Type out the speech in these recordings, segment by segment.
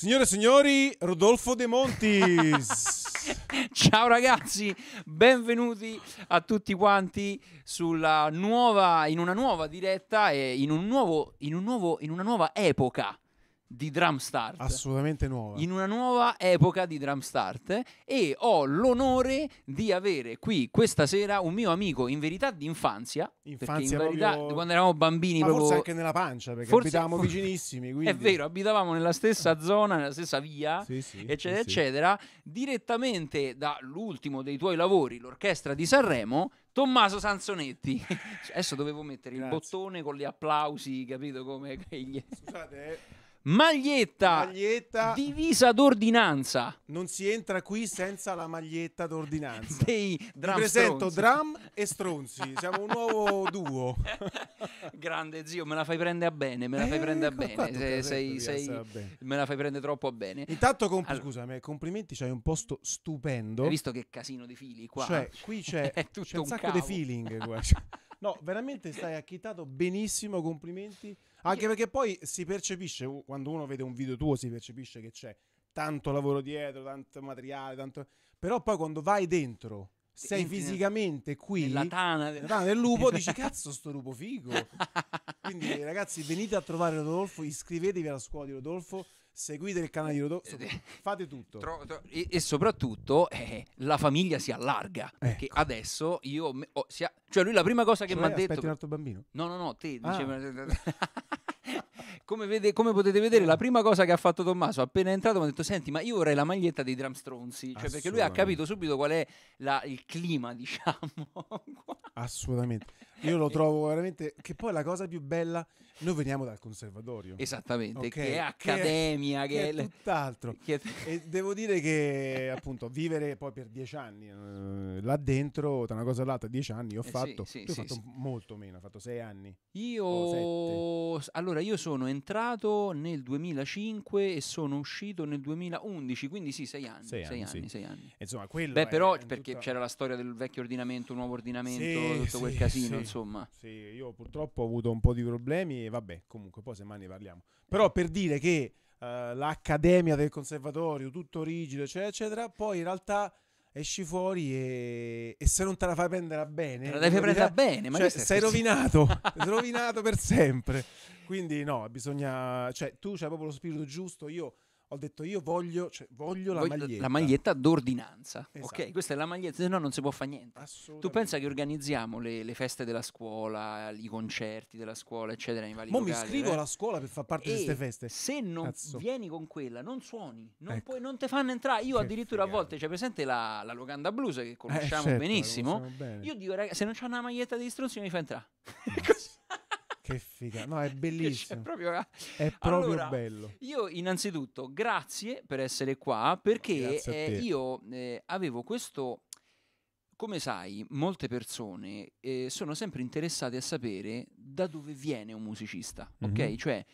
Signore e signori, Rodolfo De Montis. Ciao ragazzi, benvenuti a tutti quanti nuova, in una nuova diretta e in, un nuovo, in, un nuovo, in una nuova epoca di Drumstart. Assolutamente nuova. In una nuova epoca di Drumstart. e ho l'onore di avere qui questa sera un mio amico in verità di infanzia, infanzia in verità proprio... quando eravamo bambini, proprio... forse anche nella pancia perché forse... abitavamo vicinissimi, quindi... È vero, abitavamo nella stessa zona, nella stessa via, sì, sì, eccetera sì, eccetera, direttamente dall'ultimo dei tuoi lavori, l'orchestra di Sanremo, Tommaso Sanzonetti. Adesso dovevo mettere Grazie. il bottone con gli applausi, capito come Scusate, eh. Maglietta, maglietta, divisa d'ordinanza. Non si entra qui senza la maglietta d'ordinanza. Dei drum Vi presento stronzi. drum e stronzi, siamo un nuovo duo. Grande zio, me la fai prendere a bene, me la eh, fai prendere a eh, bene. Se, sei, sei, Me la fai prendere troppo a bene. Intanto, comp- allora, scusami, eh, complimenti, c'hai un posto stupendo. Hai visto che casino di fili qua? Cioè, qui c'è, c'è un, un, sacco di feeling. Qua. no, veramente stai acchitato benissimo, complimenti. Anche perché poi si percepisce, quando uno vede un video tuo, si percepisce che c'è tanto lavoro dietro, tanto materiale, tanto... però poi quando vai dentro sei fisicamente qui nella tana, del... tana, del lupo dici cazzo sto lupo figo quindi ragazzi venite a trovare Rodolfo iscrivetevi alla scuola di Rodolfo seguite il canale di Rodolfo, eh, eh, fate tutto. Tro, tro, e, e, soprattutto eh, la famiglia si allarga, ecco. perché ecco. adesso io... oh, ha, cioè lui la prima cosa che cioè mi ha detto... un altro bambino? No, no, no, te... Ah. Diceva, come, vede, come, potete vedere, la mm. prima cosa che ha fatto Tommaso appena è entrato mi ha detto: Senti, ma io vorrei la maglietta dei Drumstronzi. Cioè, perché lui ha capito subito qual è la, il clima, diciamo. Assolutamente. Io lo eh. trovo veramente. Che poi la cosa più bella, noi veniamo dal conservatorio. Esattamente, okay? che è accademia, che, che è, che è tutt'altro. Che è... E devo dire che, appunto, vivere poi per dieci anni eh, là dentro, tra una cosa e l'altra, dieci anni, ho eh, fatto, sì, sì, sì, ho fatto molto meno, ho fatto sei anni. Io, allora, io sono entrato nel 2005 e sono uscito nel 2011, quindi sì, sei anni. Sei, sei anni, anni, sì. sei anni. Insomma, Beh, però perché tutta... c'era la storia del vecchio ordinamento, nuovo ordinamento, sì, tutto sì, quel casino, insomma. Sì, io purtroppo ho avuto un po' di problemi e vabbè, comunque poi se mai ne parliamo. Però per dire che uh, l'accademia del conservatorio, tutto rigido, eccetera, eccetera, poi in realtà esci fuori e, e, se non te la fai prendere bene, te la eh, devi prendere bene, ma cioè, sei rovinato, rovinato per sempre. Quindi no, bisogna, cioè tu c'hai proprio lo spirito giusto, io ho detto io voglio, cioè, voglio la voglio maglietta. La maglietta d'ordinanza. Esatto. Ok, questa è la maglietta, se no non si può fare niente. Tu pensa che organizziamo le, le, feste della scuola, i concerti della scuola, eccetera, nei vari Mo mi iscrivo eh? alla scuola per far parte e di queste feste. Se non Cazzo. vieni con quella, non suoni, non, ecco. puoi, non te fanno entrare. Io che addirittura figata. a volte, c'è cioè, presente la, la, locanda blues che eh, conosciamo eh, certo, benissimo. Io dico, ragazzi, se non c'è una maglietta di istruzione mi fa entrare. Così. Che figa, no, è bellissimo. proprio... È proprio allora, bello. Io innanzitutto grazie per essere qua perché eh, io eh, avevo questo... Come sai, molte persone eh, sono sempre interessate a sapere da dove viene un musicista, mm-hmm. ok? Mhm. Cioè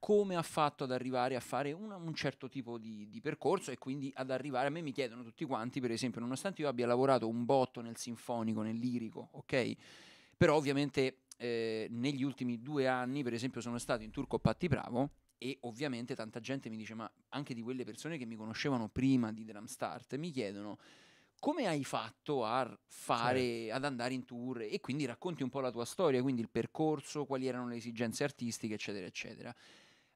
come ha fatto ad arrivare a fare una, un certo tipo di, di, percorso e quindi ad arrivare, a me mi chiedono tutti quanti, per esempio, nonostante io abbia lavorato un botto nel sinfonico, nel lirico, ok? Però ovviamente eh, negli ultimi due anni, per esempio, sono stato in Turco Patti Bravo e ovviamente tanta gente mi dice, ma anche di quelle persone che mi conoscevano prima di Drumstart, mi chiedono come hai fatto a fare, certo. ad andare in tour e quindi racconti un po' la tua storia, quindi il percorso, quali erano le esigenze artistiche, eccetera, eccetera.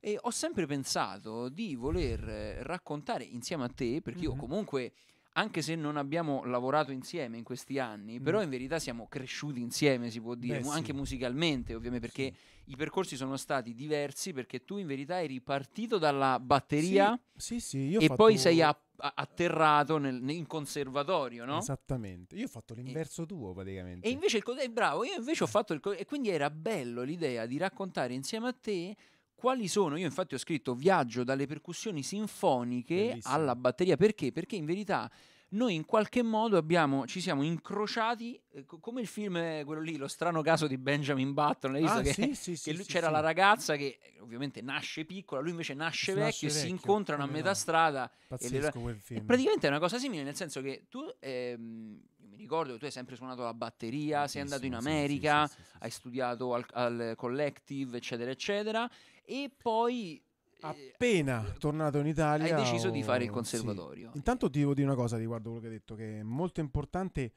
E ho sempre pensato di voler eh, raccontare insieme a te, perché mm-hmm. io comunque anche se non abbiamo lavorato insieme in questi anni, mm. però in verità siamo cresciuti insieme, si può dire, Beh, anche sì. musicalmente, ovviamente, perché sì. i percorsi sono stati diversi, perché tu in verità eri partito dalla batteria sì. e fatto... poi sei a, a, atterrato nel, nel, in conservatorio, no? Esattamente, io ho fatto l'inverso e, tuo praticamente. E invece il co- è eh, bravo, io invece ho fatto il co- e quindi era bello l'idea di raccontare insieme a te quali sono, io infatti ho scritto viaggio dalle percussioni sinfoniche Bellissimo. alla batteria, perché? Perché in verità noi in qualche modo abbiamo, ci siamo incrociati, eh, come il film, eh, quello lì, lo strano caso di Benjamin Button, hai visto ah, che, sì, sì, che sì, lui, c'era la ragazza che eh, ovviamente nasce piccola, lui invece nasce, nasce vecchio, e si incontrano a metà no. strada. Pazzesco e le... film. praticamente è una cosa simile, nel senso che tu, ehm, mi ricordo che tu hai sempre suonato la batteria, Bellissimo, sei andato in America, hai studiato al, al collective, eccetera, eccetera, e poi eh, appena eh, tornato in Italia hai deciso o... di fare il conservatorio. Sì. Intanto ti devo dire una cosa riguardo quello che hai detto che è molto importante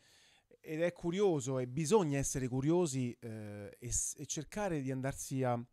ed è curioso e bisogna essere curiosi eh, e, e, cercare di andarsi a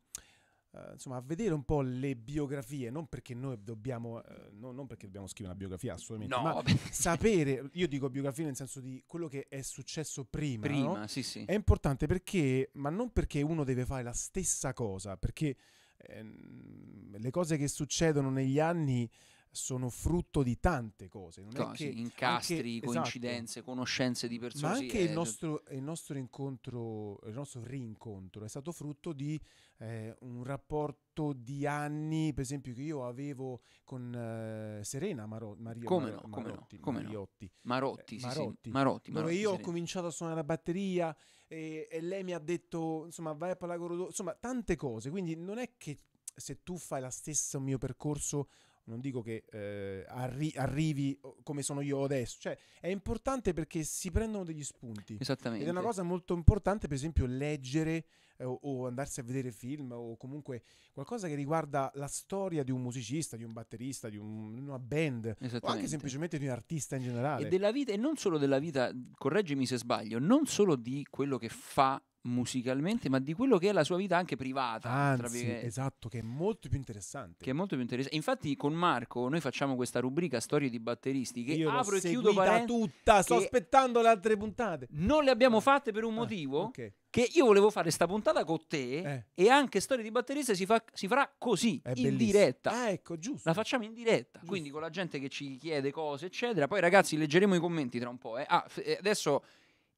Uh, insomma, a vedere un po' le biografie, non perché noi dobbiamo, uh, no, non perché dobbiamo scrivere una biografia assolutamente, no, ma sapere, io dico biografia nel senso di quello che è successo prima, prima no? sì, sì. è importante perché, ma non perché uno deve fare la stessa cosa, perché ehm, le cose che succedono negli anni sono frutto di tante cose. Non Così, è che, incastri, anche, esatto. coincidenze, esatto, conoscenze di persone. Ma anche eh, il, cioè nostro, il, nostro, incontro, il nostro rincontro è stato frutto di eh, un rapporto di anni, per esempio, che io avevo con eh, Serena Maro- Maria come Mar- no, Marotti. no, come Mariotti, no. Marotti, sì, Marotti, sì, Marotti, Dove Marotti, io Serena. ho cominciato a suonare la batteria e, e lei mi ha detto, insomma, vai a Palagoro, insomma, tante cose, quindi non è che se tu fai lo stesso mio percorso non dico che eh, arri- arrivi come sono io adesso, cioè è importante perché si prendono degli spunti. Esattamente. Ed è una cosa molto importante, per esempio, leggere eh, o, o, andarsi a vedere film o comunque qualcosa che riguarda la storia di un musicista, di un batterista, di un, una band o anche semplicemente di un artista in generale. E della vita, e non solo della vita, correggimi se sbaglio, non solo di quello che fa musicalmente, ma di quello che è la sua vita anche privata. Anzi, esatto, che è molto più interessante. Che è molto più interessante. Infatti, con Marco noi facciamo questa rubrica Storie di batteristi che Io apro e chiudo parent- tutta. Sto aspettando le altre puntate. Non le abbiamo ah. fatte per un ah, motivo. Che io volevo fare sta puntata con te eh. e anche Storie di batterista si, fa- si farà così, in diretta. Ah, ecco, giusto. La facciamo in diretta, giusto. quindi con la gente che ci chiede cose, eccetera. Poi ragazzi leggeremo i commenti tra un po'. Eh. Ah, f- eh, adesso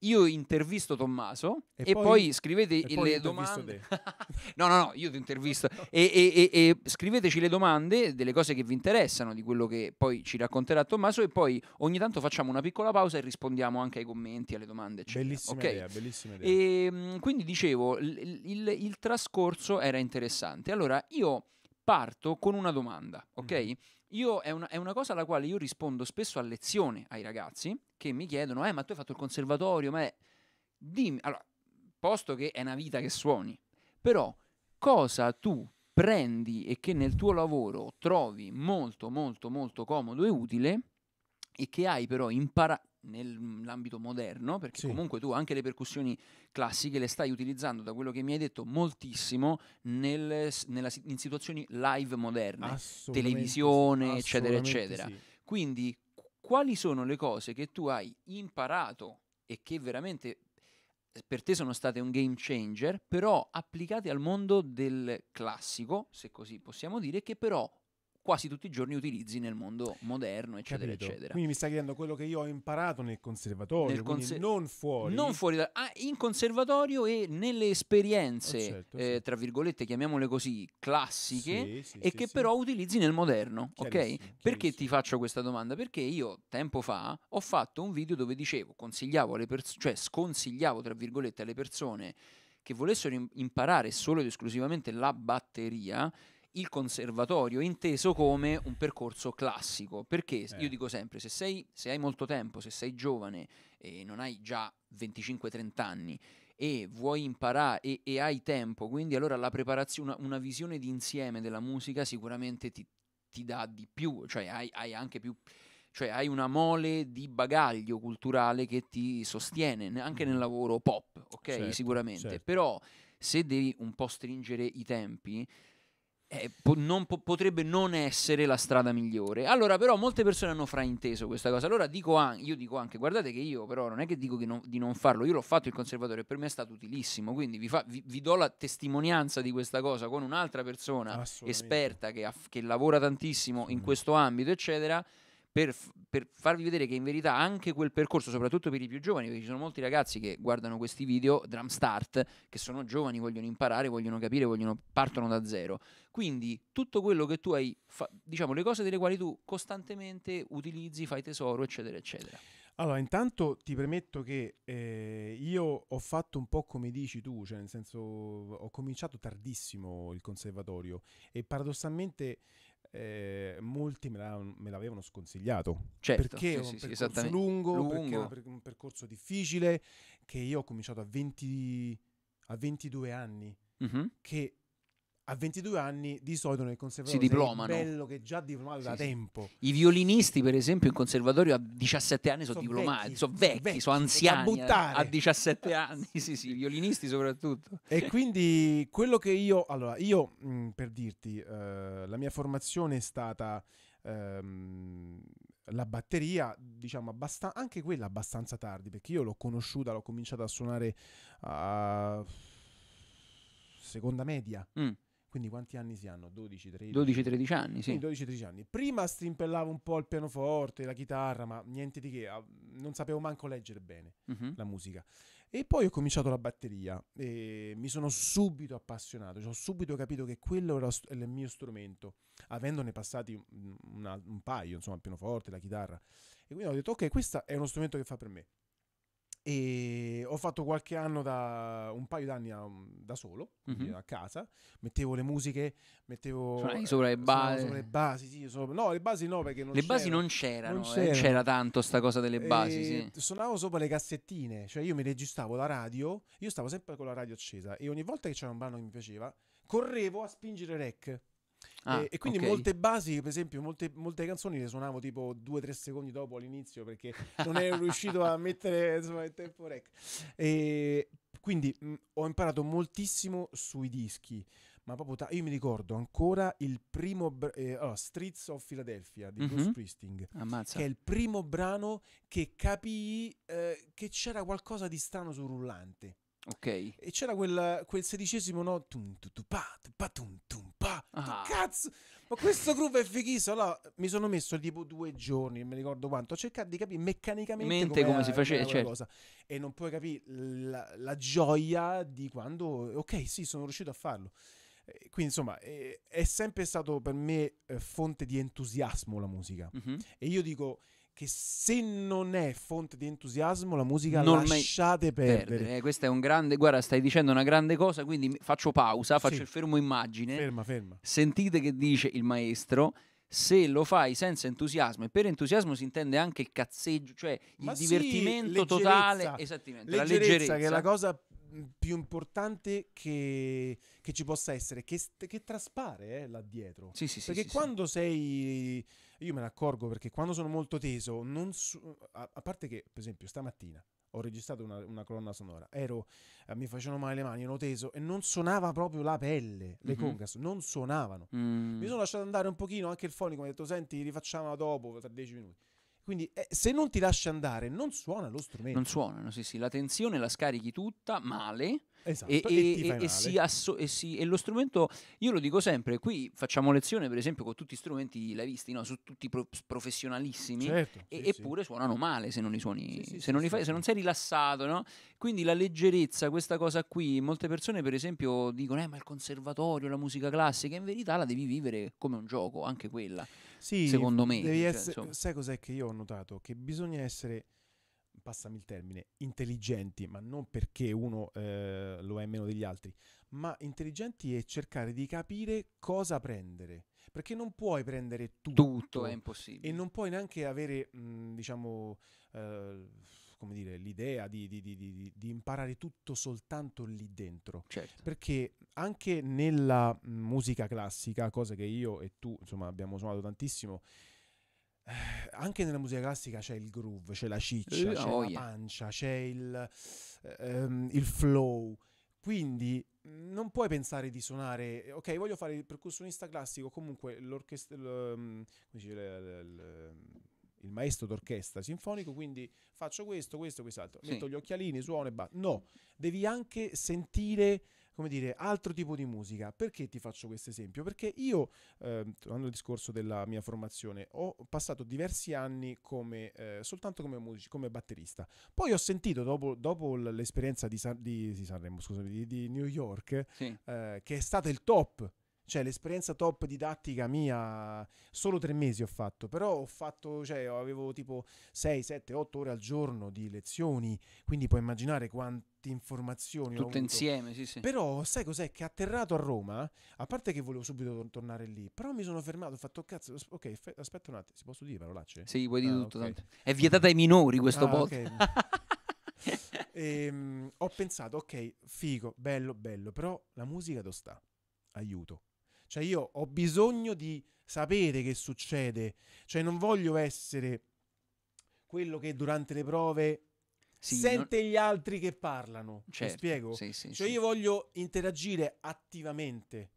io intervisto Tommaso e, e poi, poi, scrivete e poi le domande. no, no, no, io ti intervisto. e, e, e, scriveteci le domande delle cose che vi interessano, di quello che poi ci racconterà Tommaso e poi ogni tanto facciamo una piccola pausa e rispondiamo anche ai commenti, alle domande. Eccetera. Bellissima okay? idea, bellissima idea. Mh, ehm, quindi dicevo, il, il, il trascorso era interessante. Allora, io parto con una domanda, ok? Mm-hmm. Io, è, una, è una cosa alla quale io rispondo spesso a lezione ai ragazzi che mi chiedono, eh ma tu hai fatto il conservatorio, ma è... dimmi, allora, posto che è una vita che suoni, però cosa tu prendi e che nel tuo lavoro trovi molto molto molto comodo e utile e che hai però imparato nell'ambito moderno, perché sì. comunque tu anche le percussioni classiche le stai utilizzando, da quello che mi hai detto, moltissimo nelle, nella, in situazioni live moderne, televisione, eccetera, eccetera. Sì. Quindi quali sono le cose che tu hai imparato e che veramente per te sono state un game changer, però applicate al mondo del classico, se così possiamo dire, che però quasi tutti i giorni utilizzi nel mondo moderno, eccetera, Capito. eccetera. Quindi mi stai chiedendo quello che io ho imparato nel conservatorio, nel conser- non fuori. Non fuori, da- ah, in conservatorio e nelle esperienze, oh, certo, eh, sì. tra virgolette, chiamiamole così, classiche, sì, sì, e che però utilizzi nel moderno, ok? Chiarissimo, Perché ti faccio questa domanda? Perché io tempo fa ho fatto un video dove dicevo, consigliavo alle persone, cioè sconsigliavo, tra virgolette, alle persone che volessero imparare solo ed esclusivamente la batteria, il conservatorio inteso come un percorso classico, perché eh. io dico sempre, se, sei, se, hai molto tempo, se sei giovane e non hai già 25-30 anni e vuoi imparare e, e, hai tempo, quindi allora la preparazione, una, una visione d'insieme della musica sicuramente ti, ti dà di più, cioè hai, hai anche più cioè hai una mole di bagaglio culturale che ti sostiene anche nel mm. lavoro pop, ok? Certo, Sicuramente, certo. però se devi un po' stringere i tempi, eh, po- non po- potrebbe non essere la strada migliore. Allora, però, molte persone hanno frainteso questa cosa. Allora, dico an- io dico anche: guardate, che io, però, non è che dico che no- di non farlo, io l'ho fatto il conservatore e per me è stato utilissimo. Quindi vi, fa- vi-, vi do la testimonianza di questa cosa con un'altra persona esperta che, ha- che lavora tantissimo in questo ambito, eccetera per, per, farvi vedere che in verità anche quel percorso, soprattutto per i più giovani, perché ci sono molti ragazzi che guardano questi video, Drum Start, che sono giovani, vogliono imparare, vogliono capire, vogliono, partono da zero. Quindi tutto quello che tu hai, fa, diciamo, le cose delle quali tu costantemente utilizzi, fai tesoro, eccetera, eccetera. Allora, intanto ti premetto che eh, io ho fatto un po' come dici tu, cioè nel senso ho cominciato tardissimo il conservatorio e paradossalmente eh, molti me, la, me, l'avevano sconsigliato. Certo, perché sì, un sì, percorso sì, lungo, lungo. perché un percorso difficile, che io ho cominciato a, 20, a 22 anni, mm-hmm. che a 22 anni di solito nel conservatorio si diplomano. bello che già diplomato sì, da sì. tempo. I violinisti, per esempio, in conservatorio a 17 anni sono, so diplomati, sono vecchi, sono vecchi, so anziani a, a 17 anni, sì, sì, i violinisti soprattutto. E quindi quello che io, allora, io mh, per dirti, eh, la mia formazione è stata ehm, la batteria, diciamo, abbast- anche quella abbastanza tardi, perché io l'ho conosciuta, l'ho cominciata a suonare a seconda media. Mm quindi quanti anni si hanno? 12, 13? 12, 13 anni, sì. 12, 13 anni. Prima strimpellavo un po' il pianoforte, la chitarra, ma niente di che, ah, non sapevo manco leggere bene uh-huh. la musica. E poi ho cominciato la batteria e mi sono subito appassionato, cioè ho subito capito che quello era il mio strumento, avendone passati una, un paio, insomma, il pianoforte, la chitarra. E quindi ho detto, ok, questo è uno strumento che fa per me e ho fatto qualche anno da un paio d'anni a, mm, da solo mm-hmm. a casa mettevo le musiche mettevo cioè, sopra le basi sopra le basi sì, sopra, no le basi no perché non le c'era. basi non c'erano, non eh, c'erano. Eh, c'era tanto sta cosa delle basi sì. suonavo sopra le cassettine cioè io mi registravo la radio io stavo sempre con la radio accesa e ogni volta che c'era un brano che mi piaceva correvo a spingere rec Ah, e, e, quindi okay. molte basi, per esempio, molte, molte canzoni le suonavo tipo 2-3 secondi dopo all'inizio perché non ero riuscito a mettere insomma, il tempo rec. E quindi mh, mm, ho imparato moltissimo sui dischi ma proprio ta- io mi ricordo ancora il primo br- eh, oh, Streets of Philadelphia di mm-hmm. Bruce mhm. Priesting che è il primo brano che capii eh, che c'era qualcosa di strano sul rullante Ok. E c'era quel, quel sedicesimo no. Tum, tu, tu, pa, tu, pa, tum, tum, pa. Ah. Tu, cazzo! Ma questo groove è fighissimo. Allora mi sono messo tipo due giorni, non mi ricordo quanto, a cercare di capire meccanicamente Mente come, come era, si faceva certo. Cioè cosa. E non puoi capire la, la, gioia di quando, ok, sì, sono riuscito a farlo. Eh, quindi insomma è, è sempre stato per me eh, fonte di entusiasmo la musica. Mm-hmm. E io dico che se non è fonte di entusiasmo la musica non lasciate perdere. perdere. Eh, questo è un grande, guarda, stai dicendo una grande cosa, quindi faccio pausa, faccio sì. il fermo immagine. Ferma, ferma. Sentite che dice il maestro. Se lo fai senza entusiasmo, e per entusiasmo si intende anche il cazzeggio, cioè il sì, divertimento leggerezza. totale, esattamente, leggerezza, la leggerezza. Che è la cosa più importante che, che ci possa essere, che, che traspare eh, là dietro. Sì, sì, Perché sì, quando sei io me ne accorgo perché quando sono molto teso, su- a-, a parte che, per esempio, stamattina ho registrato una, una colonna sonora, ero, eh, mi facevano male le mani, ero teso e non suonava proprio la pelle, le mm-hmm. congas non suonavano. Mm. Mi sono lasciato andare un pochino, anche il fonico mi ha detto senti rifacciamo dopo, tra dieci minuti. Quindi eh, se non ti lasci andare non suona lo strumento. Non suonano, sì sì, la tensione la scarichi tutta male esatto, e, e, e, si asso- si, e, lo strumento, io lo dico sempre, qui facciamo lezione per esempio con tutti gli strumenti lavisti, no? su tutti pro- professionalissimi, certo, sì, eppure sì. suonano male se non li suoni, sì, se, non li fai, se non sei rilassato, no? quindi la leggerezza, questa cosa qui, molte persone per esempio dicono eh, ma il conservatorio, la musica classica, in verità la devi vivere come un gioco, anche quella, secondo me. Cioè, essere, sai cos'è che io ho notato? Che bisogna essere passami il termine, intelligenti, ma non perché uno eh, lo è meno degli altri, ma intelligenti e cercare di capire cosa prendere, perché non puoi prendere tutto. Tutto è impossibile. E non puoi neanche avere, mh, mm, diciamo, eh, come dire, l'idea di, di, di, di, imparare tutto soltanto lì dentro. Certo. Perché anche nella mm, musica classica, cosa che io e tu, insomma, abbiamo suonato tantissimo, eh, anche nella musica classica c'è il groove, c'è la ciccia, oh, c'è oh, la pancia, c'è il, ehm, il flow. Quindi non puoi pensare di suonare, ok, voglio fare il percussionista classico, comunque l'orchestra, l, mm, l, il maestro d'orchestra sinfonico, quindi faccio questo, questo, quest'altro, sì. metto gli occhialini, suono e basta. No, devi anche sentire come dire, altro tipo di musica. Perché ti faccio questo esempio? Perché io, eh, tornando al discorso della mia formazione, ho passato diversi anni come, eh, soltanto come, music- come batterista. Poi ho sentito, dopo, dopo l'esperienza di, San- di, di, Sanremo, scusami, di, di New York, sì. eh, che è stata il top cioè, l'esperienza top didattica mia, solo tre mesi ho fatto, però ho fatto, cioè, avevo tipo 6, 7, 8 ore al giorno di lezioni, quindi puoi immaginare quante informazioni. Tutte insieme, sì, sì. Però sai cos'è? Che atterrato a Roma, a parte che volevo subito tornare lì, però mi sono fermato, ho fatto cazzo, ok, fe- aspetta un attimo, si possono dire parolacce? Sì, puoi dire ah, tutto. Okay. È vietata ai minori questo ah, podcast. Okay. e, um, ho pensato, ok, figo, bello, bello, però la musica dove sta? Aiuto. Cioè io ho bisogno di sapere che succede, cioè non voglio essere quello che durante le prove sì, sente non... gli altri che parlano. Certo, spiego? Sì, sì, cioè io voglio interagire attivamente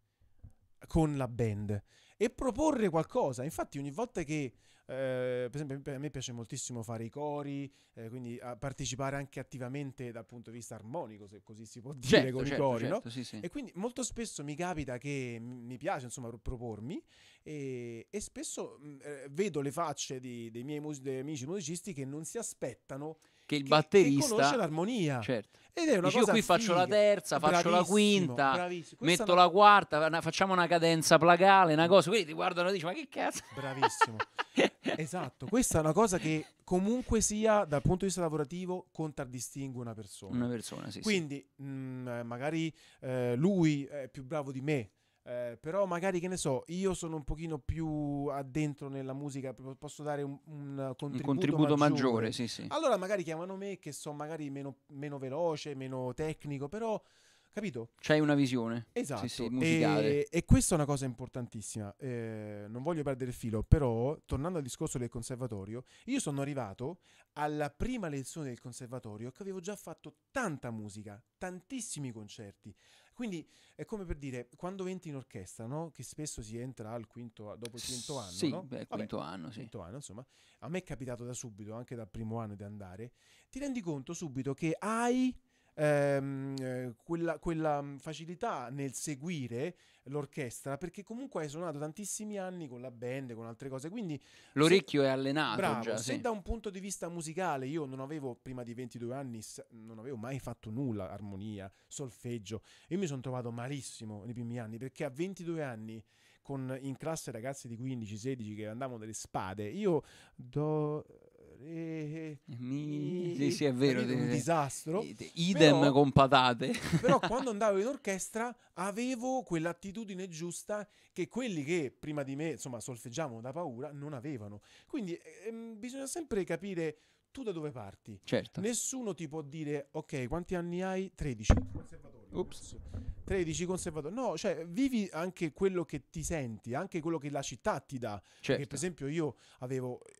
con la band e proporre qualcosa. Infatti ogni volta che eh, per esempio a me piace moltissimo fare i cori, eh, quindi partecipare anche attivamente dal punto di vista armonico, se così si può dire, certo, con certo, i cori. Certo, no? sì, sì. E quindi molto spesso mi capita che mi piace insomma, propormi e, e spesso mh, eh, vedo le facce di, dei miei mus- dei amici musicisti che non si aspettano che il batterista... Che conosce l'armonia. Certo. Ed è una Dici, cosa io qui figa. faccio la terza, faccio bravissimo, la quinta, metto una... la quarta, facciamo una cadenza plagale, una mm. cosa, Quindi ti guardano e dici ma che cazzo? Bravissimo. esatto, questa è una cosa che comunque sia dal punto di vista lavorativo contraddistingue una persona. Una persona, sì. Quindi sì. Mm, Mh, eh, magari eh, lui è più bravo di me eh, però magari che ne so, io sono un pochino più addentro nella musica, posso dare un, un contributo, un contributo maggiore. maggiore sì, sì. Allora magari chiamano me che so magari meno, meno veloce, meno tecnico, però capito? C'hai una visione. Esatto. Sì, sì, esatto. musicale. E, e, questa è una cosa importantissima. Eh, non voglio perdere il filo, però tornando al discorso del conservatorio, io sono arrivato alla prima lezione del conservatorio che avevo già fatto tanta musica, tantissimi concerti. Quindi è come per dire, quando entri in orchestra, no? che spesso si entra al quinto, dopo il quinto anno. Sì, no? beh, quinto anno, sì. Quinto anno, insomma. A me è capitato da subito, anche dal primo anno di andare, ti rendi conto subito che hai ehm, eh, quella, quella, mm, facilità nel seguire l'orchestra, perché comunque hai suonato tantissimi anni con la band, con altre cose, quindi... L'orecchio se, è allenato bravo, già, Se sì. da un punto di vista musicale io non avevo, prima di 22 anni, non avevo mai fatto nulla, armonia, solfeggio, io mi sono trovato malissimo nei primi anni, perché a 22 anni con, in classe ragazzi di 15-16 che andavano delle spade, io do e, mi... sì, sì, è vero, un eh, disastro. Eh, idem però, con patate. però quando andavo in orchestra avevo quell'attitudine giusta che quelli che prima di me, insomma, solfeggiavano da paura, non avevano. Quindi ehm, bisogna sempre capire tu da dove parti. Certo. Nessuno ti può dire "Ok, quanti anni hai? 13". Conservatorio. Ups. 13 conservatorio. No, cioè vivi anche quello che ti senti, anche quello che la città ti dà. Certo. Perché per certo. esempio io avevo eh,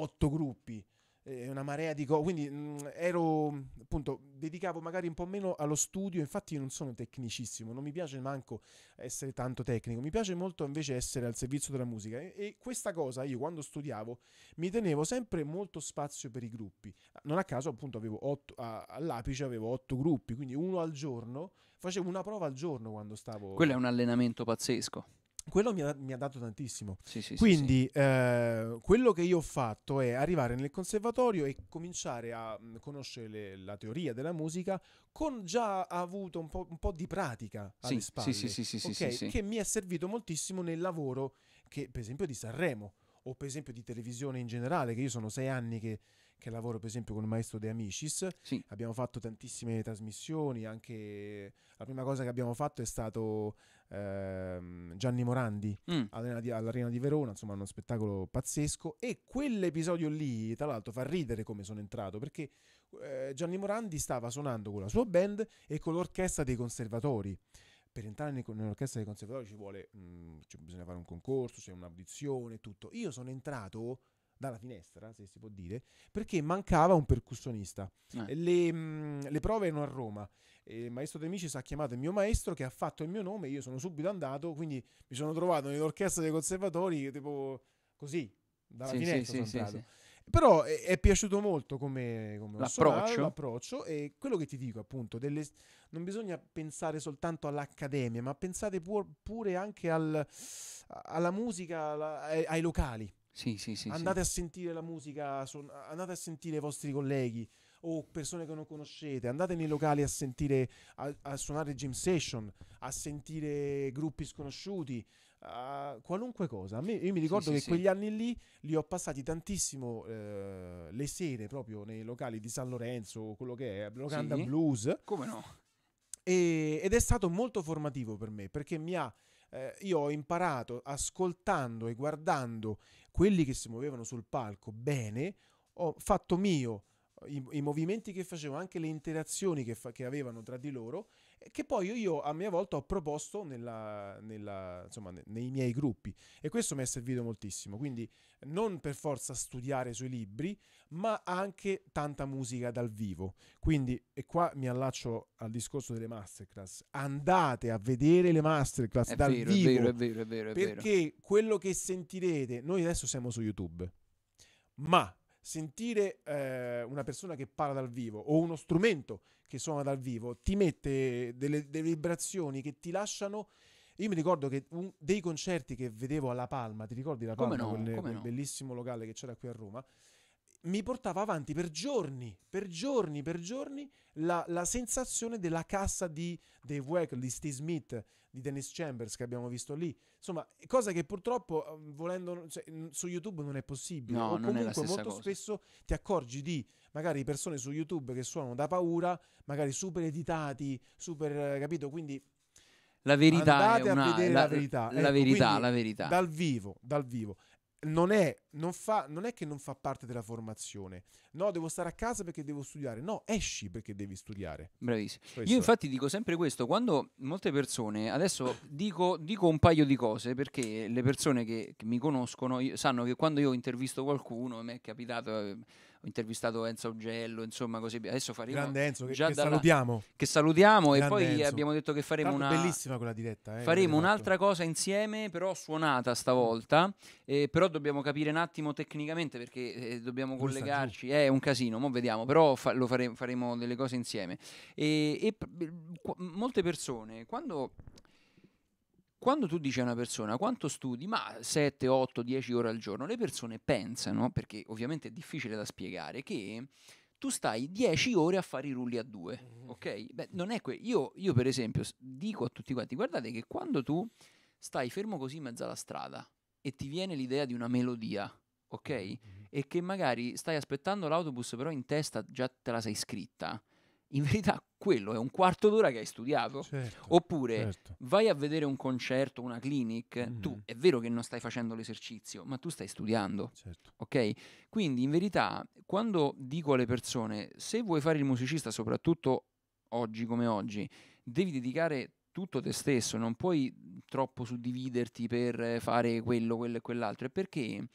otto gruppi eh, una marea di cose, quindi mh, mm, ero appunto dedicavo magari un po' meno allo studio, infatti io non sono tecnicissimo, non mi piace manco essere tanto tecnico, mi piace molto invece essere al servizio della musica e, e questa cosa io quando studiavo mi tenevo sempre molto spazio per i gruppi, non a caso appunto avevo otto, a, all'apice avevo otto gruppi, quindi uno al giorno, facevo una prova al giorno quando stavo... Quello è un allenamento pazzesco quello mi ha, mi ha, dato tantissimo. Sì, sì, Quindi sì, eh, quello che io ho fatto è arrivare nel conservatorio e cominciare a mm, conoscere le, la teoria della musica con già avuto un po', un po di pratica alle spalle, okay? che mi è servito moltissimo nel lavoro che per esempio di Sanremo o per esempio di televisione in generale, che io sono sei anni che che lavoro per esempio con il maestro De Amicis, sì. abbiamo fatto tantissime trasmissioni, anche la prima cosa che abbiamo fatto è stato ehm, Gianni Morandi mm. all'Arena, di, Verona, insomma uno spettacolo pazzesco e quell'episodio lì tra l'altro fa ridere come sono entrato perché eh, Gianni Morandi stava suonando con la sua band e con l'orchestra dei conservatori per entrare nell'orchestra dei conservatori ci vuole, mh, mm, cioè bisogna fare un concorso, c'è cioè un'audizione, tutto. Io sono entrato dalla finestra, se si può dire, perché mancava un percussionista. Eh. Le, mh, mm, le, prove erano a Roma. Eh, il maestro De Micis ha chiamato il mio maestro che ha fatto il mio nome, io sono subito andato, quindi mi sono trovato nell'orchestra dei conservatori, tipo così, dalla sì, finestra sì, sì, Però è, eh, è, piaciuto molto come, come l'approccio. Sonato, l'approccio e quello che ti dico appunto, delle, non bisogna pensare soltanto all'accademia, ma pensate pur, pure anche al, alla musica, alla, ai, ai locali. Sì, sì, sì, andate a sentire la musica, son, andate a sentire i vostri colleghi o persone che non conoscete, andate nei locali a sentire, a, a suonare gym session, a sentire gruppi sconosciuti, a, qualunque cosa. Me, io mi ricordo che quegli anni lì li ho passati tantissimo eh, le sere proprio nei locali di San Lorenzo, o quello che è, Locanda Blues. Come no? E, ed è stato molto formativo per me perché mi ha... Eh, io ho imparato ascoltando e guardando quelli che si muovevano sul palco bene, ho fatto mio i, i movimenti che facevo, anche le interazioni che, fa, che avevano tra di loro che poi io a mia volta ho proposto nella, nella, insomma, nei miei gruppi e questo mi è servito moltissimo, quindi non per forza studiare sui libri, ma anche tanta musica dal vivo. Quindi, e qua mi allaccio al discorso delle masterclass, andate a vedere le masterclass è dal vero, vivo, è vero, è vero, è vero, è perché vero. quello che sentirete, noi adesso siamo su YouTube, ma sentire eh, una persona che parla dal vivo o uno strumento che suona dal vivo ti mette delle, delle vibrazioni che ti lasciano. Io mi ricordo che un, dei concerti che vedevo alla Palma, ti ricordi la Palma, come no, quelle, come no. bellissimo locale che c'era qui a Roma? mi portava avanti per giorni, per giorni, per giorni la, la sensazione della cassa di Dave Weck, di Steve Smith, di Dennis Chambers che abbiamo visto lì. Insomma, cosa che purtroppo ehm, volendo, cioè, su YouTube non è possibile. No, o comunque molto cosa. spesso ti accorgi di magari persone su YouTube che suonano da paura, magari super editati, super capito, quindi la verità Andate è una, a vedere la, la verità, la, la, ecco, verità, la verità. Dal vivo, dal vivo non è, non, fa, non è, che non fa parte della formazione. No, devo stare a casa perché devo studiare. No, esci perché devi studiare. Bravissimo. Questo Io infatti è. dico sempre questo, quando molte persone, adesso dico, dico, un paio di cose perché le persone che, che mi conoscono sanno che quando io intervisto qualcuno, mi è capitato eh, intervistato Enzo Augello, insomma così adesso faremo Grande Enzo che, che dalla, salutiamo. Che salutiamo Grande e poi Enzo. abbiamo detto che faremo Tanto una bellissima quella diretta, eh, Faremo esatto. un'altra cosa insieme, però suonata stavolta, eh, però dobbiamo capire un attimo tecnicamente perché eh, dobbiamo Busta, collegarci, giù. Eh, è un casino, mo vediamo, però fa- lo faremo, faremo delle cose insieme. E, e p- molte persone quando quando tu dici a una persona quanto studi, ma 7, 8, 10 ore al giorno, le persone pensano, perché ovviamente è difficile da spiegare, che tu stai 10 ore a fare i rulli a due, mm-hmm. ok? Beh, non è que- io, io per esempio dico a tutti quanti, guardate che quando tu stai fermo così in mezzo alla strada e ti viene l'idea di una melodia, ok? Mm-hmm. E che magari stai aspettando l'autobus, però in testa già te la sei scritta in verità quello è un quarto d'ora che hai studiato. Certo, Oppure certo. vai a vedere un concerto, una clinic, mm tu mhm. è vero che non stai facendo l'esercizio, ma tu stai studiando. Certo. Ok? Quindi in verità, quando dico alle persone, se vuoi fare il musicista, soprattutto oggi come oggi, devi dedicare tutto te stesso, non puoi troppo suddividerti per fare quello, quello e quell'altro. È perché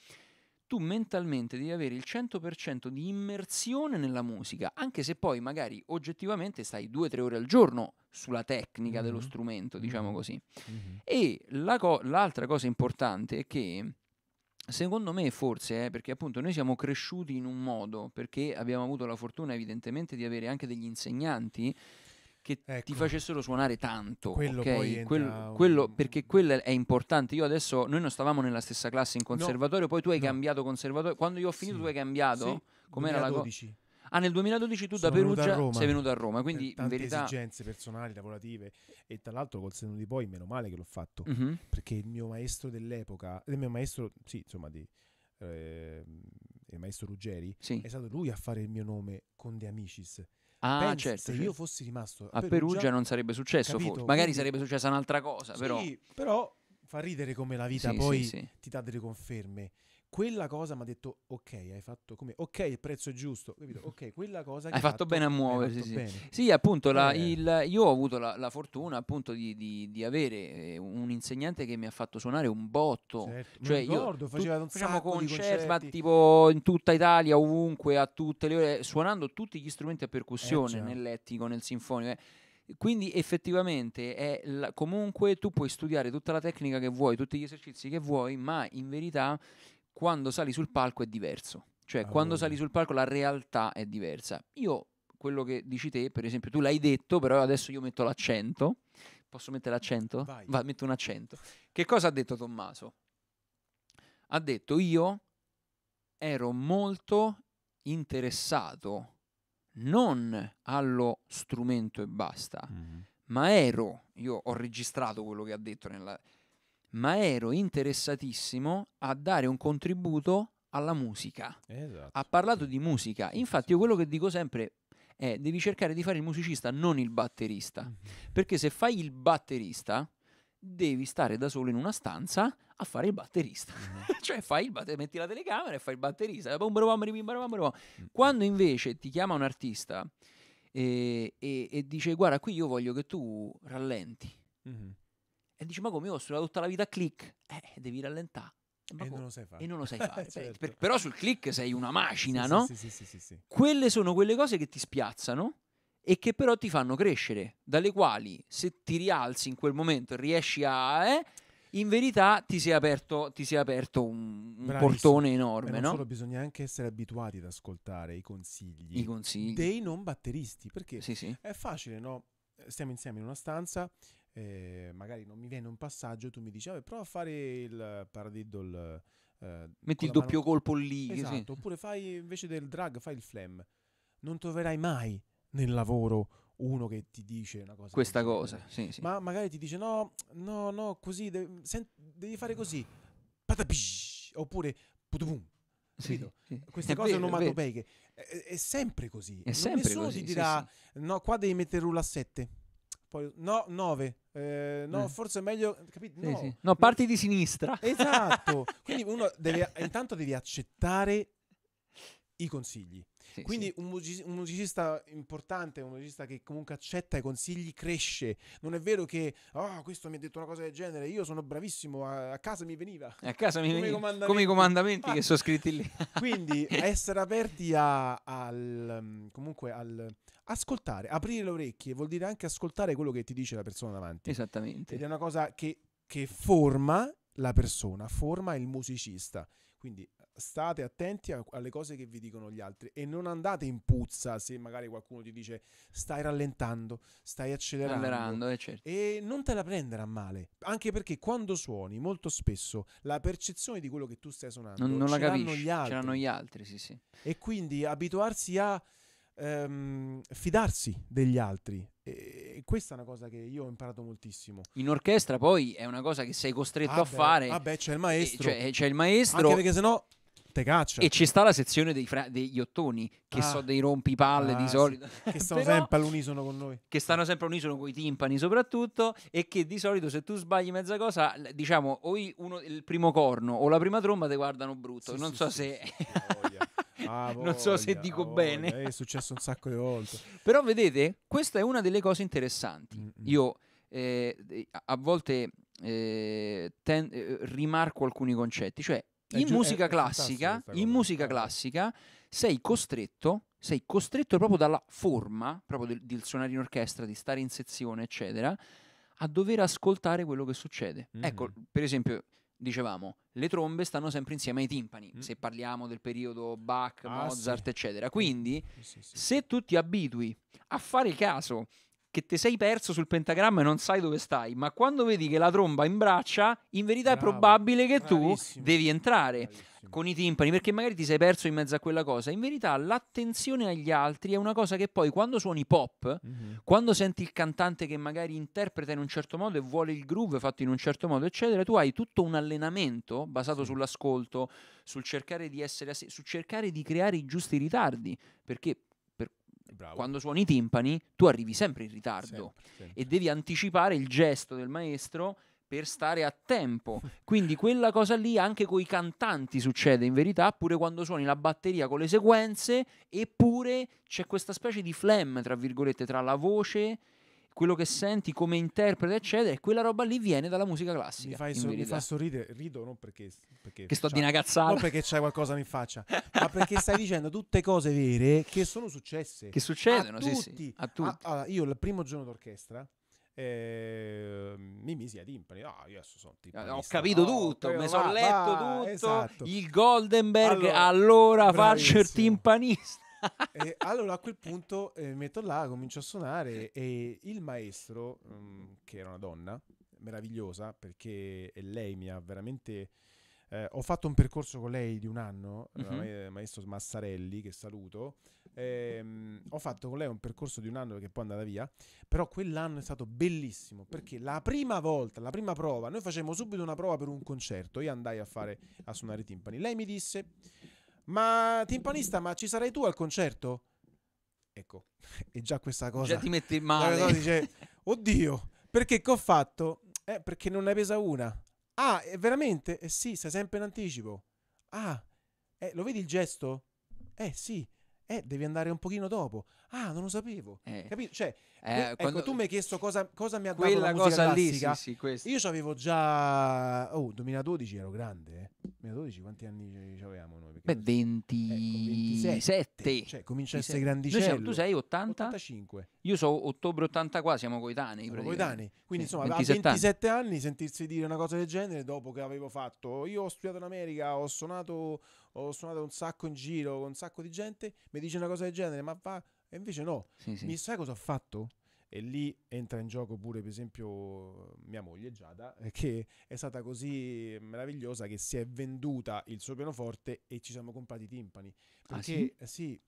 tu mentalmente devi avere il 100% di immersione nella musica, anche se poi magari oggettivamente stai 2-3 ore al giorno sulla tecnica mm-hmm. dello strumento, mm-hmm. diciamo così. Mm-hmm. E la co- l'altra cosa importante è che Secondo me forse, eh, perché appunto noi siamo cresciuti in un modo, perché abbiamo avuto la fortuna evidentemente di avere anche degli insegnanti che ecco. ti facessero suonare tanto, quello, okay? Quel, quello un... perché quello è importante. Io adesso, noi non stavamo nella stessa classe in conservatorio, no, poi tu hai no. cambiato conservatorio. Quando io ho finito, sì. tu hai cambiato? Sì, Com'era 2012. la cosa? Ah, nel 2012 tu Sono da Perugia sei venuto a Roma, quindi tante in verità... esigenze personali, lavorative e tra l'altro col senno di poi meno male che l'ho fatto, mm-hmm. perché il mio maestro dell'epoca, il mio maestro, sì, insomma, di, eh, il maestro Ruggeri, sì. è stato lui a fare il mio nome con De Amicis Ah, Pensa, certo, se certo. io fossi rimasto a, a Perugia, Perugia, non sarebbe successo, capito, forse. magari quindi... sarebbe successa un'altra cosa, sì, però... fa ridere come la vita sì, poi sì, ti dà delle conferme quella cosa mi ha detto ok hai fatto come ok il prezzo è giusto capito? ok quella cosa hai, hai fatto, fatto, bene a muoversi sì. sì. appunto la, eh. il, io ho avuto la, la fortuna appunto di, di, di, avere eh, un insegnante che mi ha fatto suonare un botto certo. cioè mi ricordo, io faceva tu, un facciamo concerti, ma tipo in tutta Italia ovunque a tutte le ore suonando tutti gli strumenti a percussione eh, nell'etnico nel sinfonico eh. Quindi effettivamente la, comunque tu puoi studiare tutta la tecnica che vuoi, tutti gli esercizi che vuoi, ma in verità quando sali sul palco è diverso. Cioè, ah, quando sali sul palco la realtà è diversa. Io, quello che dici te, per esempio, tu l'hai detto, però adesso io metto l'accento. Posso mettere l'accento? Vai. Va, metto un accento. Che cosa ha detto Tommaso? Ha detto io ero molto interessato non allo strumento e basta, mm-hmm. ma ero, io ho registrato quello che ha detto nella, ma ero interessatissimo a dare un contributo alla musica. Esatto. Ha parlato di musica. Infatti, io quello che dico sempre è: devi cercare di fare il musicista, non il batterista. Mhm. Perché se fai il batterista, devi stare da solo in una stanza a fare il batterista. Mhm. cioè, fai il batter- metti la telecamera e fai il batterista. Mm. Quando invece ti chiama un artista e, eh, e, e dice: Guarda, qui io voglio che tu rallenti. Mm-hmm. E dici, ma come io ho studiato tutta la vita a click? Eh, devi rallentare. E non, e non lo sai fare. certo. per, però sul click sei una macina, sì, no? Sì, sì, sì, Quelle sono quelle cose che ti spiazzano e che però ti fanno crescere, dalle quali se ti rialzi in quel momento e riesci a... Eh, in verità ti si è aperto, si è aperto un, un portone enorme. No? Solo, bisogna anche essere abituati ad ascoltare i consigli, I consigli. dei non batteristi, perché sì, sì. è facile, no? Stiamo insieme in una stanza eh, magari non mi viene un passaggio, tu mi dici, vabbè, prova a fare il paradiddle. Eh, Metti il doppio mano... colpo lì. Esatto, sì. oppure fai invece del drag, fai il flam. Non troverai mai nel lavoro uno che ti dice una cosa. Questa cosa, sì, sì. Ma magari ti dice no, no, no, così, devi, sen- devi fare così. Patapish! Oppure putupum. Sì, sì. Queste è cose onomatopeiche. È, è, sempre così. È sempre Nessuno così, ti dirà sì, no, qua devi mettere un a 7. Poi, no, 9. Eh, no, eh. forse è meglio. Capito? Sì, no. Sì. no, parti di sinistra. Esatto. Quindi uno deve. Intanto devi accettare i consigli. Sì, Quindi sì. Un, music- un, musicista importante, un musicista che comunque accetta i consigli, cresce. Non è vero che oh, questo mi ha detto una cosa del genere, io sono bravissimo, a, a casa mi veniva. A casa mi veniva. Comandamenti. Come i comandamenti ah. che sono scritti lì. Quindi essere aperti a, al, mm, comunque al ascoltare, aprire le orecchie vuol dire anche ascoltare quello che ti dice la persona davanti. Esattamente. Ed è una cosa che, che forma la persona, forma il musicista. Quindi state attenti a, alle cose che vi dicono gli altri e non andate in puzza se magari qualcuno ti dice stai rallentando, stai accelerando. accelerando eh, certo. E non te la prendere a male, anche perché quando suoni molto spesso la percezione di quello che tu stai suonando non, non la capisci, gli altri. ce gli altri, sì, sì. E quindi abituarsi a ehm, fidarsi degli altri. E questa è una cosa che io ho imparato moltissimo. In orchestra poi è una cosa che sei costretto ah a beh, fare. Vabbè, ah c'è il maestro. C'è, cioè, c'è il maestro. Anche perché sennò Te caccia. E ci sta la sezione dei fra- degli ottoni, che ah. sono dei rompipalle ah, di solito. Sì. Che stanno Però, sempre all'unisono con noi. Che stanno sempre all'unisono con i timpani soprattutto e che di solito se tu sbagli mezza cosa, diciamo, o uno, il primo corno o la prima tromba ti guardano brutto. Sì, non, sì, so se... ah, voglia, non so se... dico bene. Eh, è successo un sacco di volte. Però vedete, questa è una delle cose interessanti. Mm-mm. Io eh, a volte eh, ten- eh, rimarco alcuni concetti, cioè in giu- musica classica, in musica classica sei costretto, sei costretto proprio dalla forma, proprio del, del suonare in orchestra, di stare in sezione, eccetera, a dover ascoltare quello che succede. Mm-hmm. Ecco, per esempio, dicevamo, le trombe stanno sempre insieme ai timpani, mm. se parliamo del periodo Bach, ah, Mozart, sì. eccetera. Mm. Quindi, sì, sì, se tu ti abitui a fare il caso che ti sei perso sul pentagramma e non sai dove stai, ma quando vedi che la tromba imbraccia, in verità Bravo, è probabile che bravissimo. tu devi entrare. Bravissimo. Con i timpani, perché magari ti sei perso in mezzo a quella cosa. In verità, l'attenzione agli altri è una cosa che poi quando suoni pop, mm-hmm. quando senti il cantante che magari interpreta in un certo modo e vuole il groove fatto in un certo modo, eccetera, tu hai tutto un allenamento basato sull'ascolto, sul cercare di essere, ass- sul cercare di creare i giusti ritardi. Perché Bravo. Quando suoni i timpani, tu arrivi sempre in ritardo sempre, sempre. e devi anticipare il gesto del maestro per stare a tempo. Quindi quella cosa lì anche con i cantanti succede in verità, pure quando suoni la batteria con le sequenze, eppure c'è questa specie di flam, tra virgolette, tra la voce quello che senti come interprete, eccetera, e quella roba lì viene dalla musica classica. Mi, fai sor- mi fa sorridere, rido non perché, perché che sto di una cazzata, non perché c'hai qualcosa in faccia, ma perché stai dicendo tutte cose vere che sono successe, che succedono, a sì, tutti. Sì, a tutti. A, allora, io il primo giorno d'orchestra eh, mi misi a timpani. oh, ah, io adesso sono timpanista. Eh, ho capito no, tutto, mi sono letto va, tutto. Esatto. Il Goldenberg, allora, allora faccio il timpanista e allora a quel punto eh, metto là, comincio a suonare e il maestro, mh, mm, che era una donna, meravigliosa, perché lei mi ha veramente... Eh, ho fatto un percorso con lei di un anno, mm mm ma- maestro Massarelli, che saluto. Ehm, ho fatto con lei un percorso di un anno perché poi è andata via. Però quell'anno è stato bellissimo perché la prima volta, la prima prova, noi facevamo subito una prova per un concerto. Io andai a, fare, a suonare timpani. Lei mi disse ma timpanista, ma ci sarai tu al concerto? Ecco, è già questa cosa. Già ti metti male. Cosa dice, Oddio, perché che ho fatto? Eh, perché non ne pesa una. Ah, veramente? Eh sì, sei sempre in anticipo. Ah, eh, lo vedi il gesto? Eh sì eh, devi andare un pochino dopo. Ah, non lo sapevo. Eh. Capito? Cioè, eh, que- ecco, tu mi hai chiesto cosa, cosa mi ha dato la cosa classica. lì, sì, sì, Io avevo già... Oh, 2012 ero grande, eh. 2012 quanti anni avevamo noi? Perché Beh, 20... ecco, 27. Cioè, comincia a essere grandicello. Siamo, tu sei 80? 85. Io sono ottobre 80 qua, siamo coetanei. Siamo coetanei. Quindi sì, insomma, 27 a 27 anni. anni sentirsi dire una cosa del genere dopo che avevo fatto... Io ho studiato in America, ho suonato ho suonato un sacco in giro con un sacco di gente, mi dice una cosa del genere, ma va... E invece no, sì, sì. mi sai cosa ho fatto? E lì entra in gioco pure, per esempio, mia moglie Giada, eh, che è stata così meravigliosa che si è venduta il suo pianoforte e ci siamo comprati i timpani. Ah, Perché ah, sì? Eh sì?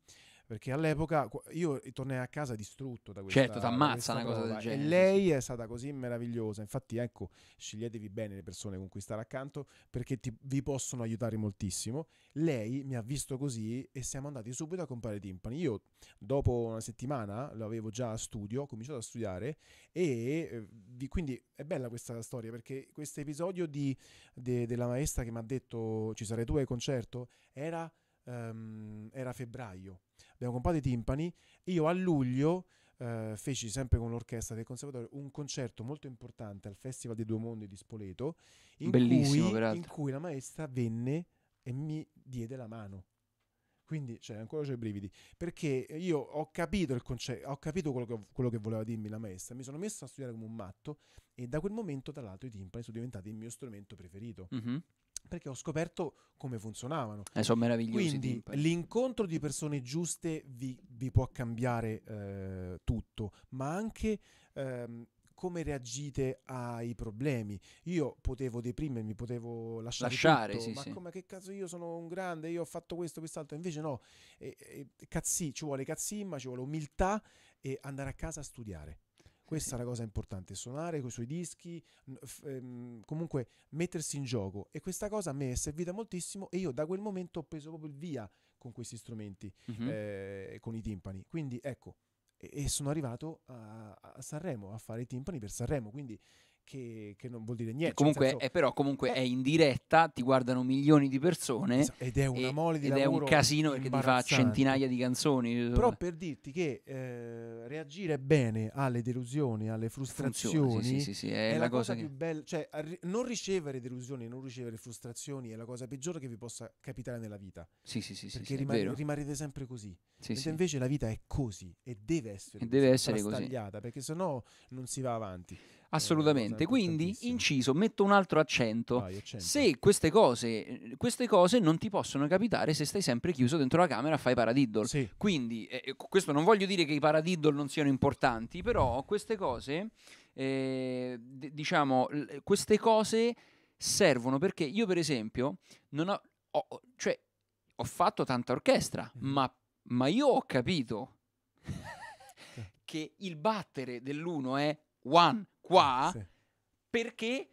perché all'epoca io tornai a casa distrutto da questa Certo, ti ammazza una cosa del genere. E lei è stata così meravigliosa. Infatti, ecco, sceglietevi bene le persone con cui stare accanto perché ti, vi possono aiutare moltissimo. Lei mi ha visto così e siamo andati subito a comprare timpani. Io dopo una settimana l'avevo già a studio, ho cominciato a studiare e eh, vi, quindi è bella questa storia perché questo episodio di, de, della maestra che mi ha detto ci sarai tu al concerto era, um, era febbraio abbiamo comprato i timpani. Io a luglio eh, feci sempre con l'orchestra del conservatorio un concerto molto importante al Festival dei Due Mondi di Spoleto, in, Bellissimo, cui, in cui la maestra venne e mi diede la mano. Quindi cioè, ancora c'è i brividi. Perché io ho capito il concetto, ho capito quello che, quello che, voleva dirmi la maestra. Mi sono messo a studiare come un matto e da quel momento, tra l'altro, i timpani sono diventati il mio strumento preferito. Mm-hmm perché ho scoperto come funzionavano. Eh, sono meravigliosi. Quindi l'incontro di persone giuste vi, vi può cambiare eh, tutto, ma anche ehm, come reagite ai problemi. Io potevo deprimermi, potevo lasciare, lasciare tutto, sì, ma sì. come che cazzo io sono un grande, io ho fatto questo, quest'altro, invece no, e, e, cazzi, ci vuole cazzimma, ci vuole umiltà e andare a casa a studiare. Questa sì. è la cosa importante, suonare con i suoi dischi, ehm, comunque mettersi in gioco e questa cosa a me è servita moltissimo e io da quel momento ho preso proprio il via con questi strumenti, mm-hmm. eh, con i timpani. Quindi ecco, e, e sono arrivato a, a, Sanremo, a fare i timpani per Sanremo, quindi che, che non vuol dire niente. comunque, senso, è, però comunque eh, è in diretta, ti guardano milioni di persone esatto, ed è una mole di ed è un casino perché ti fa centinaia di canzoni. Però per dirti che eh, reagire bene alle delusioni, alle frustrazioni Funziona, sì, sì, sì, è, è, la cosa, cosa che... più bella, cioè non ricevere delusioni, non ricevere frustrazioni è la cosa peggiore che vi possa capitare nella vita. Sì, sì, sì, perché rima- rimarrete sempre così. Sì, sì. invece la vita è così e deve essere e così, deve essere così. perché sennò non si va avanti. Assolutamente. Quindi, inciso, metto un altro accento. Vai, se queste cose, queste cose, non ti possono capitare se stai sempre chiuso dentro la camera a fare paradiddle. Sì. Quindi, eh, eh questo non voglio dire che i paradiddle non siano importanti, però queste cose, eh, d- diciamo, l- queste cose servono perché io, per esempio, non ho, ho, cioè, ho fatto tanta orchestra, mm. ma, ma io ho capito che il battere dell'uno è one qua, sì. perché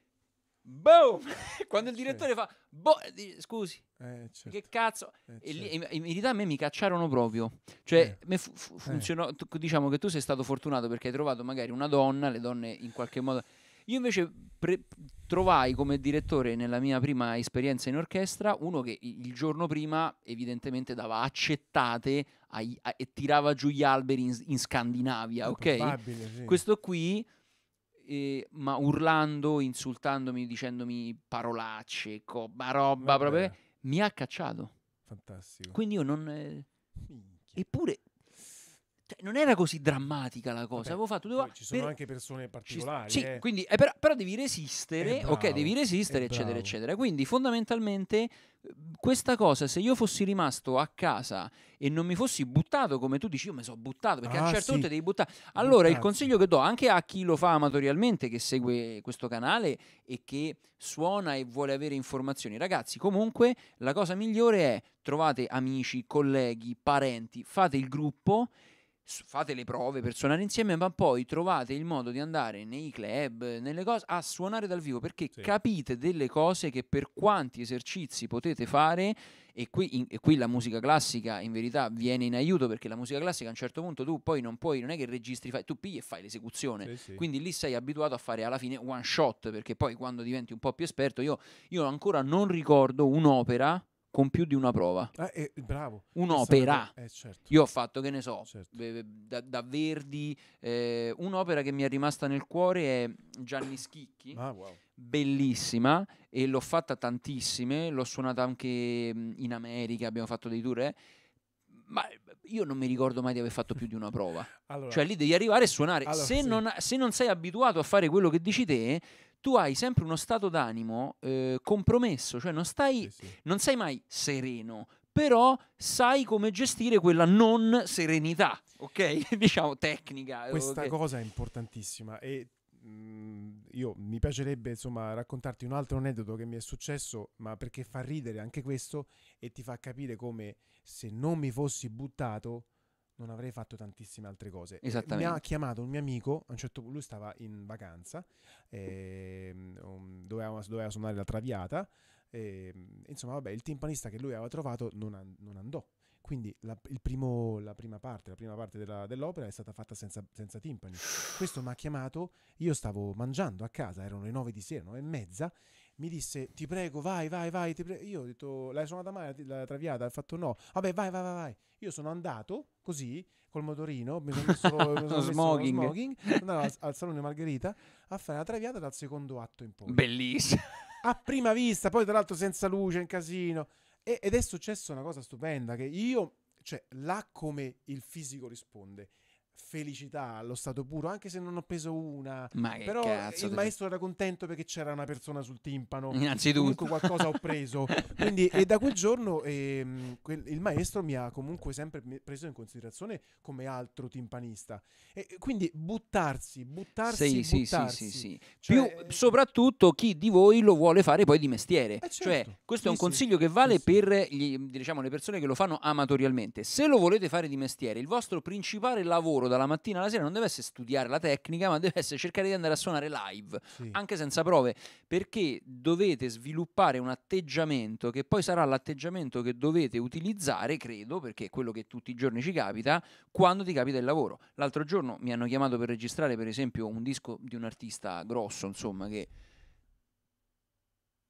boom! Quando il direttore fa boh, scusi, eh, certo. che cazzo, eh, e lì, certo. in verità a me mi cacciarono proprio. Cioè, eh. fu- fu- eh. funzionò, tu, diciamo che tu sei stato fortunato perché hai trovato magari una donna, le donne in qualche modo... Io invece pre- trovai come direttore nella mia prima esperienza in orchestra uno che il giorno prima evidentemente dava accettate ai, a, e tirava giù gli alberi in, in Scandinavia, È ok? sì. Questo qui eh, ma urlando, insultandomi, dicendomi parolacce, co- roba proprio, mi ha cacciato. Fantastico. Quindi io non... Eh, eppure cioè, non era così drammatica la cosa. Vabbè, Avevo fatto due... Oh, ci sono per... anche persone particolari. Ci... Sì, eh. quindi, eh, però, però, devi resistere, eh, bravo, ok, devi resistere, eh, eccetera, bravo. eccetera. Quindi fondamentalmente questa cosa, se io fossi rimasto a casa e non mi fossi buttato come tu dici, io mi sono buttato perché ah, a un certo sì. punto devi buttare. Allora, Buttazzi. il consiglio che do anche a chi lo fa amatorialmente, che segue questo canale e che suona e vuole avere informazioni, ragazzi, comunque la cosa migliore è trovate amici, colleghi, parenti, fate il gruppo fate le prove per suonare insieme, ma poi trovate il modo di andare nei club, nelle cose, a suonare dal vivo, perché sì. capite delle cose che per quanti esercizi potete fare, e qui, in, e qui, la musica classica in verità viene in aiuto, perché la musica classica a un certo punto tu poi non puoi, non è che registri, fai, tu pigli e fai l'esecuzione, sì, sì. quindi lì sei abituato a fare alla fine one shot, perché poi quando diventi un po' più esperto, io, io ancora non ricordo un'opera con più di una prova. Eh, eh, bravo. Un'opera. Eh, certo. Io ho fatto, che ne so, certo. da, da, Verdi, eh, un'opera che mi è rimasta nel cuore è Gianni Schicchi. Ah, wow. Bellissima e l'ho fatta tantissime, l'ho suonata anche mm, in America, abbiamo fatto dei tour, eh. ma io non mi ricordo mai di aver fatto più di una prova. allora, cioè lì devi arrivare e suonare. Allora, se, sì. non, se non sei abituato a fare quello che dici te, tu hai sempre uno stato d'animo eh, compromesso, cioè non, stai, sì, sì. non sei mai sereno, però sai come gestire quella non serenità, ok? diciamo tecnica. Questa okay. cosa è importantissima e mh, mm, io mi piacerebbe insomma raccontarti un altro aneddoto che mi è successo, ma perché fa ridere anche questo e ti fa capire come se non mi fossi buttato non avrei fatto tantissime altre cose. Esattamente. Mi ha chiamato un mio amico, a un certo punto lui stava in vacanza, eh, um, doveva, suonare la traviata, eh, insomma vabbè, il timpanista che lui aveva trovato non, an- non andò. Quindi la, primo, la, prima parte, la prima parte della, dell'opera è stata fatta senza, senza timpani. Questo mi ha chiamato, io stavo mangiando a casa, erano le nove di sera, nove e mezza, mi disse ti prego vai vai vai, io ho detto l'hai suonata mai la, la traviata? Ha fatto no, vabbè vai vai vai, io sono andato così col motorino, mi sono messo, mi sono smoking. Messo smoking, al, al, Salone Margherita a fare la traviata dal secondo atto in poi. Bellissimo. A prima vista, poi tra l'altro senza luce, in casino. E, ed è successa una cosa stupenda che io, cioè là come il fisico risponde felicità allo stato puro, anche se non ho preso una. Ma Però cazzo, il maestro te... era contento perché c'era una persona sul timpano. Innanzitutto. Comunque qualcosa ho preso. Quindi, e da quel giorno ehm, quel, il maestro mi ha comunque sempre preso in considerazione come altro timpanista. E, quindi buttarsi, buttarsi, sì, buttarsi. Sì, sì, sì, sì. Cioè... Più, soprattutto chi di voi lo vuole fare poi di mestiere. Eh, cioè, certo. Cioè, questo sì, è un consiglio che vale per gli, diciamo, le persone che lo fanno amatorialmente. Se lo volete fare di mestiere, il vostro principale lavoro dalla mattina alla sera non deve essere studiare la tecnica, ma deve essere cercare di andare a suonare live, sì. anche senza prove, perché dovete sviluppare un atteggiamento che poi sarà l'atteggiamento che dovete utilizzare, credo, perché è quello che tutti i giorni ci capita, quando ti capita il lavoro. L'altro giorno mi hanno chiamato per registrare, per esempio, un disco di un artista grosso, insomma, che...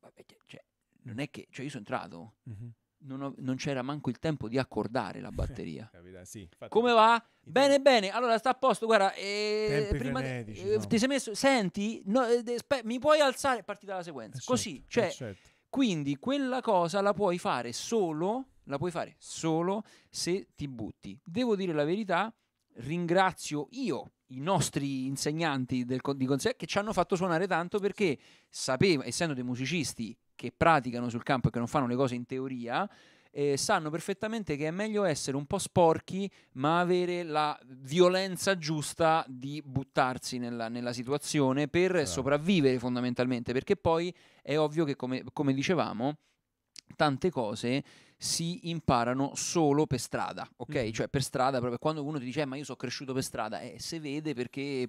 Vabbè, cioè, non è che... Cioè, io sono entrato... Mm-hmm. Non, ho, non, c'era manco il tempo di accordare la eh, batteria stasera, eh, sì. Infatti, Come va? Bene, bene. Allora sta a posto, guarda. Eh, Tempi prima frenetici, eh, no. ti sei messo. Senti, no, eh, spe- mi puoi alzare? È Partita la sequenza. Eh, certo, Così, cioè, certo. quindi quella cosa la puoi fare solo. La puoi fare solo se ti butti. Devo dire la verità, ringrazio io i nostri insegnanti del, di concerto che ci hanno fatto suonare tanto perché sapeva, essendo dei musicisti che praticano sul campo e che non fanno le cose in teoria, eh, sanno perfettamente che è meglio essere un po' sporchi ma avere la violenza giusta di buttarsi nella, nella situazione per allora. Certo. sopravvivere fondamentalmente, perché poi è ovvio che come, come dicevamo tante cose si imparano solo per strada, ok? Mm. Cioè per strada, proprio quando uno ti dice eh, ma io sono cresciuto per strada, eh, se vede perché,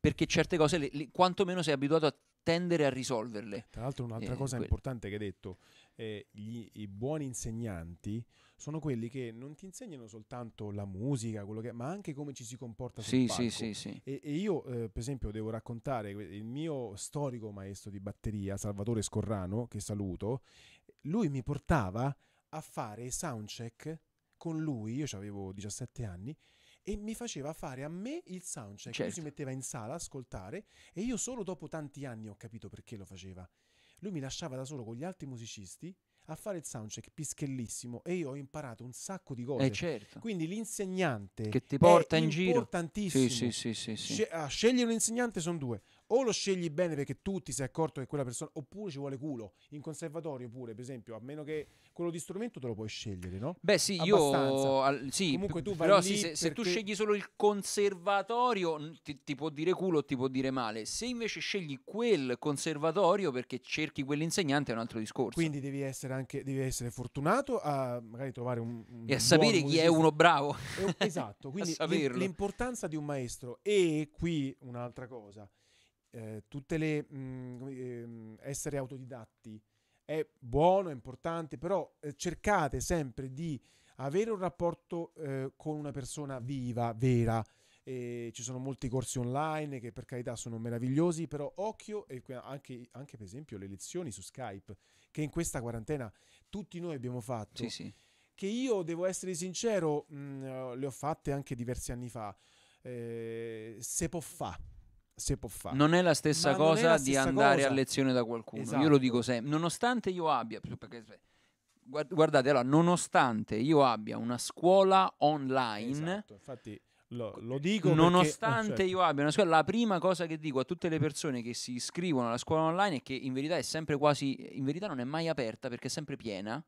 perché certe cose le, le, quantomeno sei abituato a tendere a risolverle. Eh, tra l'altro un'altra eh, cosa quel... importante che hai detto, eh, gli, i buoni insegnanti sono quelli che non ti insegnano soltanto la musica, che, ma anche come ci si comporta sul sì, palco. Sì, sì, e, e, io, eh, per esempio, devo raccontare il mio storico maestro di batteria, Salvatore Scorrano, che saluto, lui mi portava a fare soundcheck con lui, io avevo 17 anni, e mi faceva fare a me il soundcheck. Certo. Lui si certo. metteva in sala a ascoltare e io solo dopo tanti anni ho capito perché lo faceva lui mi lasciava da solo con gli altri musicisti a fare il soundcheck pischellissimo e io ho imparato un sacco di cose. Eh certo. Quindi l'insegnante che ti porta in giro è importantissimo. Sì, sì, sì, sì, sì. Sce- a ah, scegliere un insegnante sono due o lo scegli bene perché tu ti sei accorto che quella persona, oppure ci vuole culo. In conservatorio pure, per esempio, a meno che quello di strumento te lo puoi scegliere, no? Beh sì, Abbastanza. io... Al, sì, Comunque tu vai però sì, se, perché... se, tu scegli solo il conservatorio ti, ti può dire culo o ti può dire male. Se invece scegli quel conservatorio perché cerchi quell'insegnante è un altro discorso. Quindi devi essere anche devi essere fortunato a magari trovare un... un e a sapere chi musicista. è uno bravo. Esatto, quindi l'importanza di un maestro. E qui un'altra cosa. Eh, tutte le mh, mm, ehm, essere autodidatti è buono, è importante, però eh, cercate sempre di avere un rapporto eh, con una persona viva, vera. E ci sono molti corsi online che per carità sono meravigliosi, però occhio anche, anche, per esempio le lezioni su Skype che in questa quarantena tutti noi abbiamo fatto. Sì, sì. Che io devo essere sincero, mh, mm, le ho fatte anche diversi anni fa. Eh, se può fare si può fare. Non è la stessa Ma cosa la stessa di andare cosa. a lezione da qualcuno. Esatto. Io lo esatto. dico sempre, nonostante io abbia, perché, guardate, allora, nonostante io abbia una scuola online, esatto. infatti lo, lo dico nonostante perché, cioè certo. io abbia una scuola la prima cosa che dico a tutte le persone che si iscrivono alla scuola online è che in verità è sempre quasi in verità non è mai aperta perché è sempre piena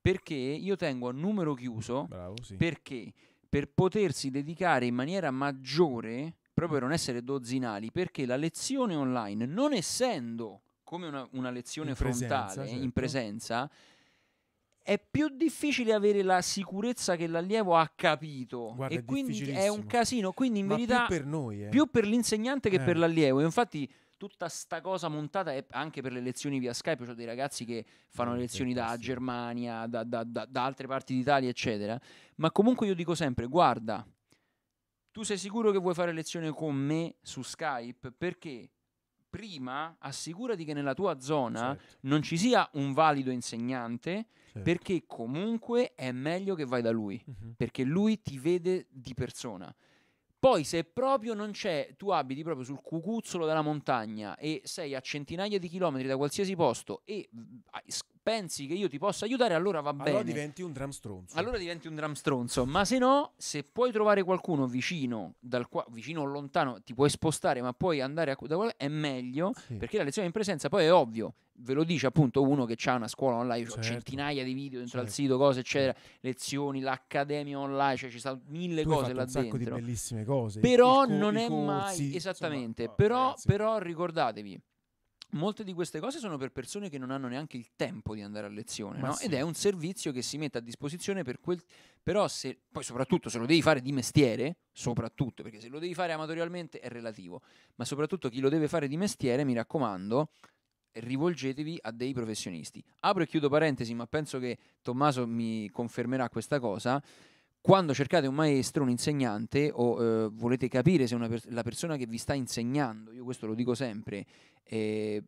perché io tengo a numero chiuso Bravo, sì. perché per potersi dedicare in maniera maggiore proprio per non essere dozzinali, perché la lezione online, non essendo come una, una lezione in frontale presenza, eh, certo. in presenza, è più difficile avere la sicurezza che l'allievo ha capito Guarda, e quindi è un casino, quindi in Ma verità più per, noi, eh. più per l'insegnante che eh. per l'allievo. E infatti tutta sta cosa montata è anche per le lezioni via Skype, ho cioè dei ragazzi che fanno eh, le lezioni da Germania, da, da, da, da altre parti d'Italia, eccetera. Ma comunque io dico sempre, guarda, tu sei sicuro che vuoi fare lezione con me su Skype? Perché prima assicurati che nella tua zona certo. non ci sia un valido insegnante certo. perché comunque è meglio che vai da lui, uh-huh. perché lui ti vede di persona. Poi se proprio non c'è, tu abiti proprio sul cucuzzolo della montagna e sei a centinaia di chilometri da qualsiasi posto e mm, pensi che io ti possa aiutare, allora va allora bene. Allora diventi un drum stronzo. Allora diventi un drum stronzo. Ma se no, se puoi trovare qualcuno vicino, dal qua, vicino o lontano, ti puoi spostare, ma puoi andare a, da qual- è meglio sì. perché la lezione in presenza poi è ovvio. Ve lo dice appunto uno che ha una scuola online, certo. centinaia di video dentro certo. al sito, cose eccetera, lezioni, l'accademia online, cioè ci stanno mille tu cose là un dentro. Un sacco di bellissime cose. Però cu- non è corsi, mai esattamente, insomma, no, però, però ricordatevi molte di queste cose sono per persone che non hanno neanche il tempo di andare a lezione, no? sì. ed è un servizio che si mette a disposizione per quel... però se poi soprattutto se lo devi fare di mestiere, soprattutto perché se lo devi fare amatorialmente è relativo, ma soprattutto chi lo deve fare di mestiere, mi raccomando, rivolgetevi a dei professionisti. Apro e chiudo parentesi, ma penso che Tommaso mi confermerà questa cosa quando cercate un maestro, un insegnante o eh, volete capire se per- la persona che vi sta insegnando, io questo lo dico sempre, eh,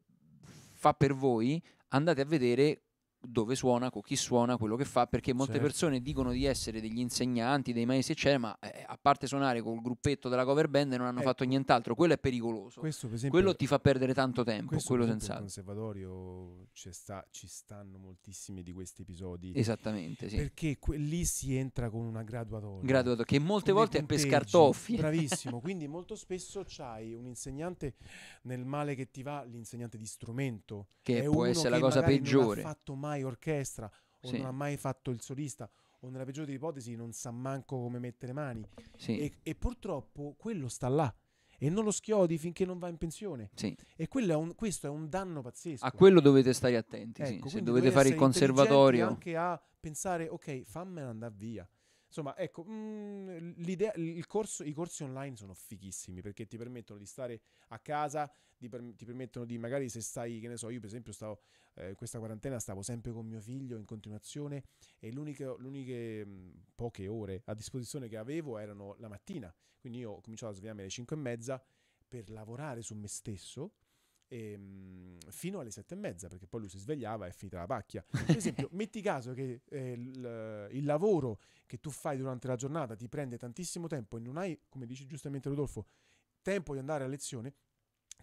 fa per voi, andate a vedere dove suona, con chi suona, quello che fa, perché molte certo. persone dicono di essere degli insegnanti, dei maestri, eccetera, ma eh, a parte suonare col gruppetto della cover band non hanno eh, fatto nient'altro, quello è pericoloso. Questo, per esempio, quello ti fa perdere tanto tempo, quello senz'altro. Al conservatorio sta, ci stanno moltissimi di questi episodi. Esattamente, sì. Perché que- lì si entra con una graduatoria. Graduatoria, che molte volte punteggi, è per scartoffi. Bravissimo, quindi molto spesso c'hai un insegnante nel male che ti va, l'insegnante di strumento. Che può essere la cosa peggiore. Non ha fatto mai mai orchestra o sì. non ha mai fatto il solista o nella peggiore delle ipotesi non sa manco come mettere le mani. Sì. E, e, purtroppo quello sta là. E non lo schiodi finché non va in pensione. Sì. E è un, questo è un danno pazzesco. A quello dovete stare attenti. Ecco, se dovete fare il conservatorio. Anche a pensare, ok, fammela andare via. Insomma, ecco, mh, mm, corso, i corsi online sono fighissimi perché ti permettono di stare a casa, ti, ti permettono di magari se stai, che ne so, io per esempio stavo, eh, questa quarantena stavo sempre con mio figlio in continuazione e l'unica l'uniche mh, mm, poche ore a disposizione che avevo erano la mattina, quindi io ho cominciato a svegliarmi alle 5 e mezza per lavorare su me stesso e, ehm, fino alle sette e mezza, perché poi lui si svegliava e è finita la pacchia. Per esempio, metti caso che eh, il, il, lavoro che tu fai durante la giornata ti prende tantissimo tempo e non hai, come dice giustamente Rodolfo, tempo di andare a lezione,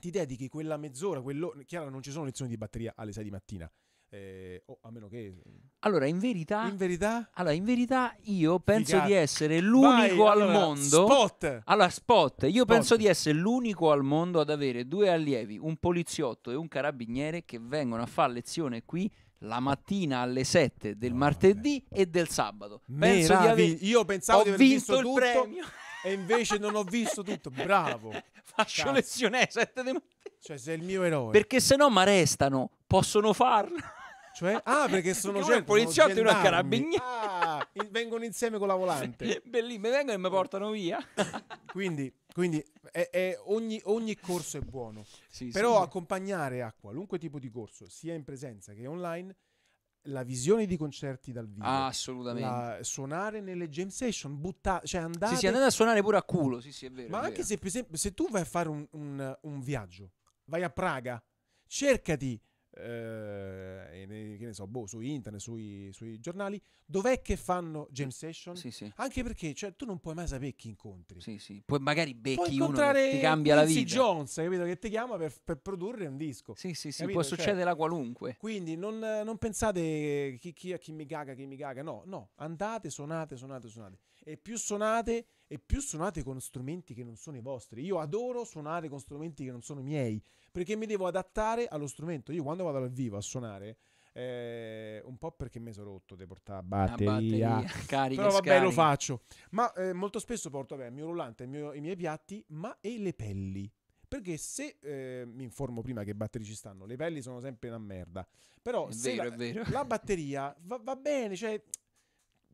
ti dedichi quella mezz'ora, quello... Chiaro, non ci sono lezioni di batteria alle 6 di mattina, eh, oh, a meno che... Allora in, verità, in verità? allora, in verità, io penso Figata. di essere l'unico Vai, al allora, mondo... Spot! Allora, spot. Io spot. penso di essere l'unico al mondo ad avere due allievi, un poliziotto e un carabiniere, che vengono a fare lezione qui la mattina alle 7 del no, martedì eh. e del sabato. Penso Meravigli- aver... Io pensavo di aver visto, visto tutto premio. e invece non ho visto tutto. Bravo. Faccio Cazzo. lezione alle 7 del martedì. Cioè sei il mio eroe. Perché se no ma restano possono farlo. Cioè, ah, perché sono perché un cioè, poliziotto e una carabinieri. Ah, vengono insieme con la volante. Bellissimo, vengono e mi portano via. quindi, quindi è, è ogni, ogni, corso è buono. Sì, Però sì. accompagnare a qualunque tipo di corso, sia in presenza che online, la visione di concerti dal vivo. Ah, assolutamente. La, suonare nelle jam session, buttare, cioè andare... Sì, sì, andate a suonare pure a culo, sì, sì, è vero. Ma è anche vero. se, per esempio, se tu vai a fare un, un, un viaggio, vai a Praga, cercati eh, che ne so, boh, su internet, sui, sui, giornali, dov'è che fanno jam session? Sì, sì. Anche perché cioè, tu non puoi mai sapere chi incontri. Sì, sì. Poi magari becchi puoi uno che ti cambia la vita. Jones, capito, che ti chiama per, per produrre un disco. Sì, sì, sì, capito? può cioè, succedere la qualunque. Quindi non, non pensate chi, chi, chi mi caga, chi mi caga, no, no, andate, suonate, suonate, suonate. E più suonate e più suonate con strumenti che non sono i vostri. Io adoro suonare con strumenti che non sono miei, perché mi devo adattare allo strumento. Io quando vado dal vivo a suonare, eh, un po' perché mi sono rotto devo portare batteria, batteria carica, però vabbè scarica. lo faccio ma eh, molto spesso porto vabbè, il mio rullante il mio, i miei piatti ma e le pelli perché se eh, mi informo prima che batterie ci stanno le pelli sono sempre una merda però è se vero, la, la, batteria va, va, bene cioè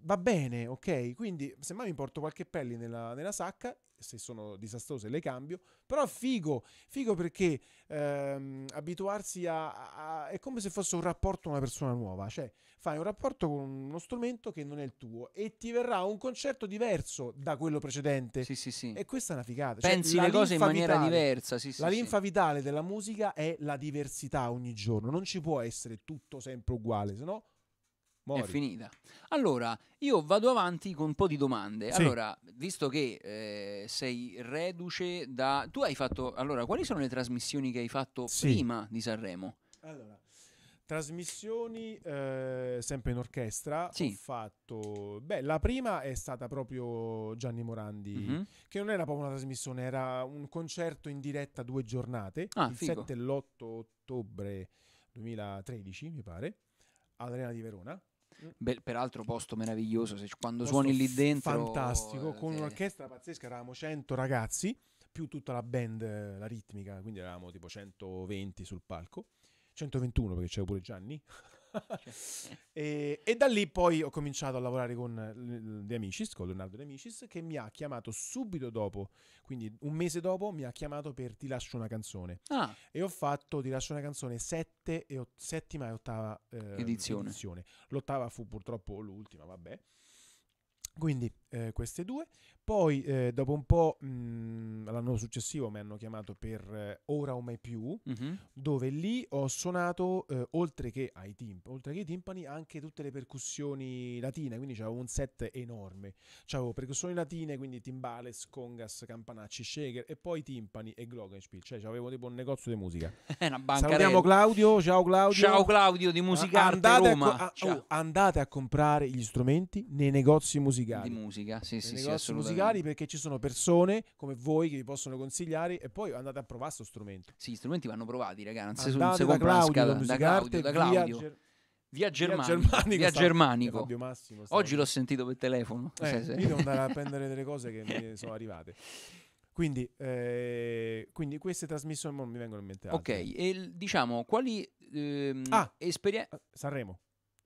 va bene, ok? Quindi semmai mi porto qualche pelle nella, nella, sacca, se sono disastrose le cambio, però figo, figo perché ehm, abituarsi a, a, è come se fosse un rapporto con una persona nuova, cioè fai un rapporto con uno strumento che non è il tuo e ti verrà un concerto diverso da quello precedente. Sì, sì, sì. E questa è una figata. Cioè Pensi cioè, le cose in maniera vitale, diversa, sì, sì. La linfa sì. vitale della musica è la diversità ogni giorno, non ci può essere tutto sempre uguale, se no Mori. È finita. Allora, io vado avanti con un po' di domande. Sì. Allora, visto che eh, sei reduce da... Tu hai fatto... Allora, quali sono le trasmissioni che hai fatto sì. prima di Sanremo? Allora, trasmissioni eh, sempre in orchestra. Sì. Ho fatto... Beh, la prima è stata proprio Gianni Morandi, mm-hmm. che non era proprio una trasmissione, era un concerto in diretta due giornate, ah, il figo. 7 e l'8 ottobre 2013, mi pare, all'Arena di Verona. Mm. Beh, peraltro posto meraviglioso, se, quando posto suoni lì dentro... Fantastico, con eh. un'orchestra pazzesca, eravamo 100 ragazzi, più tutta la band, la ritmica, quindi eravamo tipo 120 sul palco. 121 perché c'era pure Gianni e, e, da lì poi ho cominciato a lavorare con De Amicis, con Leonardo De Amicis, che mi ha chiamato subito dopo, quindi un mese dopo mi ha chiamato per Ti lascio una canzone. Ah. E ho fatto Ti lascio una canzone sette e ot- settima e ottava eh, edizione. edizione. L'ottava fu purtroppo l'ultima, vabbè. Quindi eh, queste due. Poi, eh, dopo un po', mh, mhmm, l'anno successivo mi hanno chiamato per eh, Ora o Mai Più, mm-hmm. dove lì ho suonato, eh, oltre che ai timp- oltre che ai timpani, anche tutte le percussioni latine, quindi c'avevo un set enorme. C'avevo percussioni latine, quindi timbales, congas, campanacci, shaker, e poi timpani e glockenspiel, cioè avevo tipo un negozio di musica. È Salutiamo Claudio, ciao Claudio. Ciao Claudio di Musica ah, andate, a co- a- oh, andate a comprare gli strumenti nei negozi musicali. Di musica musica, sì, nei sì, negozi sì, musicali perché ci sono persone come voi che vi possono consigliare e poi andate a provare questo strumento. Sì, gli strumenti vanno provati, ragazzi, non si compra Claudio, da, da Claudio, da Claudio. Via, via, Germanico, via Germanico, via Germanico. Sta, Massimo, Oggi l'ho sentito per telefono. Eh, sì, Io devo andare a prendere delle cose che mi sono arrivate. Quindi, eh, quindi, queste trasmissioni non mi vengono in mente. Altre. Ok, e diciamo quali ehm, ah, esperienze. Sanremo.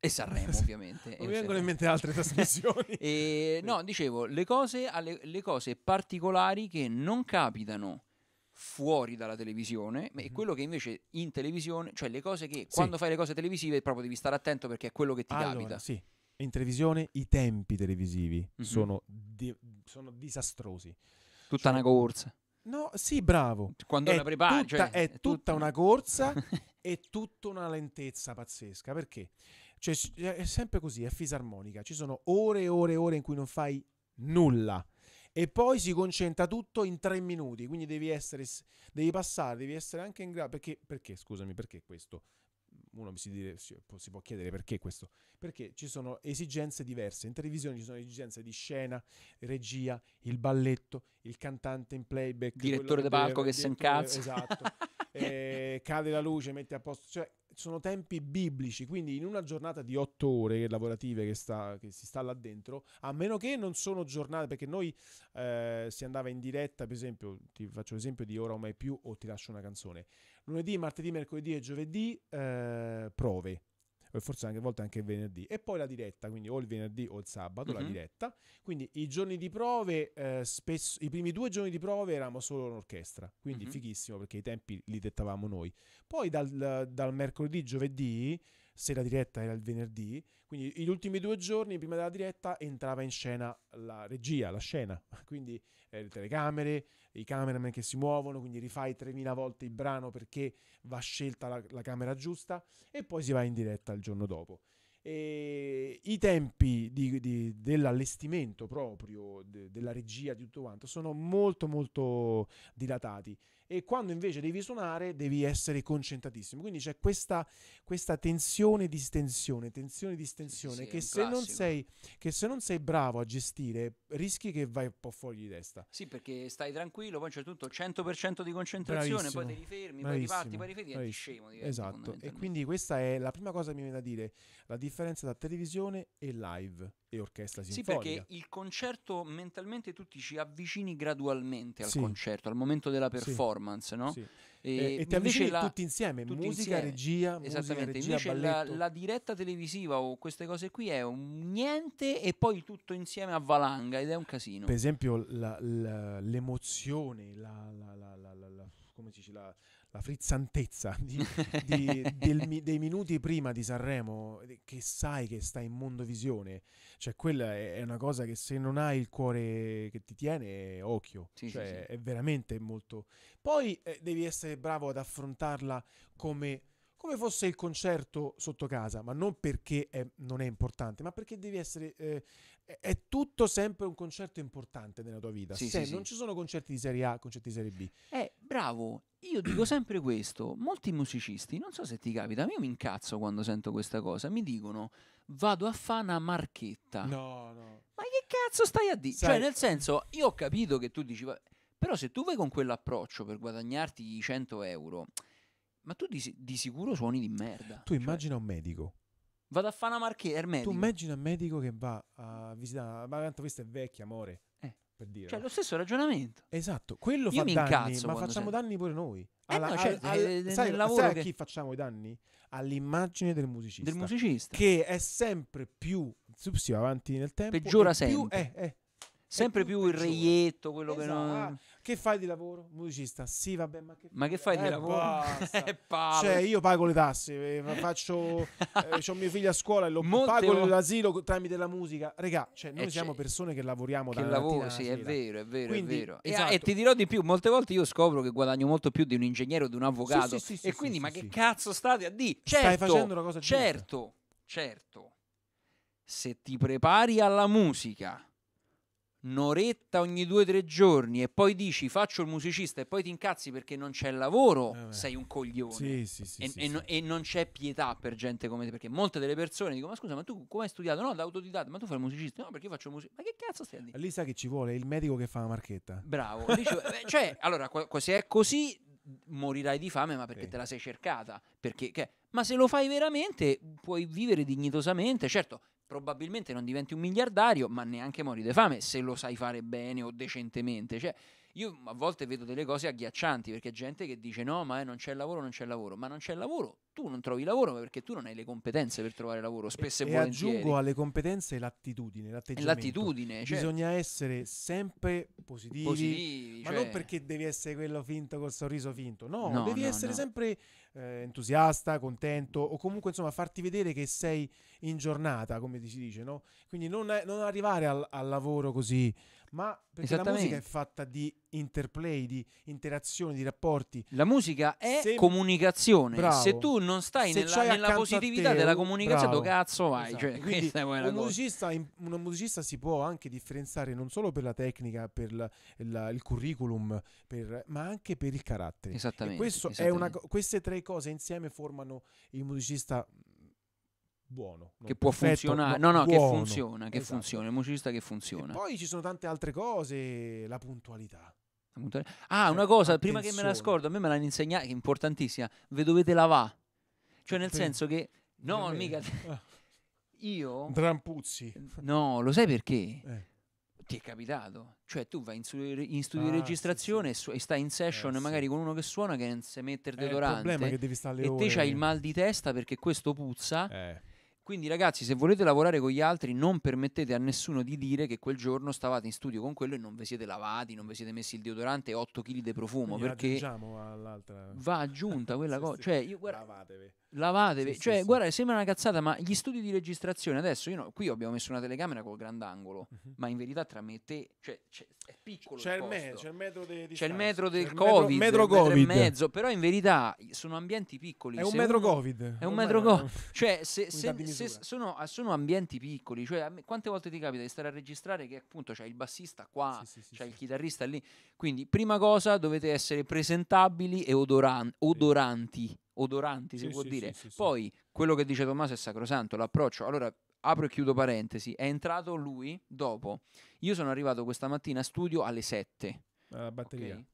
E Sanremo, ovviamente. mi vengono in mente altre trasmissioni. e, eh, no, dicevo, le cose, alle, le cose particolari che non capitano fuori dalla televisione e mhm. quello che invece in televisione, cioè le cose che sì. quando fai le cose televisive proprio devi stare attento perché è quello che ti allora, capita. Sì. In televisione i tempi televisivi mm-hmm. sono, di- sono, disastrosi. Tutta cioè, una corsa. No, sì, bravo. Quando è la prepari, tutta, cioè, è, è tutta, tutta una corsa e tutta una lentezza pazzesca. Perché? Cioè, è sempre così, è fisarmonica. Ci sono ore e ore e ore in cui non fai nulla. E poi si concentra tutto in tre minuti. Quindi devi essere, devi passare, devi essere anche in grado. Perché, perché, scusami, perché questo? Uno si, dire, si, può chiedere perché questo? Perché ci sono esigenze diverse. In televisione ci sono esigenze di scena, regia, il balletto, il cantante in playback. Direttore di palco che si incazza. Esatto. eh, cade la luce, mette a posto. Cioè, sono tempi biblici, quindi in una giornata di otto ore lavorative che, sta, che, si sta là dentro, a meno che non sono giornate, perché noi eh, si andava in diretta, per esempio, ti faccio l'esempio di Ora o mai più o ti lascio una canzone, lunedì, martedì, mercoledì e giovedì eh, prove, forse anche a volte anche il venerdì. E poi la diretta, quindi o il venerdì o il sabato mm-hmm. la mhm. diretta. Quindi i giorni di prove, eh, spesso, i primi due giorni di prove eravamo solo un'orchestra, quindi mm-hmm. fighissimo perché i tempi li dettavamo noi. Poi dal, dal mercoledì, giovedì se la diretta era il venerdì, quindi gli ultimi due giorni prima della diretta entrava in scena la regia, la scena, quindi eh, le telecamere, i cameraman che si muovono, quindi rifai 3000 volte il brano perché va scelta la, la camera giusta e poi si va in diretta il giorno dopo. E I tempi di, di, dell'allestimento proprio, de, della regia, di tutto quanto, sono molto molto dilatati e quando invece devi suonare devi essere concentratissimo. Quindi c'è questa, questa tensione, distensione, tensione, distensione, sì, che, se sei, che, se non sei, bravo a gestire rischi che vai un po' fuori di testa. Sì, perché stai tranquillo, poi c'è tutto certo 100% di concentrazione, Bravissimo. poi ti rifermi, poi riparti, poi riferi, diventi scemo. esatto, e quindi questa è la prima cosa che mi viene da dire, la differenza tra televisione e live e orchestra sinfonica. Sì, perché il concerto mentalmente tu ti ci avvicini gradualmente al sì. concerto, al momento della performance, sì. no? Sì. E, eh, e ti avvicini la... tutti insieme, tutti musica, insieme. regia, Esattamente. Musica, regia, invece la, la, diretta televisiva o queste cose qui è un niente e poi tutto insieme a valanga ed è un casino. Per esempio la, l'emozione, la, come si dice, la la frizzantezza di, di, del, dei minuti prima di Sanremo, che sai che sta in mondovisione, cioè quella è una cosa che se non hai il cuore che ti tiene, occhio, sì, cioè, sì, sì. è veramente molto... Poi eh, devi essere bravo ad affrontarla come come fosse il concerto sotto casa, ma non perché è, non è importante, ma perché devi essere... Eh, è tutto sempre un concerto importante nella tua vita. Sì, se sì, non sì. ci sono concerti di serie A, concerti di serie B. Eh, bravo, io dico sempre questo. Molti musicisti, non so se ti capita, io mi incazzo quando sento questa cosa, mi dicono vado a fare una marchetta. No, no. Ma che cazzo stai a dire? Cioè, nel senso, io ho capito che tu dici... Però se tu vai con quell'approccio per guadagnarti i 100 euro... Ma tu di, di sicuro suoni di merda. Tu cioè, immagina un medico. Vado a fare una marchetta, il medico. Tu immagina un medico che va a visitare, ma tanto questa è vecchia, amore. Eh. Per dire. Cioè, lo stesso ragionamento. Esatto, quello Io fa mi danni, ma facciamo sei... danni pure noi. Eh, Alla, eh no, cioè, al, al, eh, al, sai, sai a chi facciamo i danni? All'immagine del musicista, del musicista. Che è sempre più, si va avanti nel tempo. Peggiora sempre. Più, eh, eh, sempre più il reietto, quello esatto. che non... Ah, che fai di lavoro? Musicista. Sì, vabbè, ma che, ma che fai eh, di lavoro? Eh, cioè, io pago le tasse, eh, faccio... eh, ho mio figlio a scuola e lo Molte pago o... l'asilo tramite la musica. Regà, cioè, eh, noi e siamo persone che lavoriamo che da lavoro, sì, è vero, è vero, quindi, è vero. Ah, esatto. E, e, ti dirò di più, molte volte io scopro che guadagno molto più di un ingegnere o di un avvocato. Sì, sì, sì, e quindi, ma che cazzo state a dire? Certo, Stai facendo certo, una cosa certo, giusta. Certo, certo. Se ti prepari alla musica un'oretta ogni due o tre giorni e poi dici faccio il musicista e poi ti incazzi perché non c'è lavoro, eh sei un coglione. Sì, sì, sì, e, e, no, e, non c'è pietà per gente come te, perché molte delle persone dicono ma scusa ma tu come hai studiato? No, da autodidatta, ma tu fai il musicista? No, perché io faccio il musicista? Ma che cazzo stai a dire? Lì sa che ci vuole il medico che fa la marchetta. Bravo, eh, cioè allora se è così morirai di fame ma perché te la sei cercata, perché, che, ma se lo fai veramente puoi vivere dignitosamente, certo probabilmente non diventi un miliardario, ma neanche mori di fame se lo sai fare bene o decentemente. Cioè, io a volte vedo delle cose agghiaccianti perché gente che dice no, ma eh, non c'è lavoro, non c'è lavoro, ma non c'è lavoro, tu non trovi lavoro perché tu non hai le competenze per trovare lavoro, spesso e, e volentieri. aggiungo alle competenze l'attitudine, l'atteggiamento. L'attitudine, cioè, Bisogna essere sempre positivi, positivi ma cioè... non perché devi essere quello finto col sorriso finto, no, no devi no, essere no. sempre eh, entusiasta, contento o comunque insomma farti vedere che sei in giornata, come si dice, no? Quindi non, non arrivare al, al, lavoro così ma perché la musica è fatta di interplay, di interazioni, di rapporti. La musica è se... comunicazione. Bravo. Se tu non stai se nella, nella positività te, della comunicazione, dove cazzo vai? Esatto. Cioè, Quindi, un, musicista, un, musicista, si può anche differenziare non solo per la tecnica, per la, la, il curriculum, per, ma anche per il carattere. Esattamente, esattamente. Una, queste tre cose insieme formano il musicista buono. Che può perfetto, funzionare, no, no, buono. che funziona, che esatto. funziona, il musicista che funziona. E poi ci sono tante altre cose, la puntualità. La puntualità. Ah, cioè, una cosa, attenzione. prima che me la scordo, a me me l'hanno insegnata, che è importantissima, ve dovete lavare. Cioè nel Prima. senso che... No, Prima. mica... Ah. io... Drampuzzi. No, lo sai perché? Eh. Ti è capitato. Cioè tu vai in, su, in studio ah, di registrazione sì, sì. e stai in session eh, magari sì. con uno che suona che non si mette il deodorante. Eh, il problema è che devi stare le E te c'hai il mal di testa perché questo puzza. Eh quindi ragazzi, se volete lavorare con gli altri, non permettete a nessuno di dire che quel giorno stavate in studio con quello e non vi siete lavati, non vi siete messi il deodorante e 8 kg di profumo, Quindi perché va aggiunta quella cosa. Cioè, io guarda, Lavatevi. Lavatevi, sì, cioè, sì, guarda, sembra una cazzata, ma gli studi di registrazione adesso, io no, qui abbiamo messo una telecamera col grandangolo, uh-huh. ma in verità tra me e te, cioè, c'è, è piccolo. C'è il, il me, c'è il metro de- C'è il metro del c'è COVID, il metro, metro COVID. mezzo, però in verità sono ambienti piccoli. È un metro uno, COVID. È un metro COVID. Cioè, se, se, se, se sono, ah, sono, ambienti piccoli, cioè, me, quante volte ti capita di stare a registrare che appunto c'è il bassista qua, sì, c'è il chitarrista lì. Quindi, prima cosa, dovete essere presentabili e odoran- odoranti odoranti, si sì, può sì, dire. Sì, Poi quello che dice Tommaso è sacrosanto, l'approccio. Allora, apro e chiudo parentesi, è entrato lui dopo. Io sono arrivato questa mattina a studio alle 7. La batteria. Okay.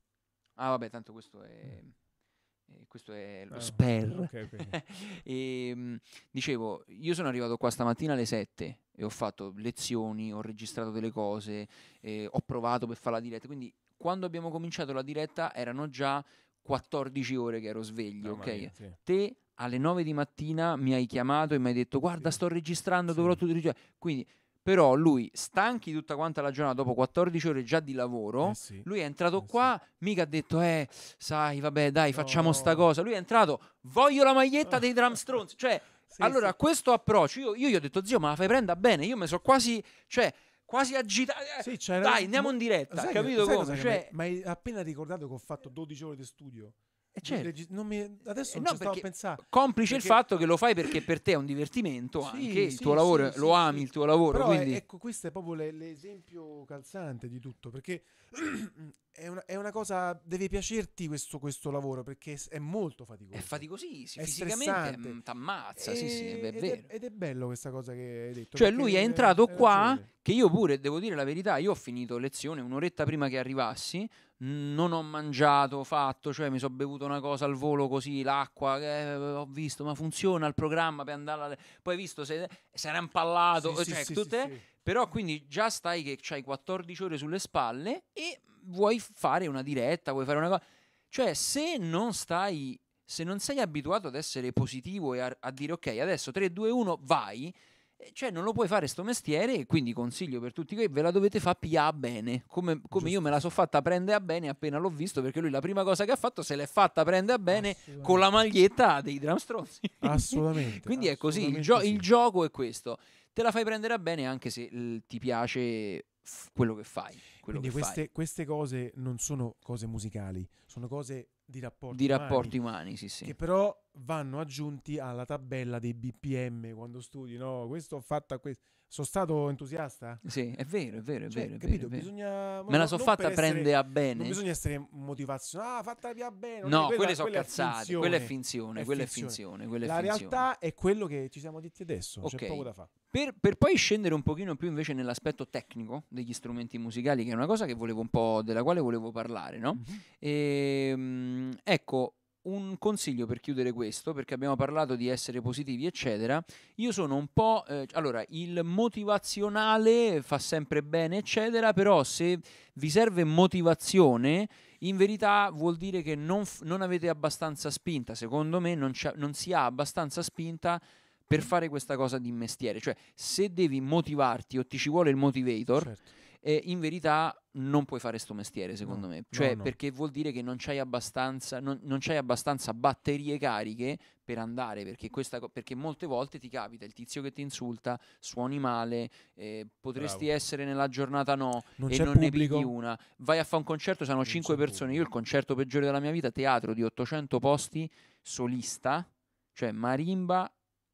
Ah, vabbè, tanto questo è... Eh. questo è lo ah, sper. Okay, okay. e, ehm, dicevo, io sono arrivato qua stamattina alle 7 e ho fatto lezioni, ho registrato delle cose, eh, ho provato per fare la diretta. Quindi quando abbiamo cominciato la diretta erano già 14 ore che ero sveglio, no, ok? Mia, sì. Te alle 9 di mattina mi hai chiamato e mi hai detto "Guarda, sì. sto registrando, dovrò tutto registrare". Quindi però lui, stanchi tutta quanta la giornata, dopo 14 ore già di lavoro, eh sì, lui è entrato eh qua, sì. mica ha detto, eh, sai, vabbè, dai, facciamo no. sta cosa. Lui è entrato, voglio la maglietta dei drum Cioè, sì, allora, questo approccio, io, io, gli ho detto, zio, ma la fai prenda bene, io mi sono quasi... Cioè, quasi agitato. Eh, sì, Dai, andiamo in diretta, sai capito che, sai come? Cioè... Ma hai appena ricordato che ho fatto 12 ore di studio. Eh, certo. Legis- non mi, adesso eh, non no, stavo a pensare. Complice perché... il fatto che lo fai perché per te è un divertimento, sì, anche il sì, tuo lavoro, sì, lo ami il tuo lavoro. Però quindi... è, ecco, questo è proprio le, l'esempio calzante di tutto, perché è, una, è, una, cosa, deve piacerti questo, questo, lavoro, perché è molto faticoso. È faticosissimo, fisicamente ti mm, ammazza, sì, sì, è vero. Eh, ed è, ed è bello questa cosa che hai detto. Cioè lui è entrato è, qua, che io pure, devo dire la verità, io ho finito lezione un'oretta prima che arrivassi, non ho mangiato, fatto, cioè mi sono bevuto una cosa al volo così, l'acqua, eh, ho visto, ma funziona il programma per andare alle... Poi hai visto, se, se era impallato, sì, cioè, sì, tutte... Sì, però quindi già stai che hai 14 ore sulle spalle e vuoi fare una diretta, vuoi fare una cosa... Cioè se non stai, se non sei abituato ad essere positivo e a, a dire ok, adesso 3, 2, 1, vai eh, cioè, non lo puoi fare sto mestiere e quindi consiglio per tutti voi, ve la dovete fare PA bene. Come, come io me la so fatta prende a bene appena l'ho visto, perché lui la prima cosa che ha fatto se l'è fatta prende a bene con la maglietta dei drumstronzi. Assolutamente. quindi è così, il, gio- sì. il, gioco è questo. Te la fai prendere a bene anche se l- ti piace f- quello che fai. Quello quindi che queste, fai. queste cose non sono cose musicali, sono cose di rapporti di umani. Di rapporti umani, sì, sì. Che però vanno aggiunti alla tabella dei BPM quando studi, no? Questo ho fatto a questo. Sono stato entusiasta? Sì, è vero, è vero, è cioè, vero. È Vero, bisogna... Me la sono fatta prendere a bene. Non bisogna essere motivazionale, ah, fatta via bene. No, quella, quelle sono cazzate, quella è finzione, quella è finzione. Quella è la finzione. realtà è quello che ci siamo detti adesso, okay. c'è poco da fare. Per, per, poi scendere un pochino più invece nell'aspetto tecnico degli strumenti musicali, che è una cosa che volevo un po', della quale volevo parlare, no? Mm-hmm. Ehm, e, ecco, un consiglio per chiudere questo, perché abbiamo parlato di essere positivi, eccetera. Io sono un po'... Eh, allora, il motivazionale fa sempre bene, eccetera, però se vi serve motivazione, in verità vuol dire che non, f- non avete abbastanza spinta, secondo me non, non si ha abbastanza spinta per fare questa cosa di mestiere. Cioè, se devi motivarti o ti ci vuole il motivator... Certo eh, in verità non puoi fare sto mestiere secondo no, me, cioè no, no. perché vuol dire che non c'hai abbastanza, non, non c'hai abbastanza batterie cariche per andare, perché, questa, perché, molte volte ti capita il tizio che ti insulta, suoni male, eh, potresti Bravo. essere nella giornata no non e non pubblico. ne pigli una, vai a fare un concerto, sono non 5 persone, pubblico. io il concerto peggiore della mia vita, teatro di 800 posti, solista, cioè marimba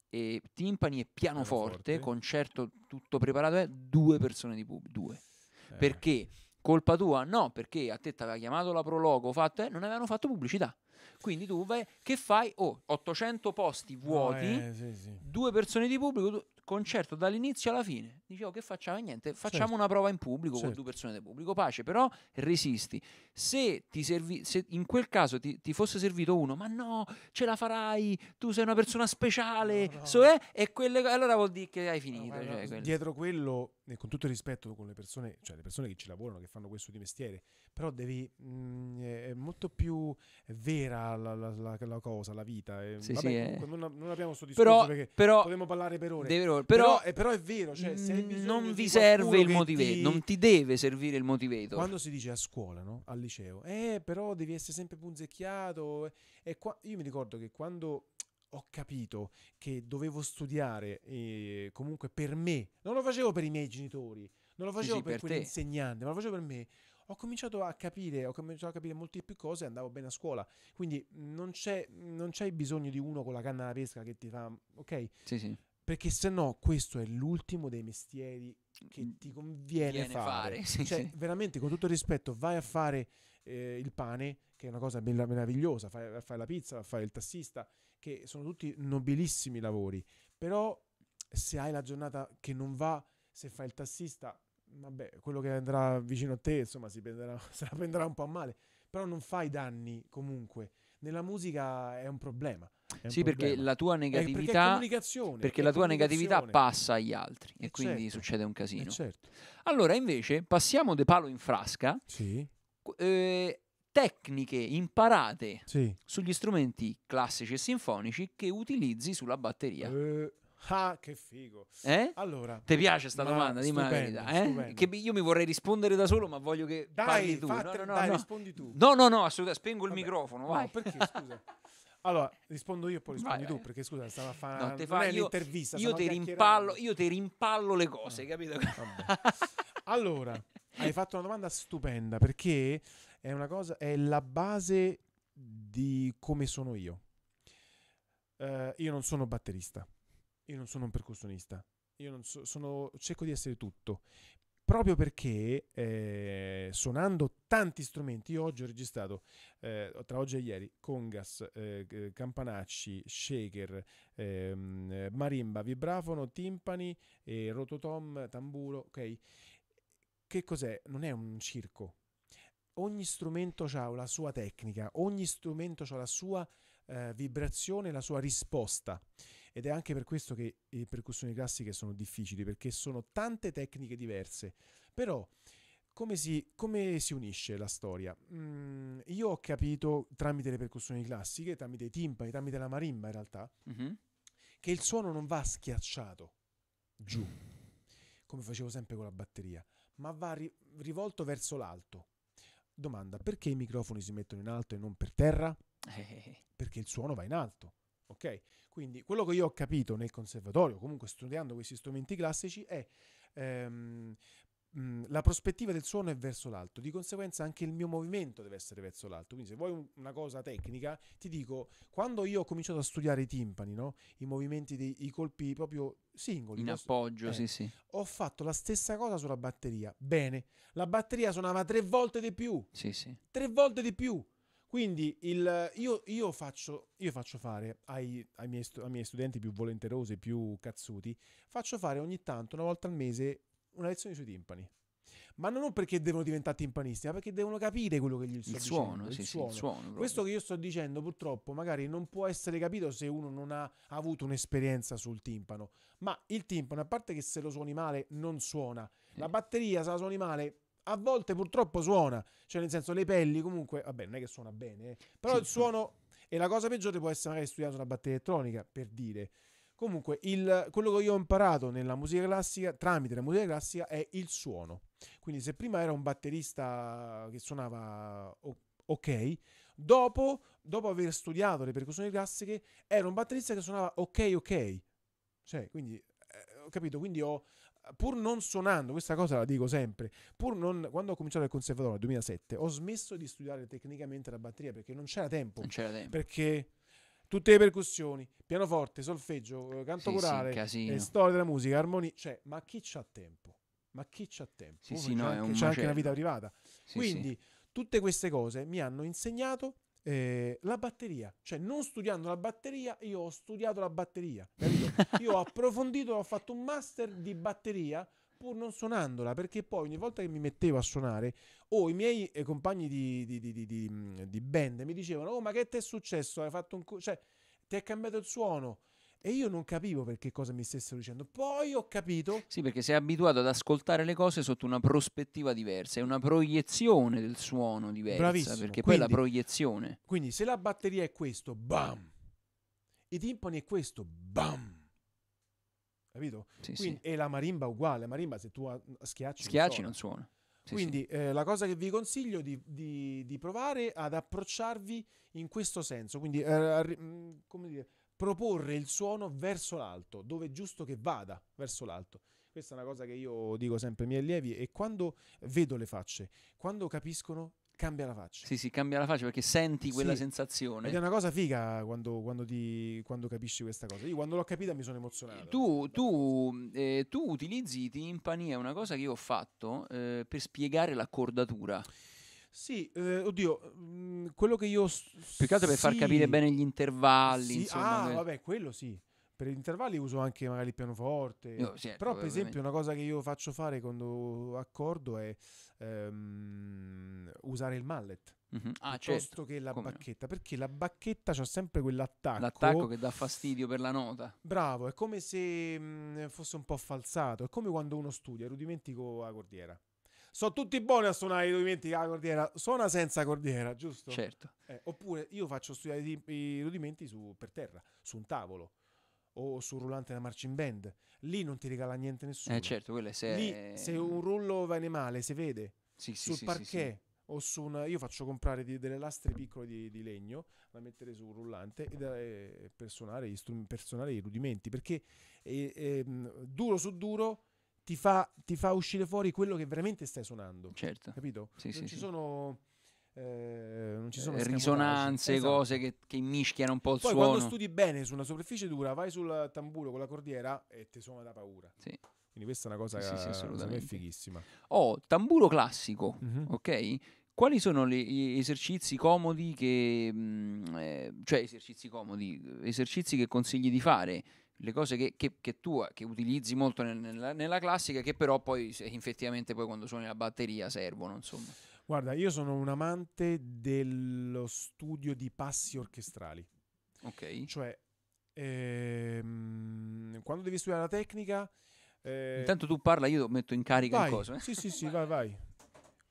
e timpani e pianoforte, pianoforte. concerto tutto preparato, è eh, due persone di pubblico, due. Perché? Colpa tua? No, perché a te ti aveva chiamato la Prologo, fatto, eh, non avevano fatto pubblicità. Quindi tu vai, che fai? Oh, 800 posti vuoti, no, eh, sì, sì. due persone di pubblico, concerto dall'inizio alla fine. Dicevo, oh, che facciamo? Niente, facciamo certo. una prova in pubblico certo. con due persone di pubblico, pace, però resisti. Se, servi, se in quel caso ti, ti, fosse servito uno, ma no, ce la farai, tu sei una persona speciale, no, no. So, eh? e quelle, allora vuol dire che hai finito. No, cioè, quello. Dietro quello, con tutto il rispetto con le persone, cioè le persone che ci lavorano, che fanno questo di mestiere, però devi, mh, mm, è molto più vera la, la, la, la cosa, la vita. E, eh. sì, vabbè, sì, eh. comunque, eh. non, non, abbiamo sto discorso però, perché però, potremmo parlare per ore. Però, però, è, però, è vero, cioè, non vi serve il motivato ti... non ti deve servire il motivato Quando si dice a scuola, no? al liceo, eh, però devi essere sempre punzecchiato. Eh. E qua, io mi ricordo che quando ho capito che dovevo studiare eh, comunque per me, non lo facevo per i miei genitori, non lo facevo sì, per, per quell'insegnante, ma lo facevo per me ho cominciato a capire, ho cominciato a capire molte più cose e andavo bene a scuola. Quindi non c'è, non c'è bisogno di uno con la canna da pesca che ti fa, ok? Sì, sì. Perché se no questo è l'ultimo dei mestieri che mm, ti conviene fare. fare. Sì, cioè, sì. veramente, con tutto il rispetto, vai a fare eh, il pane, che è una cosa bella, meravigliosa, fai, fai la pizza, fai il tassista, che sono tutti nobilissimi lavori. Però se hai la giornata che non va, se fai il tassista, vabbè, quello che andrà vicino a te, insomma, si prenderà, se la prenderà un po' a male, però non fai danni comunque. Nella musica è un problema. È sì, un perché problema. la tua negatività, eh, perché, perché la tua negatività passa agli altri e, e eh, quindi certo, succede un casino. Eh, certo. Allora, invece, passiamo de palo in frasca. Sì. Eh, tecniche imparate sì. sugli strumenti classici e sinfonici che utilizzi sulla batteria. Eh. Ah, che figo. Eh? Allora, ti piace questa domanda di Margherita? Eh? Che io mi vorrei rispondere da solo, ma voglio che dai, parli tu. Fatte, no, no, dai, no. rispondi tu. No, no, no, assolutamente. Spengo Vabbè. il microfono. Vai. No, perché scusa? Allora, rispondo io e poi rispondi vai, tu, vai. perché scusa, stava a fare no, fa, l'intervista. Io ti rimpallo, te rimpallo le cose, no. Eh, capito? allora, hai fatto una domanda stupenda, perché è una cosa, è la base di come sono io. Uh, io non sono batterista io non sono un percussionista, io so, sono, cerco di essere tutto, proprio perché eh, suonando tanti strumenti, io oggi ho registrato eh, tra oggi e ieri congas, eh, campanacci, shaker, ehm, marimba, vibrafono, timpani, rototom, tamburo, ok? Che cos'è? Non è un circo. Ogni strumento ha la sua tecnica, ogni strumento ha la sua eh, vibrazione, la sua risposta ed è anche per questo che le percussioni classiche sono difficili perché sono tante tecniche diverse però come si, come si unisce la storia? Mm, io ho capito tramite le percussioni classiche, tramite i timpani, tramite la marimba in realtà, mm-hmm. che il suono non va schiacciato giù, come facevo sempre con la batteria, ma va ri- rivolto verso l'alto. Domanda, perché i microfoni si mettono in alto e non per terra? Eh, eh, eh. Perché il suono va in alto. Ok? Quindi quello che io ho capito nel conservatorio, comunque studiando questi strumenti classici, è ehm, mm, la prospettiva del suono è verso l'alto, di conseguenza anche il mio movimento deve essere verso l'alto. Quindi, se vuoi una cosa tecnica, ti dico: quando io ho cominciato a studiare i timpani, no? i movimenti, dei, i colpi proprio singoli, in posso... appoggio, eh, sì, sì. Ho fatto la stessa cosa sulla batteria. Bene, la batteria suonava tre volte di più, sì, sì. tre volte di più quindi il, io, io, faccio, io, faccio, fare ai, ai, miei, ai, miei, studenti più volenterosi, più cazzuti, faccio fare ogni tanto, una volta al mese, una lezione sui timpani. Ma non perché devono diventare timpanisti, ma perché devono capire quello che gli sto il dicendo. Suono, il, sì, suono. Sì, il suono. Questo che io sto dicendo, purtroppo, magari non può essere capito se uno non ha avuto un'esperienza sul timpano. Ma il timpano, a parte che se lo suoni male, non suona. La eh. batteria, se la suoni male, a volte purtroppo suona, cioè nel senso le pelli comunque, vabbè non è che suona bene, eh. però il suono e la cosa peggiore può essere magari studiato una batteria elettronica, per dire. Comunque, il, quello che io ho imparato nella musica classica, tramite la musica classica, è il suono. Quindi se prima era un batterista che suonava ok, dopo, dopo aver studiato le percussioni classiche, era un batterista che suonava ok ok. Cioè, quindi, eh, ho capito, quindi ho pur non suonando, questa cosa la dico sempre, pur non, quando ho cominciato il conservatorio nel 2007, ho smesso di studiare tecnicamente la batteria perché non c'era tempo. Non c'era tempo. Perché tutte le percussioni, pianoforte, solfeggio, eh, canto sì, corale, sì, eh, storia della musica, armonia, cioè, ma chi c'ha tempo? Ma chi c'ha tempo? Sì, sì, c'è, no, anche, un c'è anche, una vita privata. Quindi tutte queste cose mi hanno insegnato eh, la batteria, cioè non studiando la batteria, io ho studiato la batteria, Io ho approfondito, ho fatto un master di batteria pur non suonandola, perché poi ogni volta che mi mettevo a suonare, o oh, i miei eh, compagni di, di, di, mm, di, band mi dicevano, oh ma che ti è successo? Hai fatto un... Co- cioè, ti è cambiato il suono, e io non capivo perché cosa mi stessero dicendo. Poi ho capito. Sì, perché sei abituato ad ascoltare le cose sotto una prospettiva diversa, è una proiezione del suono diversa. Bravissimo. Perché quindi, poi è la proiezione. Quindi, se la batteria è questo, bam! I timpani è questo, bam! Capito? Sì, quindi, sì. E la marimba uguale. marimba, se tu schiacci, schiacci non suona. Non suona. Sì, quindi, eh, la cosa che vi consiglio di, di, di, provare ad approcciarvi in questo senso. Quindi, eh, mm, come dire proporre il suono verso l'alto, dove è giusto che vada verso l'alto. Questa è una cosa che io dico sempre ai miei allievi e quando vedo le facce, quando capiscono cambia la faccia. Sì, sì, cambia la faccia perché senti quella sì, sensazione. Ed è una cosa figa quando, quando, ti, quando, capisci questa cosa. Io quando l'ho capita mi sono emozionato. Tu, tu, eh, tu utilizzi timpani, è una cosa che io ho fatto eh, per spiegare l'accordatura. Sì, eh, oddio, mh, mm, quello che io... S- Più che altro per sì. far capire bene gli intervalli. Sì, insomma, ah, nel... vabbè, quello sì. Per gli intervalli uso anche magari il pianoforte. Io, certo, Però, per esempio, una cosa che io faccio fare quando accordo è ehm, usare il mallet. Mm-hmm. Ah, piuttosto certo. che la Come bacchetta, no? perché la bacchetta c'ha sempre quell'attacco. L'attacco che dà fastidio per la nota. Bravo, è come se mh, mm, fosse un po' falsato, è come quando uno studia, rudimentico la cordiera sono tutti buoni a suonare i rudimenti con la cordiera, suona senza cordiera, giusto? Certo. Eh, oppure io faccio studiare i, i rudimenti su, per terra, su un tavolo o sul rullante da marching band. Lì non ti regala niente nessuno. Eh certo, quello è se... Lì, se un rullo viene male, si vede. Sì, sì, Sul sì, parquet o su una... Io faccio comprare di, delle lastre piccole di, di, legno da mettere su un rullante e da, eh, per, suonare, per, suonare, i rudimenti. Perché eh, eh, duro su duro ti fa, ti fa, uscire fuori quello che veramente stai suonando. Certo. Capito? Sì, non, sì, ci sì. Sono, eh, non ci sono... Eh, risonanze, esatto. cose che, che, mischiano un po' il Poi, suono. quando studi bene su una superficie dura, vai sul tamburo con la cordiera e ti suona da paura. Sì. Quindi questa è una cosa sì, che è fighissima. Oh, tamburo classico, mm-hmm. ok? Quali sono le, gli esercizi comodi che... Mh, mm, eh, cioè esercizi comodi, esercizi che consigli di fare le cose che, che, che tu che utilizzi molto nel, nella, nella, classica, che però poi effettivamente poi quando suoni la batteria servono, insomma. Guarda, io sono un amante dello studio di passi orchestrali. Ok. Cioè, ehm, quando devi studiare la tecnica... Eh... Intanto tu parla, io metto in carica vai. il coso. Eh? Sì, sì, sì, vai, vai.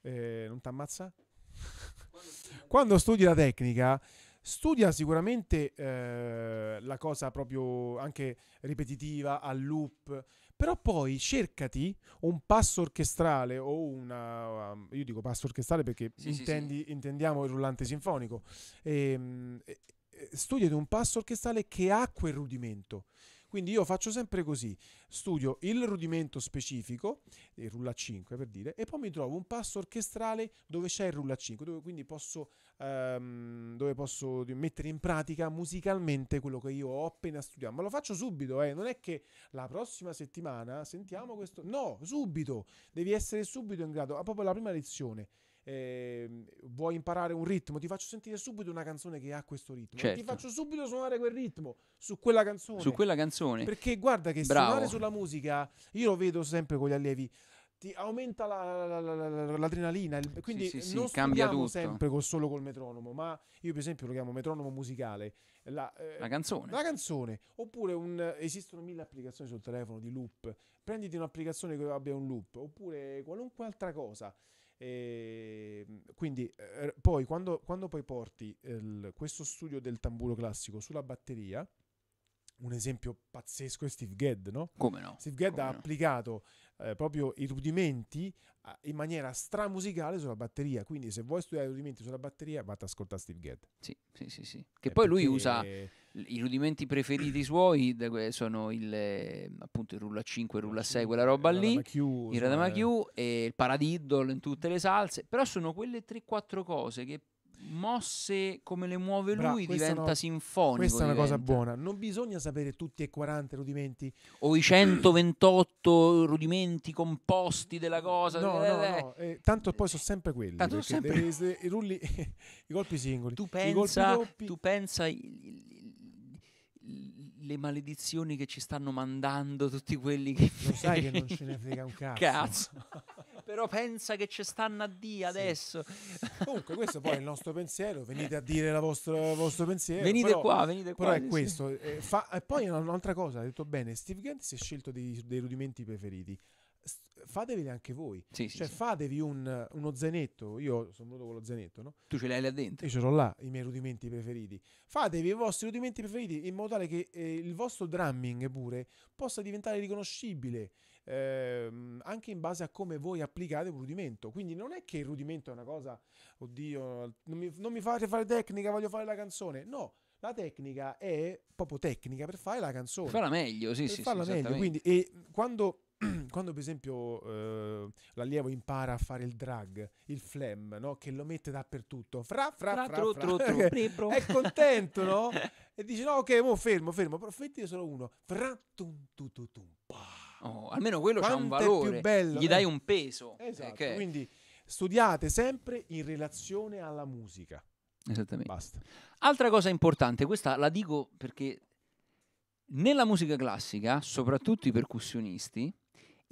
Eh, non ti ammazza? quando studi la tecnica Studia sicuramente eh, la cosa proprio anche ripetitiva, al loop, però poi cercati un passo orchestrale o una... Um, io dico passo orchestrale perché sì, intendi, sì, sì. intendiamo il rullante sinfonico. Ehm, e, studiati un passo orchestrale che ha quel rudimento. Quindi io faccio sempre così, studio il rudimento specifico, il rulla 5 per dire, e poi mi trovo un passo orchestrale dove c'è il rulla 5, dove quindi posso, ehm, dove posso mettere in pratica musicalmente quello che io ho appena studiato. Ma lo faccio subito, eh? non è che la prossima settimana sentiamo questo... No, subito, devi essere subito in grado, ah, proprio la prima lezione eh, vuoi imparare un ritmo, ti faccio sentire subito una canzone che ha questo ritmo. Certo. Ti faccio subito suonare quel ritmo su quella canzone. Su quella canzone. Perché guarda che Bravo. suonare sulla musica, io lo vedo sempre con gli allievi ti aumenta la, la, la, l'adrenalina. quindi sì, sì, non sì, cambia tutto. sempre col, solo col metronomo, ma io per esempio lo chiamo metronomo musicale. La, eh, canzone. La canzone. Oppure un, esistono mille applicazioni sul telefono di loop. Prenditi un'applicazione che abbia un loop, oppure qualunque altra cosa. E ehm, quindi eh, poi quando, quando, poi porti il, ehm, questo studio del tamburo classico sulla batteria, un esempio pazzesco è Steve Gadd, no? Come no? Steve Gadd ha no. applicato eh, proprio i rudimenti a, in maniera stramusicale sulla batteria, quindi se vuoi studiare i rudimenti sulla batteria, vatti ad ascoltare Steve Gadd. Sì, sì, sì, sì. Che eh, poi lui usa i rudimenti preferiti suoi sono il, appunto il rullo a 5, il rullo a 6, quella roba lì, il Radamachiu eh. e il paradiddle in tutte le salse, però sono quelle 3-4 cose che mosse come le muove lui Bra, diventa no, sinfonico. Questa è una cosa buona. Non bisogna sapere tutti e 40 rudimenti o i 128 rudimenti composti della cosa. No, eh, no, eh. no. Eh, tanto poi sono sempre quelli. Tanto sempre... Deve, se, i, rulli, I colpi singoli. Tu pensa, tu pensa il, il le maledizioni che ci stanno mandando tutti quelli che... Lo sai che non ce ne frega un cazzo. cazzo. Però pensa che ci stanno a D adesso. Sì. Comunque questo poi è il nostro pensiero, venite a dire il vostro, vostro, pensiero. Venite però, qua, venite qua. Però è questo. Sì. Eh, fa, e poi un'altra cosa, ha detto bene, Steve Gantz si è scelto dei, dei rudimenti preferiti fatevi anche voi. Sì, cioè, sì, fatevi un, uno zenetto. Io sono venuto con lo zenetto, no? Tu ce l'hai là dentro. Io ce l'ho là, i miei rudimenti preferiti. Fatevi i vostri rudimenti preferiti in modo tale che eh, il vostro drumming pure possa diventare riconoscibile ehm, anche in base a come voi applicate un rudimento. Quindi non è che il rudimento è una cosa, oddio, non mi, non mi fate fare tecnica, voglio fare la canzone. No, la tecnica è proprio tecnica per fare la canzone. farla meglio, sì, per sì. Farla sì, meglio. Quindi, e quando quando per esempio eh, l'allievo impara a fare il drag, il flam, no? che lo mette dappertutto, fra fra fra, fra, tru, fra, tru, fra. Tru, è contento, no? E dice no, ok, mo fermo, fermo, però fettine solo uno, fra tum tum, tum, tum. Oh, almeno quello ha un valore, bello, gli dai eh. un peso. Eh, esatto, che... quindi studiate sempre in relazione alla musica. Esattamente. Basta. Altra cosa importante, questa la dico perché nella musica classica, soprattutto i percussionisti,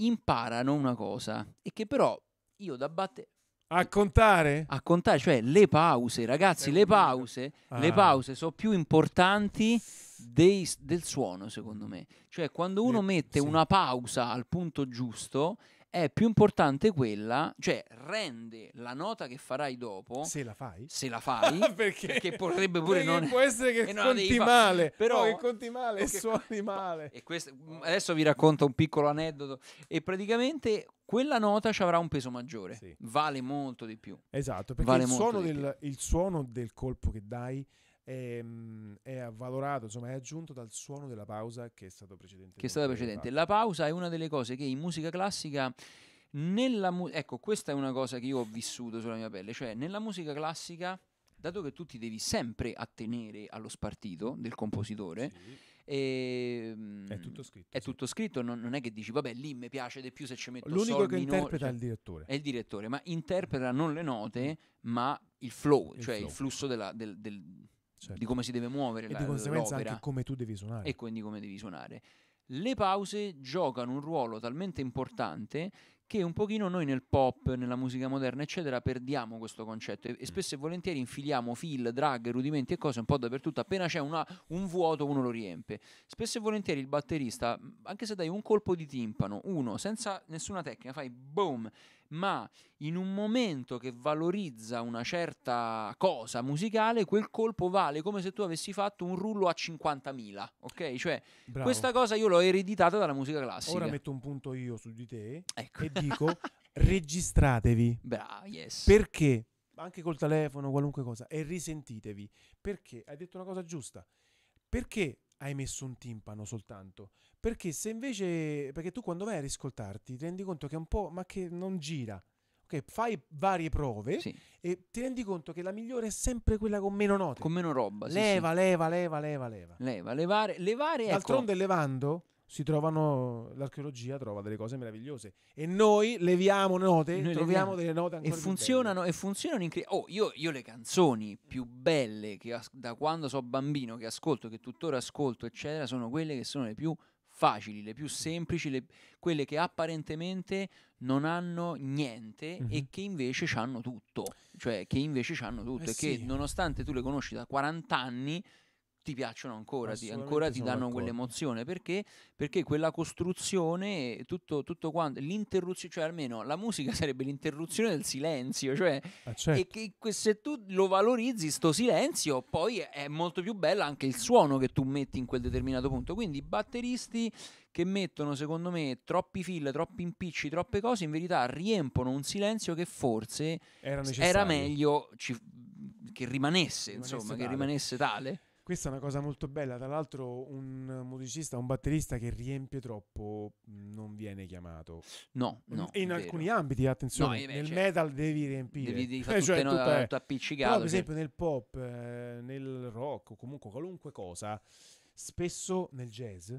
imparano una cosa e che però io da batte a contare? A contare, cioè le pause, ragazzi, le pause, ah. le pause sono più importanti dei, del suono, secondo me. Cioè, quando uno le, eh, mette sì. una pausa al punto giusto, è più importante quella, cioè rende la nota che farai dopo. Se la fai? Se la fai, perché, perché potrebbe pure perché non. Può essere che conti male, però che conti male e suoni male. E questo, mm, adesso vi racconto un piccolo aneddoto. E praticamente quella nota ci avrà un peso maggiore, sì. vale molto di più. Esatto, perché vale il, suono del, il suono del colpo che dai è, ehm, è avvalorato, insomma, è aggiunto dal suono della pausa che è stato precedente. Che è stata precedente. La pausa è una delle cose che in musica classica. Mu- ecco, questa è una cosa che io ho vissuto sulla mia pelle, cioè nella musica classica, dato che tu ti devi sempre attenere allo spartito del compositore, sì. E, ehm, è tutto scritto. È sì. tutto scritto non, non, è che dici, vabbè, lì mi piace di più se ci metto L'unico che interpreta cioè, è il direttore. È il direttore, ma interpreta non le note, ma il flow, il cioè flow. il flusso della, del, del, certo. di come si deve muovere e la, di conseguenza l'opera. anche come tu devi suonare. E quindi come devi suonare. Le pause giocano un ruolo talmente importante che un pochino noi nel pop, nella musica moderna, eccetera, perdiamo questo concetto e, e mm. spesso e volentieri infiliamo fill, drag, rudimenti e cose un po' dappertutto. Appena c'è una, un vuoto uno lo riempie. Spesso e volentieri il batterista, anche se dai un colpo di timpano, uno, senza nessuna tecnica, fai boom, ma in un momento che valorizza una certa cosa musicale, quel colpo vale come se tu avessi fatto un rullo a 50.000, ok? Cioè, Bravo. questa cosa io l'ho ereditata dalla musica classica. Ora metto un punto io su di te ecco. e dico, registratevi. Bravo, yes. Perché? Anche col telefono, qualunque cosa. E risentitevi. Perché? Hai detto una cosa giusta. Perché hai messo un timpano soltanto? Perché se invece... Perché tu quando vai a riscoltarti ti rendi conto che è un po'... ma che non gira. Ok, fai varie prove sì. e ti rendi conto che la migliore è sempre quella con meno note. Con meno roba. Sì, leva, sì. leva, leva, leva, leva. Leva, levare, levare. Ecco. D'altronde ecco. levando si trovano, l'archeologia trova delle cose meravigliose e noi leviamo note, noi troviamo leviamo. delle note ancora e funzionano, e funzionano incredibili. Oh, io, io, le canzoni più belle che as- da quando sono bambino, che ascolto, che tuttora ascolto, eccetera, sono quelle che sono le più facili, le più semplici, le, quelle che apparentemente non hanno niente mm-hmm. e mhm. che invece hanno tutto, cioè che invece hanno tutto eh e sì. che nonostante tu le conosci da 40 anni ti piacciono ancora, ti, ancora ti danno d'accordo. quell'emozione perché? Perché quella costruzione, tutto, tutto quanto, l'interruzione, cioè almeno la musica sarebbe l'interruzione del silenzio, cioè ah, certo. e che se tu lo valorizzi sto silenzio, poi è molto più bella anche il suono che tu metti in quel determinato punto. Quindi i batteristi che mettono secondo me troppi fill, troppi impicci, troppe cose, in verità riempono un silenzio che forse era, era meglio ci, che rimanesse, rimanesse, insomma, tale. che rimanesse tale. Questa è una cosa molto bella, tra l'altro un musicista, un batterista che riempie troppo non viene chiamato. No, no. In alcuni vero. ambiti, attenzione, no, eh, nel cioè, metal devi riempire. Devi, devi fare cioè, tutto, tutto, è, tutto appiccicato. Però, per esempio nel pop, eh, nel rock o comunque qualunque cosa, spesso nel jazz...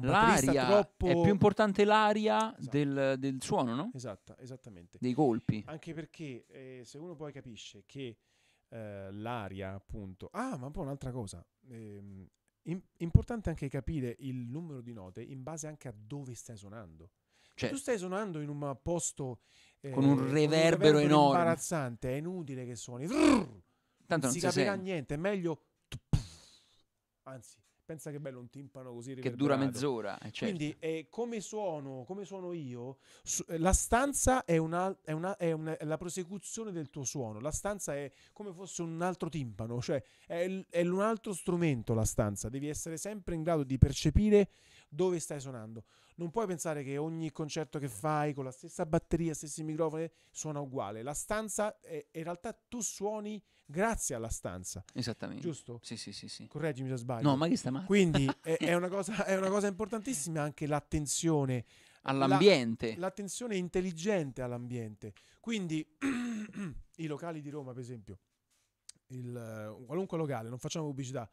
L'aria troppo... è più importante l'aria esatto. del, del, suono, no? Esatto, esattamente. Dei colpi. Anche perché eh, se uno poi capisce che eh, l'aria, appunto. Ah, ma poi un'altra cosa. Ehm, in, importante anche capire il numero di note in base anche a dove stai suonando. Cioè, tu stai suonando in un eh, posto eh, con un reverbero, con un enorme, imbarazzante, è inutile che suoni. Tanto non si, si capirà sente. niente, è meglio anzi pensa che bello un timpano così che dura mezz'ora. Eh, certo. Quindi eh, come suono, come suono io, su, eh, la stanza è, una, è, una, è, una, è, la prosecuzione del tuo suono, la stanza è come fosse un altro timpano, cioè è, è un altro strumento la stanza, devi essere sempre in grado di percepire dove stai suonando. Non puoi pensare che ogni concerto che fai con la stessa batteria, stessi microfoni, suona uguale. La stanza, è, in realtà tu suoni grazie alla stanza. Esattamente. Giusto? Sì, sì, sì. sì. Correggimi se sbaglio. No, ma che stai male? Quindi è, è, una cosa, è una cosa importantissima anche l'attenzione all'ambiente. La, l'attenzione intelligente all'ambiente. Quindi i locali di Roma, per esempio, il, qualunque locale, non facciamo pubblicità,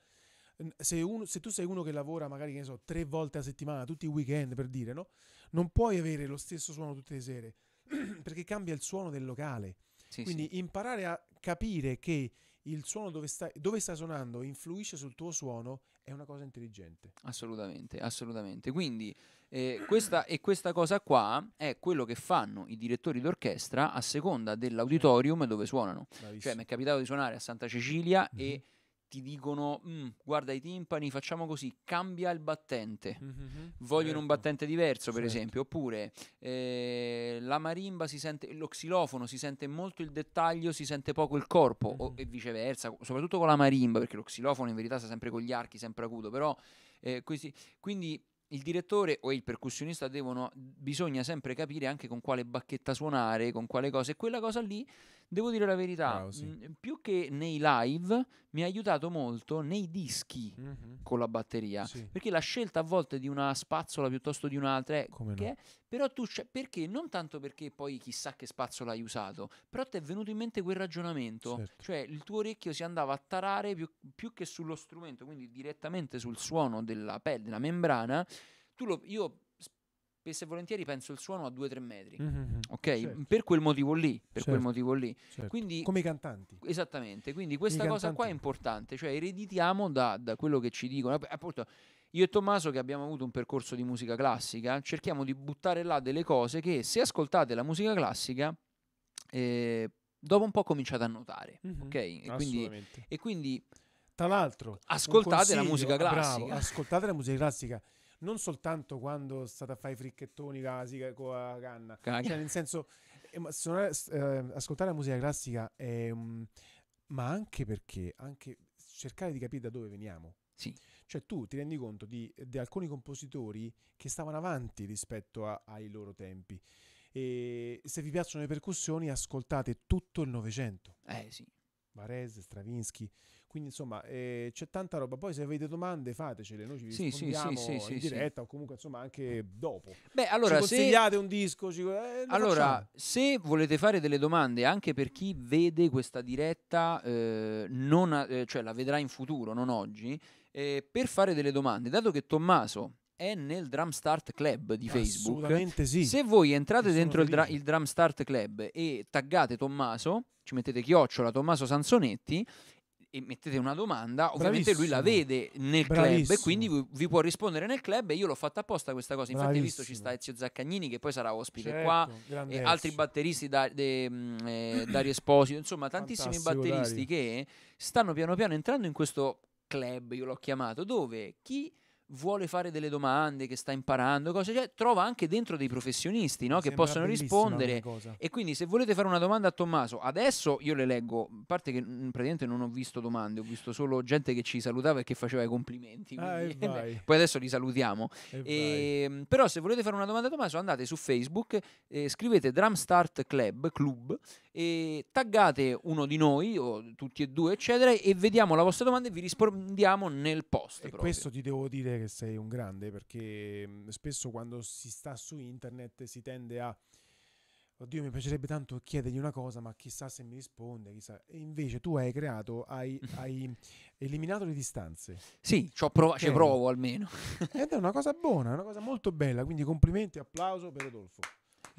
se, uno, se, tu sei uno che lavora magari che ne so, tre volte a settimana, tutti i weekend per dire, no? Non puoi avere lo stesso suono tutte le sere perché cambia il suono del locale. Sì, Quindi sì. imparare a capire che il suono dove sta, dove sta suonando influisce sul tuo suono è una cosa intelligente. Assolutamente, assolutamente. Quindi eh, questa, e questa cosa qua è quello che fanno i direttori d'orchestra a seconda dell'auditorium dove suonano. Cioè, Bravissimo. Cioè mi è capitato di suonare a Santa Cecilia mm-hmm. e mhm ti dicono mm, guarda i timpani, facciamo così, cambia il battente, mm-hmm, mm-hmm. vogliono certo. un battente diverso per certo. esempio, oppure eh, la marimba si sente, lo xilofono si sente molto il dettaglio, si sente poco il corpo mm-hmm. o, e viceversa, soprattutto con la marimba perché lo xilofono in verità sta sempre con gli archi, sempre acuto, però eh, questi, quindi il direttore o il percussionista devono, bisogna sempre capire anche con quale bacchetta suonare, con quale cosa. E quella cosa lì, devo dire la verità, oh, sì. mh, mm, più che nei live, mi ha aiutato molto nei dischi mm-hmm. con la batteria. Sì. Perché la scelta a volte di una spazzola piuttosto di un'altra è, no. è, però tu c'è, perché? Non tanto perché poi chissà che spazio l'hai usato, però ti è venuto in mente quel ragionamento, certo. cioè il tuo orecchio si andava a tarare più, più, che sullo strumento, quindi direttamente sul suono della pelle, della membrana. Lo, io spesso e volentieri penso il suono a 2-3 metri, mm-hmm. ok? Certo. Per quel motivo lì, per certo. quel motivo lì. Certo. Quindi, Come i cantanti. Esattamente, quindi questa I cosa cantanti. qua è importante, cioè ereditiamo da, da quello che ci dicono. Appunto, io e Tommaso, che abbiamo avuto un percorso di musica classica, cerchiamo di buttare là delle cose che se ascoltate la musica classica, eh, dopo un po' cominciate a notare. Mm-hmm, ok? E quindi, e quindi, tra l'altro, ascoltate la musica classica. Bravo, ascoltate la musica classica. Non soltanto quando state a fare i fricchettoni con la canna, Cagna. cioè nel senso, eh, suonare, eh, ascoltare la musica classica è. Um, ma anche perché anche cercare di capire da dove veniamo. Sì. Cioè tu ti rendi conto di, di alcuni compositori che stavano avanti rispetto a, ai loro tempi. E se vi piacciono le percussioni ascoltate tutto il Novecento. Eh sì. Varese, Stravinsky, quindi insomma eh, c'è tanta roba. Poi se avete domande fatecele, noi ci sì, rispondiamo sì, sì, in diretta o comunque insomma anche dopo. Beh, allora, ci consigliate se... un disco. Ci... Eh, allora, facciamo. se volete fare delle domande anche per chi vede questa diretta, eh, non, eh, cioè la vedrà in futuro, non oggi, eh, per fare delle domande. Dato che Tommaso è nel Drum Start Club di Facebook, sì. se voi entrate dentro il, dra- il Drum Start Club e taggate Tommaso, ci mettete chiocciola Tommaso Sansonetti e mettete una domanda, ovviamente Bravissimo. lui la vede nel Bravissimo. club e quindi vi, può rispondere nel club e io l'ho fatta apposta questa cosa. Infatti Bravissimo. visto ci sta Ezio Zaccagnini che poi sarà ospite certo, qua e altri batteristi da, de, mm, eh, Dario Esposito, insomma tantissimi Fantastico, batteristi Dario. che stanno piano piano entrando in questo club, io l'ho chiamato, dove chi vuole fare delle domande, che sta imparando, cose, cioè, trova anche dentro dei professionisti no? che possono rispondere. E quindi se volete fare una domanda a Tommaso, adesso io le leggo, a parte che mh, mm, praticamente non ho visto domande, ho visto solo gente che ci salutava e che faceva i complimenti. Eh, quindi, ah, eh, poi adesso li salutiamo. E e, ehm, però se volete fare una domanda a Tommaso andate su Facebook, eh, scrivete Drumstart Club, Club e taggate uno di noi o tutti e due eccetera e vediamo la vostra domanda e vi rispondiamo nel post. E proprio. questo ti devo dire che sei un grande perché mm, spesso quando si sta su internet si tende a oddio mi piacerebbe tanto chiedergli una cosa ma chissà se mi risponde chissà. e invece tu hai creato hai, mm. hai eliminato le distanze sì prov- ci provo almeno ed è una cosa buona una cosa molto bella quindi complimenti applauso per Rodolfo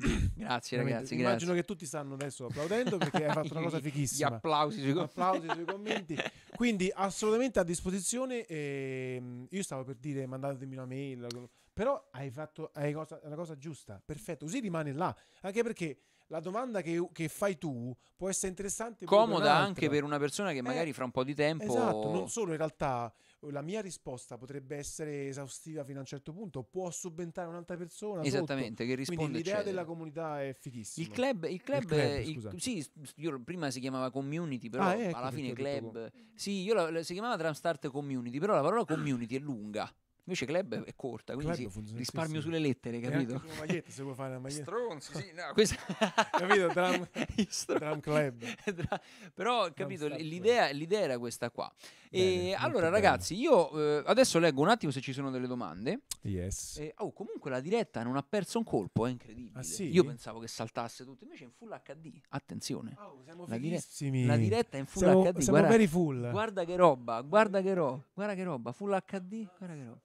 grazie ragazzi. Immagino grazie. che tutti stanno adesso applaudendo perché hai fatto una cosa fighissima. Gli applausi sui, applausi sui commenti. Quindi assolutamente a disposizione. Ehm, io stavo per dire mandatemi una mail, però hai fatto hai cosa, la cosa giusta, perfetto, così rimane là. Anche perché la domanda che, che, fai tu può essere interessante. Comoda anche per una persona che eh, magari eh, fra un po' di tempo. Esatto, non solo in realtà la mia risposta potrebbe essere esaustiva fino a un certo punto, può subentrare un'altra persona. Esattamente, sotto. che risponde. Quindi l'idea eccetera. della comunità è fighissima. Il club, il club, il club il, sì, io, prima si chiamava community, però ah, ecco alla fine club. Sì, io la, la, si chiamava Tramstart Community, però la parola community è lunga. Invece club è corta, quindi club risparmio sulle lettere, capito? Una maglietta, se vuoi fare una maglietta. Stronzo, sì, no. Questa... capito? Drum, drum club. Dra... Però, capito, l'idea, l'idea, era questa qua. Bene, allora, ragazzi, io eh, adesso leggo un attimo se ci sono delle domande. Yes. Eh, oh, comunque la diretta non ha perso un colpo, è incredibile. Ah, sì? Io pensavo che saltasse tutto, invece è in full HD, attenzione. Oh, siamo la, dire... la diretta è in full siamo, HD. Siamo guarda, full. Guarda che roba, guarda che roba, guarda che roba, full HD, guarda che roba.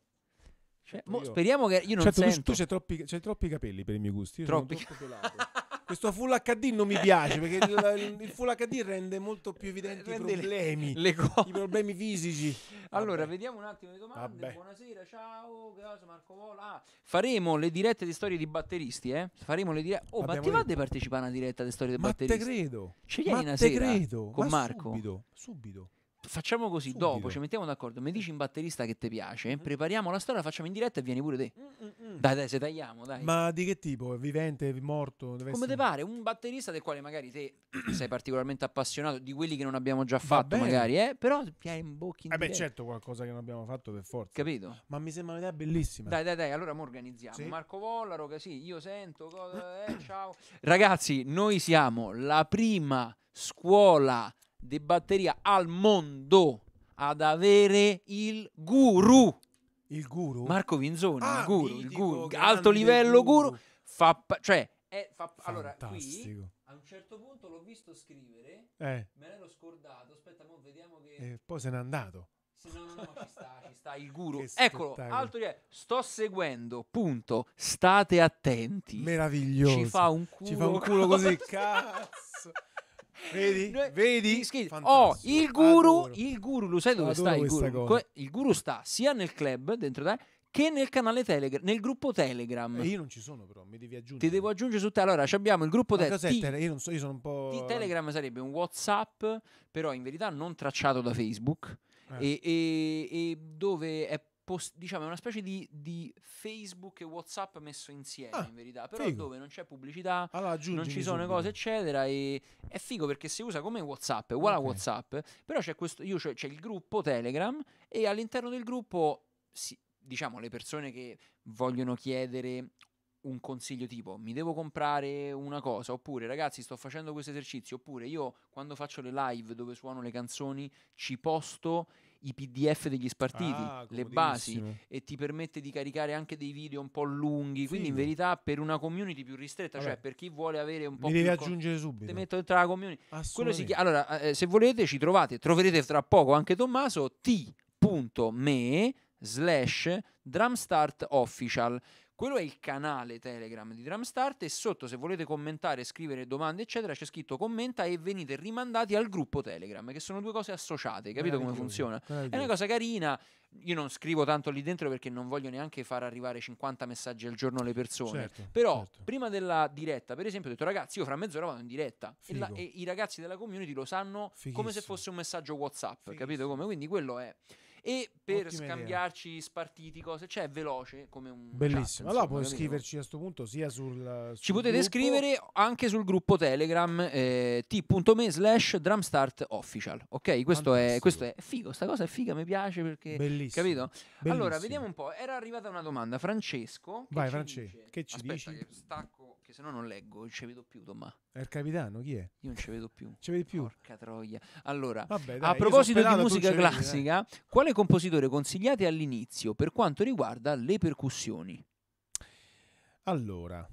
Cioè, mo, speriamo che io non certo, sento. Tu, tu c'hai troppi, c'hai troppi capelli per i miei gusti. Io troppi. Sono troppo questo full HD non mi piace perché il, il full HD rende molto più evidenti rende i problemi, le, le i problemi fisici. Allora, Vabbè. vediamo un attimo le domande. Vabbè. Buonasera, ciao, Marco Vola. Ah, faremo le dirette di storie di batteristi, eh? Faremo le dirette. Oh, Abbiamo ma ti va di partecipare a una diretta di storie di batteristi? Ma te credo. Ci vieni una sera credo. con ma Marco? Subito, subito facciamo così, Subito. dopo ci mettiamo d'accordo, mi dici in batterista che ti piace, mm. prepariamo la storia, la facciamo in diretta e vieni pure te. Mm-mm. Dai, dai, se tagliamo, dai. Ma di che tipo? Vivente, morto? Come essere... ti pare? Un batterista del quale magari te sei particolarmente appassionato, di quelli che non abbiamo già fatto magari, eh? però ti hai in bocca Eh beh, certo qualcosa che non abbiamo fatto per forza. Capito? Ma mi sembra un'idea bellissima. Dai, dai, dai, allora mo organizziamo. Sì? Marco Vollaro, che sì, io sento, cosa, eh, ciao. Ragazzi, noi siamo la prima scuola di batteria al mondo ad avere il guru. Il guru? Marco Vinzoni, ah, il guru, il guru alto livello guru. guru. Fa, cioè, è, fa, allora, qui a un certo punto l'ho visto scrivere, eh. me l'ero scordato, aspetta, mo vediamo che... E eh, poi se n'è andato. Se no, no, no, ci sta, ci sta, il guru. Eccolo, spettacolo. livello. Sto seguendo, punto. State attenti. Meraviglioso. Ci fa un culo. Ci fa un culo così, cazzo. Vedi? Eh, vedi? Oh, il guru, il guru, lo sai dove Adoro sta il guru? Il guru sta sia nel club, dentro da che nel canale Telegram, nel gruppo Telegram. Eh, io non ci sono, però mi devi aggiungere. Ti devo aggiungere su te. Allora, abbiamo il gruppo Telegram. io non so, io sono un po'. T- Telegram sarebbe un WhatsApp, però in verità non tracciato da Facebook. Eh. E, e, e dove è Post, diciamo, è una specie di, di, Facebook e WhatsApp messo insieme, ah, in verità, però figo. dove non c'è pubblicità, allora, non ci sono cose, eccetera. E è figo perché si usa come WhatsApp, uguale okay. a WhatsApp, però c'è, questo, io, c'è, c'è il gruppo Telegram e all'interno del gruppo, si, diciamo, le persone che vogliono chiedere un consiglio tipo mi devo comprare una cosa oppure ragazzi sto facendo questo esercizio oppure io quando faccio le live dove suono le canzoni ci posto i PDF degli spartiti, ah, le basi e ti permette di caricare anche dei video un po' lunghi, Figo. quindi in verità per una community più ristretta, cioè Vabbè. cioè per chi vuole avere un po' Li più devi aggiungere subito. Te metto dentro la community. Chi... allora, eh, eh, se volete ci trovate, troverete tra poco anche Tommaso t.me slash drumstartofficial. Quello è il canale Telegram di Drumstart e sotto se volete commentare, scrivere domande eccetera c'è scritto commenta e venite rimandati al gruppo Telegram che sono due cose associate, capito come funziona? È una cosa carina, io non scrivo tanto lì dentro perché non voglio neanche far arrivare 50 messaggi al giorno alle persone, certo, però certo. prima della diretta per esempio ho detto ragazzi io fra mezz'ora vado in diretta e, la, e, i ragazzi della community lo sanno Fighissimo. come se fosse un messaggio Whatsapp, Fighissimo. capito come? Quindi quello è e per Ottima scambiarci idea. spartiti, cose, cioè è veloce come un bellissimo. Chat, allora puoi scriverci a questo punto sia sul, sul ci potete gruppo. scrivere anche sul gruppo Telegram eh, t.me slash drumstart official. Ok, questo è, questo è, figo. Sta cosa è figa, mi piace perché bellissimo. capito. Bellissimo. Allora vediamo un po'. Era arrivata una domanda, Francesco. Vai, Francesco, che ci Aspetta, dici? Che se no non leggo, non ci vedo più Tommaso. È il capitano, chi è? Io non ci vedo più. Ci vedi più? Porca troia. Allora, Vabbè, dai, a proposito di musica classica, vedi, quale compositore consigliate all'inizio per quanto riguarda le percussioni? Allora,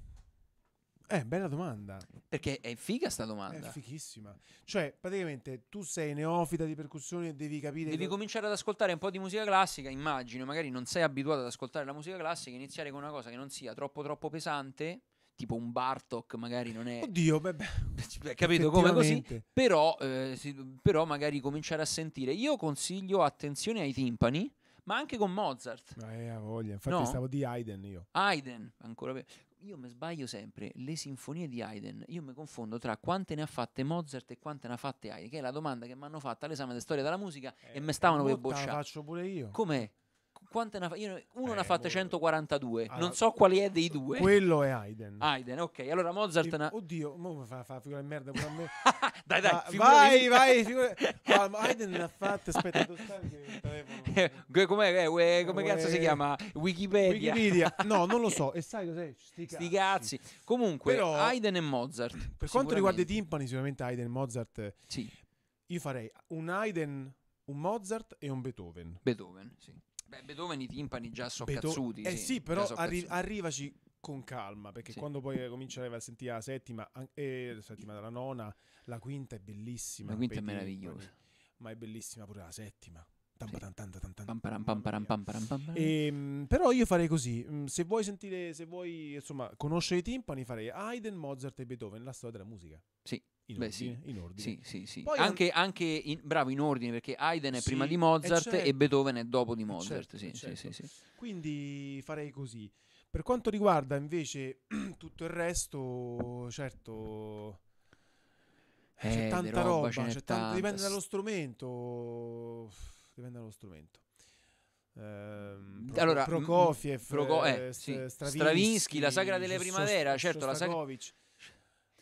eh, bella domanda. Perché è figa sta domanda. È fighissima. Cioè, praticamente tu sei neofita di percussioni e devi capire. Devi che... cominciare ad ascoltare un po' di musica classica, immagino, magari non sei abituato ad ascoltare la musica classica, iniziare con una cosa che non sia troppo troppo pesante tipo un Bartok magari non è... Oddio, beh, beh. Capito come così? Però, eh, si, però magari cominciare a sentire. Io consiglio attenzione ai timpani, ma anche con Mozart. Ma eh, voglia, infatti no? stavo di Haydn io. Haydn, ancora più. Io mi sbaglio sempre, le sinfonie di Haydn, io mi confondo tra quante ne ha fatte Mozart e quante ne ha fatte Haydn, che è la domanda che mi hanno fatto all'esame di storia della musica eh, e mi stavano eh, per boh, bocciare. La faccio pure io. Com'è? Quante ne ha, io, uno eh, ne ha eh, fatte 142, allora, non so quali è dei due. Quello è Haydn. Haydn, ok. Allora Mozart... E, na- oddio, mo fa, fa figura di merda pure me. dai, dai, ah, vai, di... vai, figura... Haydn ne ha fatte, aspetta, che eh, Com'è, eh, come cazzo si chiama? Wikipedia. Wikipedia. No, non lo so. E sai cos'è? Sti cazzi. Sti cazzi. Comunque, Però, Haydn e Mozart. Per quanto riguarda i timpani, sicuramente Haydn e Mozart. Sì. Io farei un Haydn, un Mozart e un Beethoven. Beethoven, sì. Beh, Beethoven i timpani già sono Beethoven... cazzuti. Eh sì, sì però arri- arrivaci con calma, perché sì. quando poi cominciare a sentire la settima, eh, la settima della nona, la quinta è bellissima. La quinta è meravigliosa. Ma è bellissima pure la settima. però io farei così mm, se vuoi sentire se vuoi insomma conoscere i timpani farei Haydn Mozart e Beethoven la storia della musica sì in Beh, ordine, sì. in ordine. Sì, sì, anche, anche in, bravo, in ordine, perché Haydn è prima di Mozart certo. e Beethoven è dopo di eh, Mozart. Certo, certo. Quindi farei così. Per quanto riguarda invece tutto il resto, certo, eh, c'è tanta roba, roba c'è tanto, dipende dallo strumento. Dipende dallo strumento. Um, Pro- allora, Prokofiev, Proko- eh, eh, Stravinsky, Stravinsky, la sagra delle Sost- primavera, certo, la sagra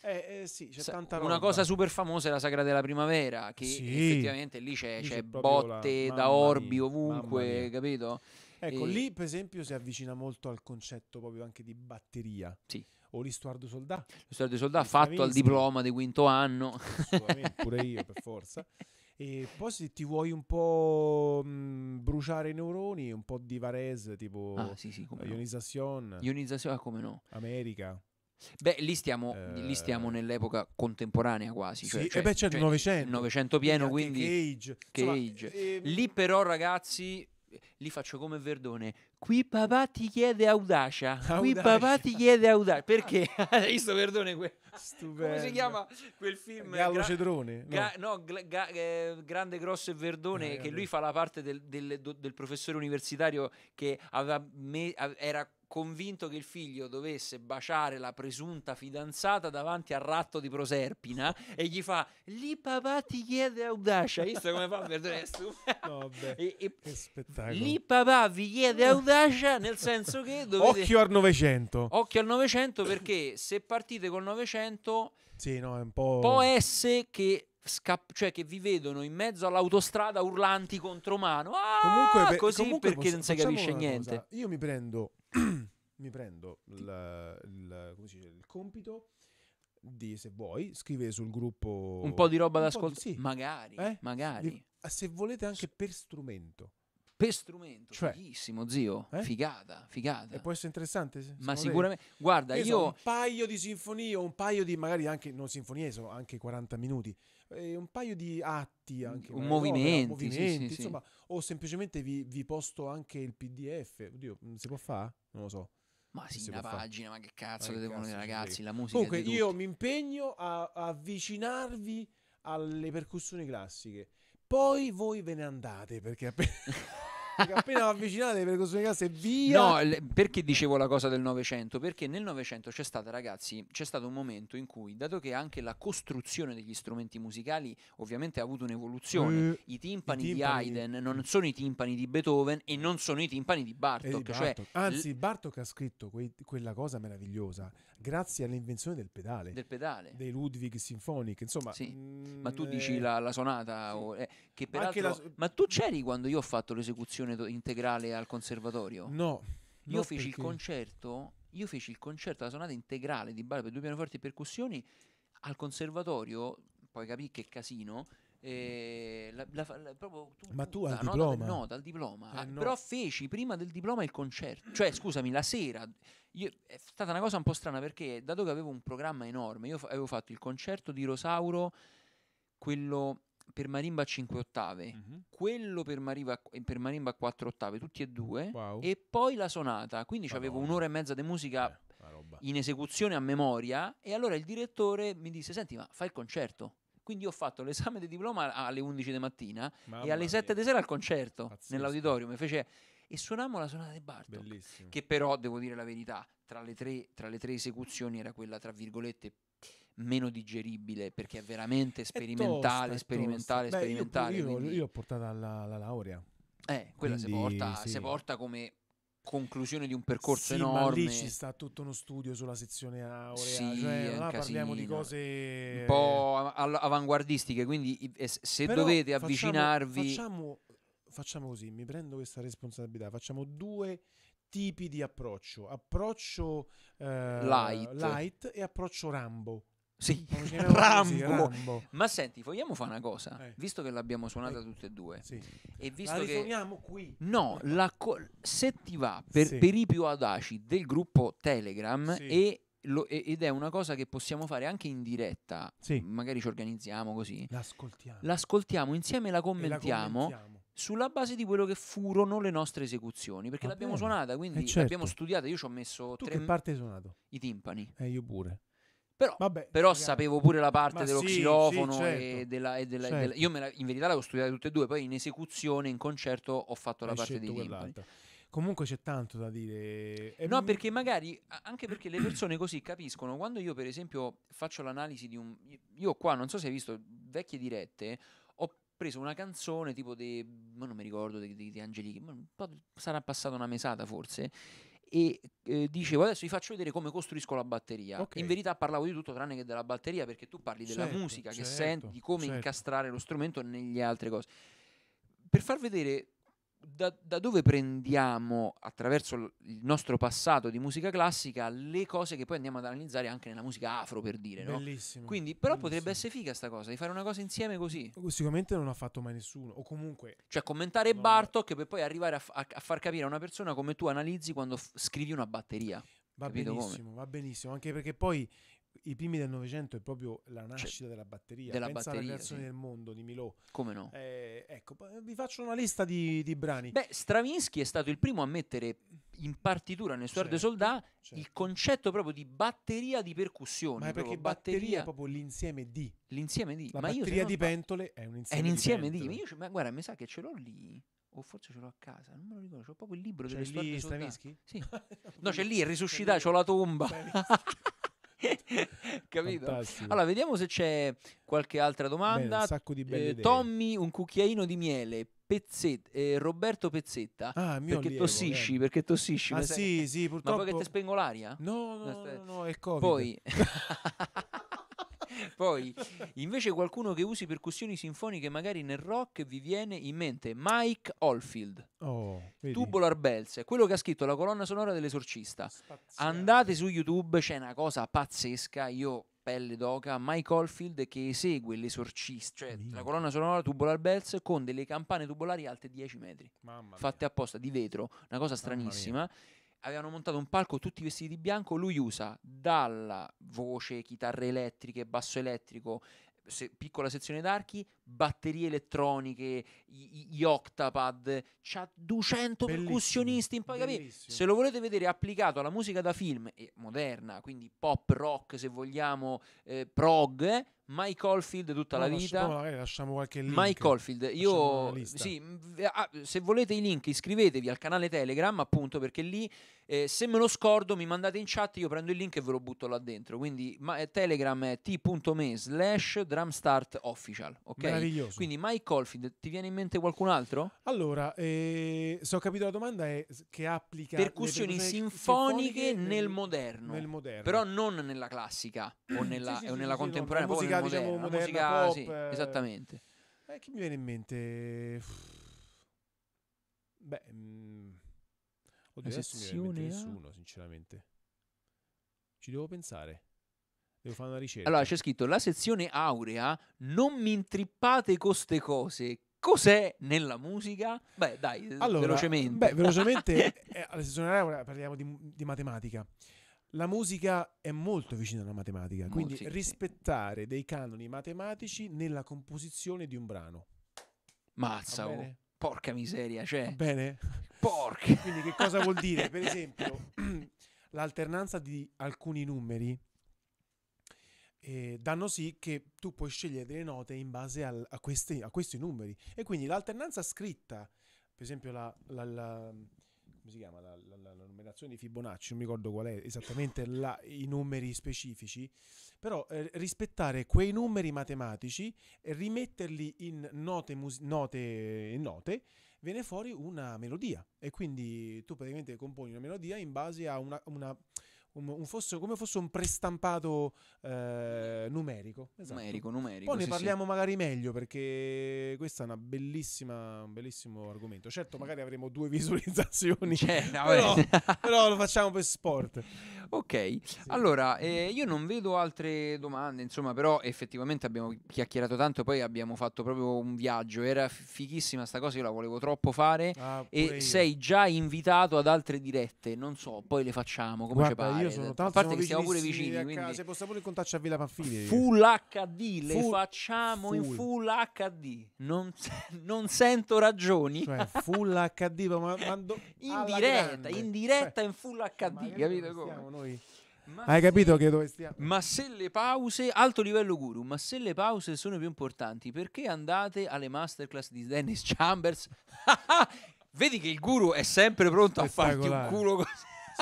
eh, eh, sì, c'è tanta roba. Una cosa super famosa è la Sagra della Primavera, che sì. effettivamente lì c'è, lì c'è, c'è botte la... da orbi mia, ovunque, capito? Ecco, e... lì per esempio si avvicina molto al concetto proprio anche di batteria. Sì. O l'histoire du soldat. L'histoire du soldat fatto al diploma di quinto anno. Assolutamente, pure io per forza. E poi se ti vuoi un po' mm, bruciare i neuroni, un po' di Varese, tipo ah, sì, sì, no. Ionizzazione. Ionizzazione, ah, come no. America. Beh, lì stiamo, eh, lì stiamo eh. nell'epoca contemporanea quasi. Cioè, sì, cioè, e eh beh, c'è cioè, certo, il cioè, Novecento. Novecento pieno, quindi... Cage. Cage. Insomma, eh, lì però, ragazzi, lì faccio come Verdone. Qui papà ti chiede audacia. audacia. Qui papà ti chiede audacia. Perché? Hai visto Verdone? Que- Stupendo. Come si chiama quel film? Gallo Gra- Cedrone. No, Ga- no gla- ga- eh, Grande Grosso e Verdone, eh, che lui fa la parte del, del, del professore universitario che me- era convinto che il figlio dovesse baciare la presunta fidanzata davanti al ratto di Proserpina e gli fa lì papà ti chiede audacia visto come fa per resto no, che spettacolo lì papà vi chiede audacia nel senso che dovete... occhio al 900 occhio al 900 perché se partite col 900 5%. Sì, no, è un po'... po S che Scapp- cioè che vi vedono in mezzo all'autostrada urlanti contro mano. Ah, comunque, per, così comunque perché posso, non si capisce niente. Cosa. Io mi prendo, mi prendo la, la, dice, il compito di, se vuoi, scrivere sul gruppo... Un po' di roba da ascoltare. Sì. Magari, eh? magari. Se volete anche per strumento per strumento, cioè, fighissimo, zio. Eh? Figata, figata. E può essere interessante. Se Ma sicuramente, vero. guarda, io, esatto, io un paio di sinfonie, un paio di magari anche non sinfonie, sono anche 40 minuti. Eh, un paio di atti anche un movimento, sì, sì, sì. o semplicemente vi, vi, posto anche il PDF. Oddio, mm, si può fare? Non lo so. Ma sì, una pagina, fare. ma che cazzo ma che devono dire ragazzi, c'è. la musica Comunque io mi impegno a avvicinarvi alle percussioni classiche. Poi voi ve ne andate perché appena appena avvicinate le percussioni di cassa e via. No, le- perché dicevo la cosa del Novecento? Perché nel Novecento c'è stato ragazzi, c'è stato un momento in cui, dato che anche la costruzione degli strumenti musicali ovviamente ha avuto un'evoluzione, Eh, i, timpani i timpani. di Haydn non sono i timpani di Beethoven e non sono i timpani di eh, Bartok. E di Cioè, Bartok. Anzi, Bartok ha scritto quei- quella cosa meravigliosa grazie all'invenzione del pedale, del pedale. dei Ludwig Sinfonic, insomma... Sì. Mh, mm, ma tu dici la, la sonata, sì. o, eh, che peraltro... La... Ma tu c'eri quando io ho fatto l'esecuzione integrale al conservatorio? No. Io feci perché... il concerto, io feci il concerto, la sonata integrale di Bari per due pianoforti e percussioni al conservatorio, poi capì che casino, eh, la, la, la, tu, Ma tu al diploma? No, dal diploma. Eh, no. Però feci prima del diploma il concerto. Cioè, scusami, la sera. Io, è stata una cosa un po' strana perché, dato che avevo un programma enorme, io f- avevo fatto il concerto di Rosauro, quello per marimba a 5 ottave, mm-hmm. quello per marimba, per marimba, a 4 ottave, tutti e due, wow. e poi la sonata. Quindi avevo un'ora e mezza di musica eh, in esecuzione a memoria. E allora il direttore mi disse: Senti, ma fai il concerto. Quindi ho fatto l'esame di diploma alle 11 di mattina Mamma e alle 7 di sera al concerto Pazzesco. nell'auditorium. Fece, e suonammo la sonata di Bartok, Bellissimo. che però, devo dire la verità, tra le, tre, tra le tre esecuzioni era quella, tra virgolette, meno digeribile perché è veramente sperimentale, è tosta, sperimentale, sperimentale. Beh, sperimentale io, io, io, l'ho portata alla, alla laurea. Eh, quella Quindi, si, porta, sì. si porta come conclusione di un percorso sì, enorme. lì ci sta tutto uno studio sulla sezione aurea, sì, cioè, là parliamo di cose un po' avanguardistiche, quindi se Però dovete facciamo, avvicinarvi facciamo, facciamo così, mi prendo questa responsabilità, facciamo due tipi di approccio, approccio eh, light. light. e approccio Rambo. Sì, Rambo. Così, Rambo. Ma senti, vogliamo fare una cosa? Eh. Visto che l'abbiamo suonata eh. tutte e due, sì. e visto la che... qui. No, eh. co- se ti va per, sì. per, i più audaci del gruppo Telegram sì. e lo, ed è una cosa che possiamo fare anche in diretta, sì. magari ci organizziamo così. L'ascoltiamo. L'ascoltiamo insieme la commentiamo, e la commentiamo. Sulla base di quello che furono le nostre esecuzioni, perché Va l'abbiamo bene. suonata, quindi eh certo. l'abbiamo studiata. Io ci ho messo. Tu tre che parte hai suonato? I timpani. Eh, io pure. Però, Vabbè, però sapevo pure la parte Ma dello sì, xilofono sì, certo. e della... E della, certo. della io la, in verità l'avevo studiata tutte e due, poi in esecuzione, in concerto, ho fatto Hai la eh, parte certo, dei timpani. Comunque c'è tanto da dire. È no, m- perché magari, anche perché le persone così capiscono, quando io per esempio faccio l'analisi di un... Io qua, non so se hai visto, vecchie dirette, ho preso una canzone tipo di... Ma non mi ricordo, di, di, di Angelichi, sarà passata una mesata forse e eh, dicevo adesso vi faccio vedere come costruisco la batteria. Okay. In verità parlavo di tutto tranne che della batteria perché tu parli della certo, musica certo, che senti, di come certo. incastrare lo strumento negli altre cose. Per far vedere da, da, dove prendiamo attraverso il nostro passato di musica classica le cose che poi andiamo ad analizzare anche nella musica afro per dire no? quindi però bellissimo. potrebbe essere figa sta cosa di fare una cosa insieme così eh, sicuramente non ha fatto mai nessuno o comunque cioè commentare no, Bartok per poi arrivare a, f- a, far capire a una persona come tu analizzi quando f- scrivi una batteria va Capito benissimo come? va benissimo anche perché poi i primi del Novecento è proprio la cioè, nascita cioè, della batteria, della pensa batteria, alla creazione sì. del mondo di Milò. Come no? Eh, ecco, vi faccio una lista di, di, brani. Beh, Stravinsky è stato il primo a mettere in partitura nel Suor certo, de Soldat certo. il concetto proprio di batteria di percussione. Ma è perché batteria, batteria è proprio l'insieme di. L'insieme di. La ma batteria io, di no, pentole è un insieme, è un insieme di. di. Io, ma guarda, mi sa che ce l'ho lì o forse ce l'ho a casa, non me lo ricordo, c'ho proprio il libro c'è delle lì Stravinsky? Sì. no, c'è lì, è risuscitato, c'ho la tomba. Capito? Fantastico. Allora, vediamo se c'è qualche altra domanda. Bene, eh, Tommy, un cucchiaino di miele. Pezzet, eh, Roberto Pezzetta ah, perché, lievo, tossisci, eh. perché tossisci ah, sì, sì, purtroppo... ma poi che ti spengo l'aria? no no no, no, no è covid poi Poi, invece, qualcuno che usi percussioni sinfoniche, magari nel rock, vi viene in mente Mike Oldfield, oh, Tubular Bells, è quello che ha scritto la colonna sonora dell'Esorcista. Spaziale. Andate su YouTube, c'è una cosa pazzesca. Io pelle d'oca Mike Oldfield che esegue l'esorcista, cioè mia. la colonna sonora Tubular Bells con delle campane tubolari alte 10 metri, fatte apposta di vetro, una cosa stranissima avevano montato un palco tutti vestiti di bianco, lui usa dalla voce, chitarre elettriche, basso elettrico, se, piccola sezione d'archi, batterie elettroniche, gli octapad, c'ha 200 bellissimo, percussionisti in poi Se lo volete vedere applicato alla musica da film e moderna, quindi pop rock se vogliamo, eh, prog, eh, Mike Oldfield tutta no, la vita. No, lasciamo qualche link. Mike Oldfield, io sì, se volete i link iscrivetevi al canale Telegram, appunto, perché lì eh, se me lo scordo mi mandate in chat, io prendo il link e ve lo butto là dentro. Quindi ma, eh, Telegram è t.me slash drumstartofficial, ok? meraviglioso. Quindi Mike Colfield, ti viene in mente qualcun altro? Allora, eh, se ho capito la domanda è che applica percussioni, sinfoniche, sinfoniche nel, nel, moderno, nel, moderno, però non nella classica o nella, sì, sì, o nella sì, contemporanea, no, musica, nel diciamo, moderno, diciamo, moderna, musica, pop, eh, esattamente. Eh, chi mi viene in mente? Beh, mh, mm, oddio, adesso mi viene in mente nessuno, sinceramente. Ci devo pensare. Devo fare una ricerca. Allora c'è scritto la sezione aurea, non mi intrippate con queste cose. Cos'è nella musica? Beh, dai, eh, allora, velocemente. Beh, velocemente, eh, eh, alla sezione aurea parliamo di, di, matematica. La musica è molto vicina alla matematica, Mol, quindi sì, rispettare sì. dei canoni matematici nella composizione di un brano. Mazza, oh, porca miseria, cioè. Va bene? Porca. Quindi che cosa vuol dire? Per esempio, l'alternanza di alcuni numeri eh, danno sì che tu puoi scegliere delle note in base al, a, questi, a, questi, numeri. E quindi l'alternanza scritta, per esempio la, la, la come si chiama la, la, la, numerazione di Fibonacci, non mi ricordo qual è esattamente la, i numeri specifici, però eh, rispettare quei numeri matematici e rimetterli in note, mus- note, note, viene fuori una melodia e quindi tu praticamente componi una melodia in base a una, una un, un fosse, come fosse un prestampato eh, numerico. Esatto. Numerico, numerico. Poi ne sì, parliamo sì. magari meglio perché questo è una bellissima, un bellissimo argomento. Certo, magari avremo due visualizzazioni, cioè, no, però, però, lo facciamo per sport. Ok, sì. allora eh, io non vedo altre domande, insomma, però effettivamente abbiamo chiacchierato tanto, poi abbiamo fatto proprio un viaggio, era fichissima sta cosa, io la volevo troppo fare ah, e io. sei già invitato ad altre dirette, non so, poi le facciamo, come Guarda, ci pare io sono tanto a parte che siamo pure vicini. A quindi... Se possiamo pure incontrarci a Villa Panfili. Full HD, le facciamo full. in full HD. Non, non sento ragioni. Cioè, full HD, ma mando in diretta, in diretta cioè, in full HD, capito come? Noi. Ma Hai capito se, che dove stiamo? Ma se le pause, alto livello guru, ma se le pause sono più importanti, perché andate alle masterclass di Dennis Chambers? Vedi che il guru è sempre pronto a farti un culo così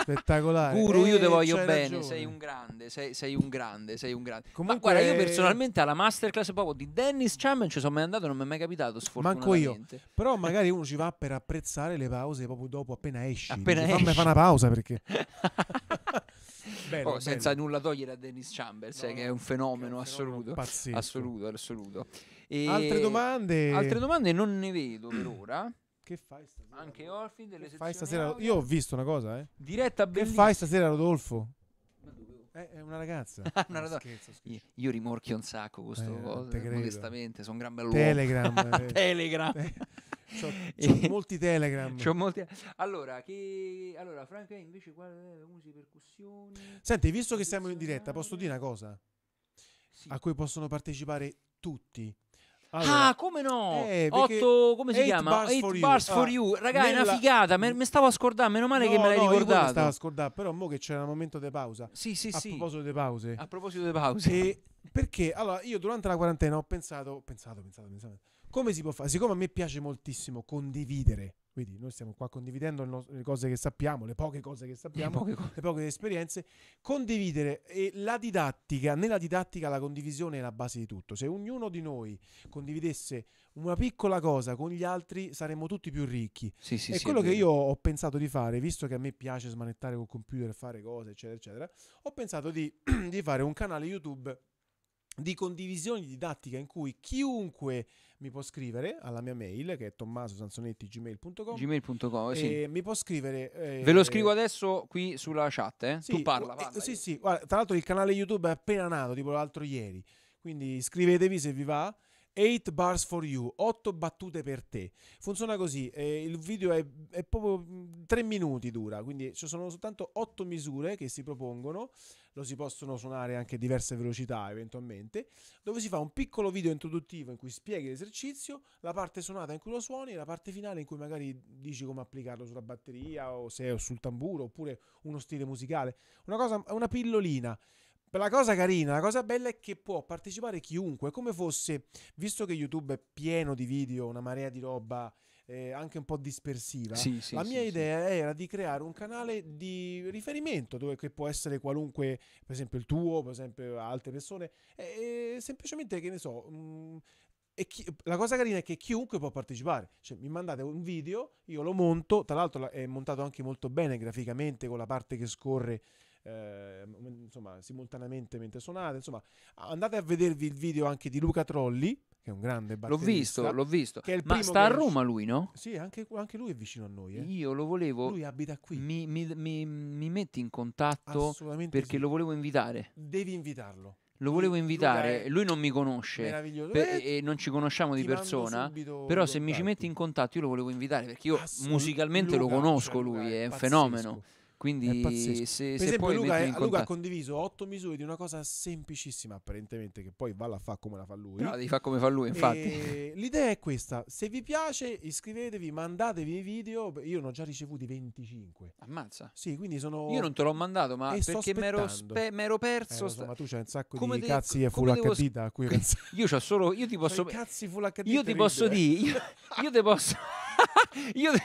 spettacolare. Guru, io ti eh, voglio bene, ragione. sei un grande, sei, sei, un grande, sei un grande. Comunque... Ma guarda, io personalmente alla masterclass proprio di Dennis Chapman ci sono mai andato, non mi è mai capitato sfortunatamente. Manco io. Però magari uno ci va per apprezzare le pause proprio dopo appena esci. Appena esci. Fammi fare una pausa perché... bello, oh, senza bello. nulla togliere a Dennis Chambers, no, eh, che è un fenomeno, è un fenomeno assoluto, assoluto, assoluto. E altre domande? Altre domande non ne vedo per ora. Che fai stasera? Anche Orfi delle che fai stasera? Audio. Io ho visto una cosa, eh. Diretta bellissima. Che fai stasera, Rodolfo? Eh, è una ragazza. una ah, ragazza. Scherzo, scherzo. Io, io, rimorchio un sacco questo eh, cosa, modestamente, sono un gran bell'uomo. Telegram. eh. Telegram. Eh, c'ho, c'ho molti telegram. C'ho molti... Allora, che... allora, Franca, eh, invece, quale eh, usi percussioni? Senti, visto che siamo in diretta, posso dire una cosa? Sì. A cui possono partecipare tutti. Allora, ah, come no? Eh, 8, come si chiama? Bars 8 for Bars you. for ah, You. Ragazzi, nella... è una figata. Me, me stavo a scordare, meno male no, che me l'hai no, ricordato. Io stavo a scordare, però mo che c'era un momento di pausa. Sì, sì, a sì. proposito di pause. A proposito di pause. E perché? Allora, io durante la quarantena ho pensato, pensato, pensato, pensato. Come si può fare? Siccome a me piace moltissimo condividere quindi noi stiamo qua condividendo no- le cose che sappiamo, le poche cose che sappiamo, le poche, co- le poche esperienze, condividere e la didattica, nella didattica la condivisione è la base di tutto. Se ognuno di noi condividesse una piccola cosa con gli altri saremmo tutti più ricchi. Sì, sì, e sì, quello è che io ho pensato di fare, visto che a me piace smanettare col computer, fare cose, eccetera, eccetera, ho pensato di, di fare un canale YouTube di condivisione didattica in cui chiunque mi può scrivere alla mia mail che è tommasosanzonetti.gmail.com gmail.com, sì. mi può scrivere... Eh, Ve lo scrivo adesso qui sulla chat, eh? sì, tu parla, parla eh, Sì, sì, Guarda, tra l'altro il canale YouTube è appena nato, tipo l'altro ieri, quindi iscrivetevi se vi va. 8 bars for you, 8 battute per te. Funziona così, eh, il video è, è, proprio 3 mm, minuti dura, quindi ci sono soltanto 8 misure che si propongono, lo si possono suonare anche a diverse velocità eventualmente, dove si fa un piccolo video introduttivo in cui spieghi l'esercizio, la parte suonata in cui lo suoni, e la parte finale in cui magari dici come applicarlo sulla batteria o se è sul tamburo oppure uno stile musicale. Una cosa, una pillolina la cosa carina, la cosa bella è che può partecipare chiunque, come fosse, visto che YouTube è pieno di video, una marea di roba eh, anche un po' dispersiva, sì, sì, la mia sì, idea era di creare un canale di riferimento dove che può essere qualunque, per esempio il tuo, per esempio altre persone, e, e semplicemente che ne so... Mh, mm, chi, la cosa carina è che chiunque può partecipare. Cioè, mi mandate un video, io lo monto. Tra l'altro, è montato anche molto bene graficamente con la parte che scorre eh, insomma, simultaneamente mentre suonate. Insomma, andate a vedervi il video anche di Luca Trolli, che è un grande batterista. L'ho visto, l'ho visto. Ma sta a Roma lui, no? Sì, anche, anche lui è vicino a noi. Eh. Io lo volevo... Lui abita qui. Mi, mi, mi, mi metti in contatto perché sì. lo volevo invitare. Devi invitarlo. Lo volevo invitare, lui non mi conosce per, eh, e non ci conosciamo di persona, però se mi ci metti in contatto io lo volevo invitare perché io musicalmente Luca, lo conosco cioè, lui, è, è un pazzesco. fenomeno. Quindi se, per se esempio, Luca, contatto... Eh, Luca, ha condiviso otto misure di una cosa semplicissima, apparentemente, che poi valla a fa come la fa lui. No, devi fare come fa lui, infatti. E l'idea è questa: se vi piace, iscrivetevi, mandatevi i video. Io ne ho già ricevuti 25. Ammazza. Sì, quindi sono. Io non te l'ho mandato, ma perché mi ero spe- eh, perso. Eh, so, ma tu c'hai un sacco come di de- cazzi e full devo... HD da cui Io c'ho solo. Io ti posso. Cazzi full HD. Io ti posso dire. Io, io te posso. io te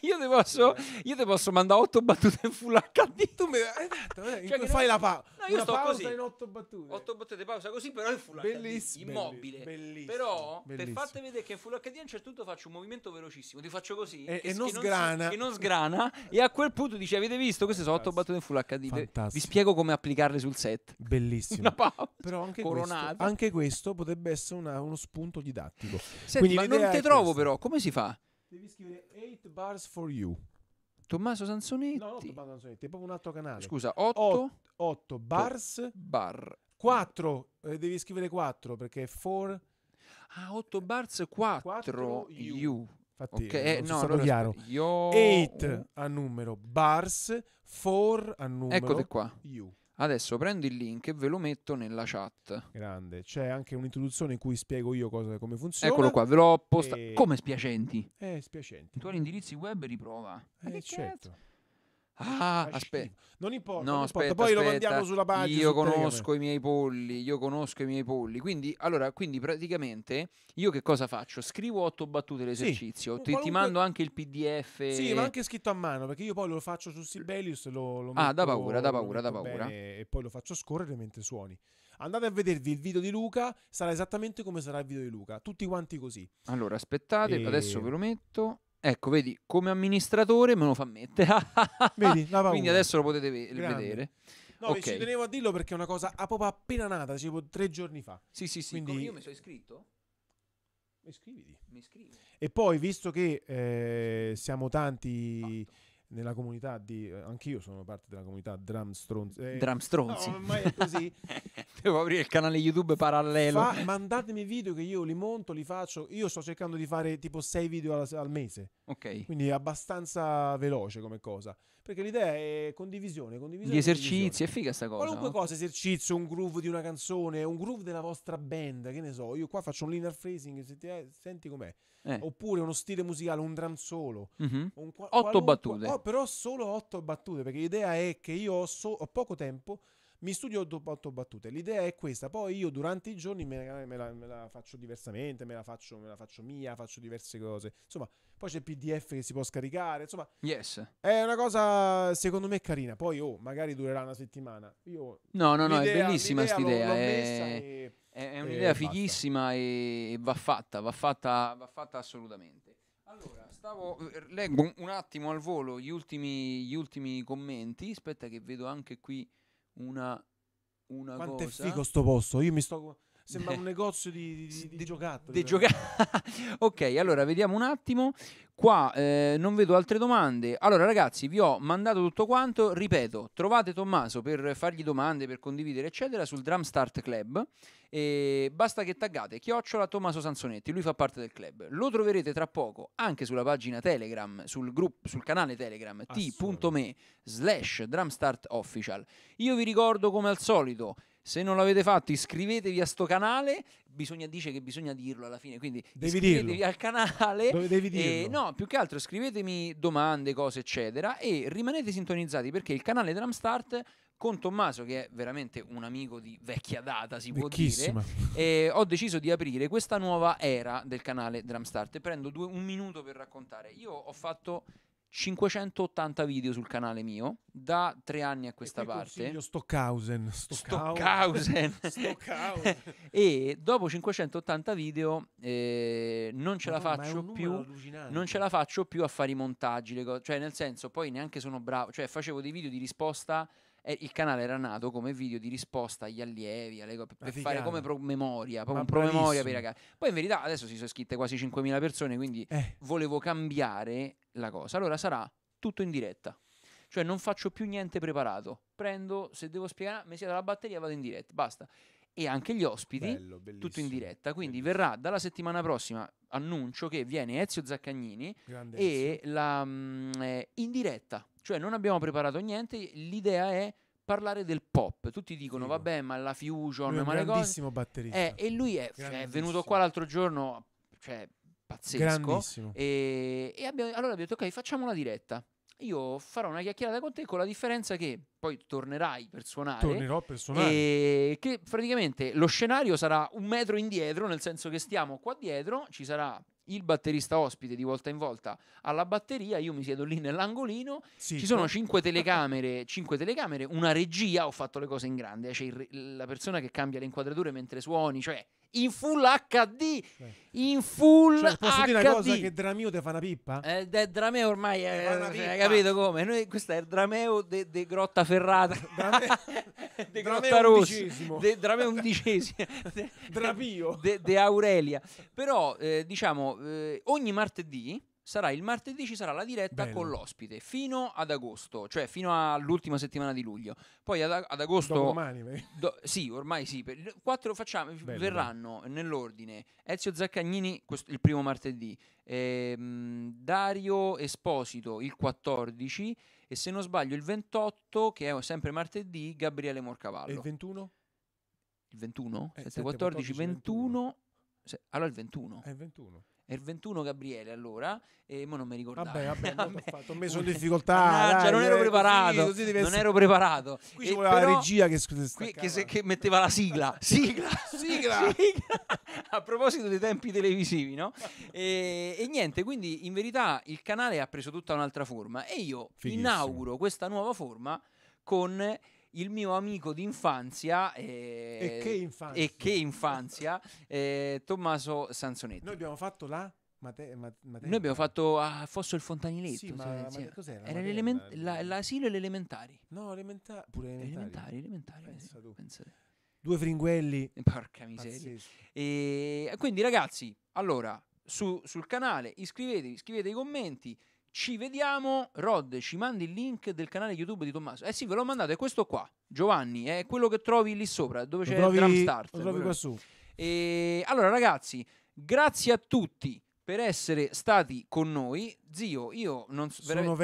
io ti posso, eh. posso mandare 8 battute in full HD. Tu mi hai eh, detto, eh, cioè fai non... la pa- no, io pausa così. in 8 battute. 8 battute pausa così, però in full bellissimo, HD. Immobile. Bellissimo, però bellissimo. per farti vedere che in full HD a un certo punto faccio un movimento velocissimo, ti faccio così. E, che, e non, che sgrana. Non che non sgrana. e a quel punto dici, avete visto? Queste sono 8 battute in full HD. Fantastico. Vi spiego come applicarle sul set. Bellissimo. Una pausa. Però anche questo, anche questo, potrebbe essere una, uno spunto didattico. Senti, Quindi ma non te trovo però, come si fa? Devi scrivere 8 bars for you. Tommaso Sansonetti. No, no, Tommaso Sansonetti, è proprio un altro canale. Scusa, 8 bars bar 4 eh, devi scrivere 4 perché è 4 Ah, 8 bars 4 you. Infatti, okay, eh, eh, non eh, no, allora, chiaro. Io... 8 a numero bars, 4 a numero Eccole qua. U. Adesso prendo il link e ve lo metto nella chat. Grande, c'è anche un'introduzione in cui spiego io cosa, come funziona. Eccolo qua, ve l'ho postato. E... Come spiacenti? Eh, spiacenti. I tuoi indirizzi web riprova. Eh, certo. Ah, aspetta. Non importa, no, non aspetta, poi aspetta. lo mandiamo sulla pagina. Io conosco i miei polli, io conosco i miei polli. Quindi, allora, quindi praticamente io che cosa faccio? Scrivo otto battute l'esercizio, sì, ti, qualunque... ti, mando anche il PDF. Sì, ma anche scritto a mano, perché io poi lo faccio su Sibelius, lo, lo Ah, da paura, da paura, da paura. e poi lo faccio scorrere mentre suoni. Andate a vedervi il video di Luca, sarà esattamente come sarà il video di Luca, tutti quanti così. Allora, aspettate, e... adesso ve lo metto. Ecco, vedi, come amministratore me lo fa mettere. vedi, Quindi adesso lo potete ve- vedere. No, okay. ci tenevo a dirlo perché è una cosa a ah, proprio appena nata, tipo tre giorni fa. Sì, sì, sì. Quindi... Come io mi sono iscritto? Iscriviti. Mi iscrivi. E poi, visto che eh, siamo tanti... Fatto nella comunità di... Eh, anch'io sono parte della comunità Drum Stronzi. Eh, Drum Stronzi. No, ormai è così. Devo aprire il canale YouTube parallelo. Fa, mandatemi video che io li monto, li faccio. Io sto cercando di fare tipo 6 video al, al mese. Ok. Quindi è abbastanza veloce come cosa. Perché l'idea è condivisione, condivisione. Gli esercizi, è figa sta cosa. Qualunque no? cosa, esercizio, un groove di una canzone, un groove della vostra band, che ne so, io qua faccio un linear phrasing, senti, senti com'è. Eh. Oppure uno stile musicale, un drum solo. Mm-hmm. Un qua- otto battute. Oh, però solo otto battute, perché l'idea è che io ho, so- ho poco tempo mi studio otto battute. L'idea è questa, poi io durante i giorni me la, me la, me la faccio diversamente, me la faccio, me la faccio, mia, faccio diverse cose. Insomma, poi c'è il PDF che si può scaricare, insomma. Yes. È una cosa secondo me carina, poi oh, magari durerà una settimana. Io, no, no, no, è bellissima questa idea. Eh, è... E, è... un'idea e fighissima e va fatta, va fatta, va fatta assolutamente. Allora, stavo, eh, leggo un attimo al volo gli ultimi, gli ultimi commenti, aspetta che vedo anche qui una, una Quanto cosa. Quanto è figo sto posto? Io mi sto Sembra un negozio di, di, di, di giocattoli. Gioca- ok, allora vediamo un attimo. Qua eh, non vedo altre domande. Allora ragazzi, vi ho mandato tutto quanto. Ripeto, trovate Tommaso per fargli domande, per condividere, eccetera, sul Drum Start Club. E basta che taggate chiocciola Tommaso Sansonetti, lui fa parte del club. Lo troverete tra poco anche sulla pagina Telegram, sul, grupp- sul canale Telegram t.me slash drumstartofficial. Io vi ricordo come al solito se non l'avete fatto, iscrivetevi a sto canale. Bisogna dire che bisogna dirlo alla fine. Quindi devi iscrivetevi dirlo. al canale. Dove devi eh, dirlo. E, no, più che altro scrivetemi domande, cose, eccetera. E rimanete sintonizzati perché il canale Drumstart con Tommaso, che è veramente un amico di vecchia data, si può dire, eh, ho deciso di aprire questa nuova era del canale Drumstart. E Prendo due, un minuto per raccontare. Io ho fatto 580 video sul canale mio da tre anni a questa parte. Io Stockhausen. Stockhausen. Stockhausen. e dopo 580 video eh, non ce ma la faccio più. Non ce la faccio più a fare i montaggi, cioè nel senso poi neanche sono bravo, cioè facevo dei video di risposta e il canale era nato come video di risposta agli allievi, alle, per, per fare come promemoria, proprio un promemoria per i ragazzi. Poi in verità adesso si sono iscritte quasi 5.000 persone, quindi eh. volevo cambiare la cosa. Allora sarà tutto in diretta. Cioè non faccio più niente preparato. Prendo, se devo spiegare, mi siete la batteria, vado in diretta, basta e anche gli ospiti, Bello, tutto in diretta. Quindi bellissimo. verrà dalla settimana prossima, annuncio che viene Ezio Zaccagnini Grande e Ezio. La, mh, mm, eh, in diretta cioè non abbiamo preparato niente, l'idea è parlare del pop. Tutti dicono, Figo. vabbè, ma la fusion, lui ma le cose... grandissimo batterista. Eh, e lui è, è venuto qua l'altro giorno, cioè, pazzesco. Grandissimo. E, e abbiamo, allora abbiamo detto, ok, facciamo una diretta. Io farò una chiacchierata con te con la differenza che poi tornerai per suonare. Tornerò per suonare. E che praticamente lo scenario sarà un metro indietro, nel senso che stiamo qua dietro, ci sarà il batterista ospite di volta in volta alla batteria, io mi siedo lì nell'angolino, sì, ci sono no? cinque, telecamere, cinque telecamere, una regia, ho fatto le cose in grande, c'è cioè la persona che cambia le inquadrature mentre suoni, cioè in full HD. In full cioè, posso HD. dire una cosa che Drameo te fa una pippa? Eh, Drameo ormai è, cioè, hai capito come? Noi, questo è il Drameo de, de Grotta Ferrata, de Grotta Rossa, de Drameo undicesimo, de, Drapio, de, de Aurelia. Però eh, diciamo eh, ogni martedì sarà il martedì, ci sarà la diretta Bello. con l'ospite fino ad agosto, cioè fino all'ultima settimana di luglio. Poi ad, ad agosto... Domani, do, sì, ormai sì. Per, quattro facciamo, Bello. verranno nell'ordine Ezio Zaccagnini questo, il primo martedì, ehm, Dario Esposito il 14 e se non sbaglio il 28, che è sempre martedì, Gabriele Morcavallo. E il 21? Il 21? Eh, 7, 14, 14 21. 21. allora il 21. È eh, il 21 e il 21 Gabriele allora, e mo non mi ricordo Vabbè, vabbè, vabbè. Fatto, ho messo in difficoltà. Mannaggia, dai, non ero eh, preparato, così, così non ero preparato. Qui c'era la regia che, qui, che, se, che metteva la sigla, sigla, sigla. sigla. A proposito dei tempi televisivi, no? E, e, niente, quindi in verità il canale ha preso tutta un'altra forma e io Fighissimo. inauguro questa nuova forma con il mio amico d'infanzia. Eh, e che infanzia? E che infanzia eh, Tommaso Sansonetti. Noi abbiamo fatto la. Mate, mate, Noi abbiamo fatto a ah, Fosso il Fontaniletto. Sì, ma, ma cos'era? Era l'element- la, l'asilo e le elementari. No, elementa- pure elementari. Elementari, elementari. Eh, pensa sì, pensa Due fringuelli. Porca miseria. E quindi ragazzi, allora, su, sul canale iscrivetevi, scrivete i commenti. Ci vediamo, Rod, ci mandi il link del canale YouTube di Tommaso. Eh sì, ve l'ho mandato, è questo qua, Giovanni, è quello che trovi lì sopra, dove lo c'è trovi, il drum start. Lo trovi qua su. E... Allora ragazzi, grazie a tutti per essere stati con noi. Zio, io non so, sono veramente,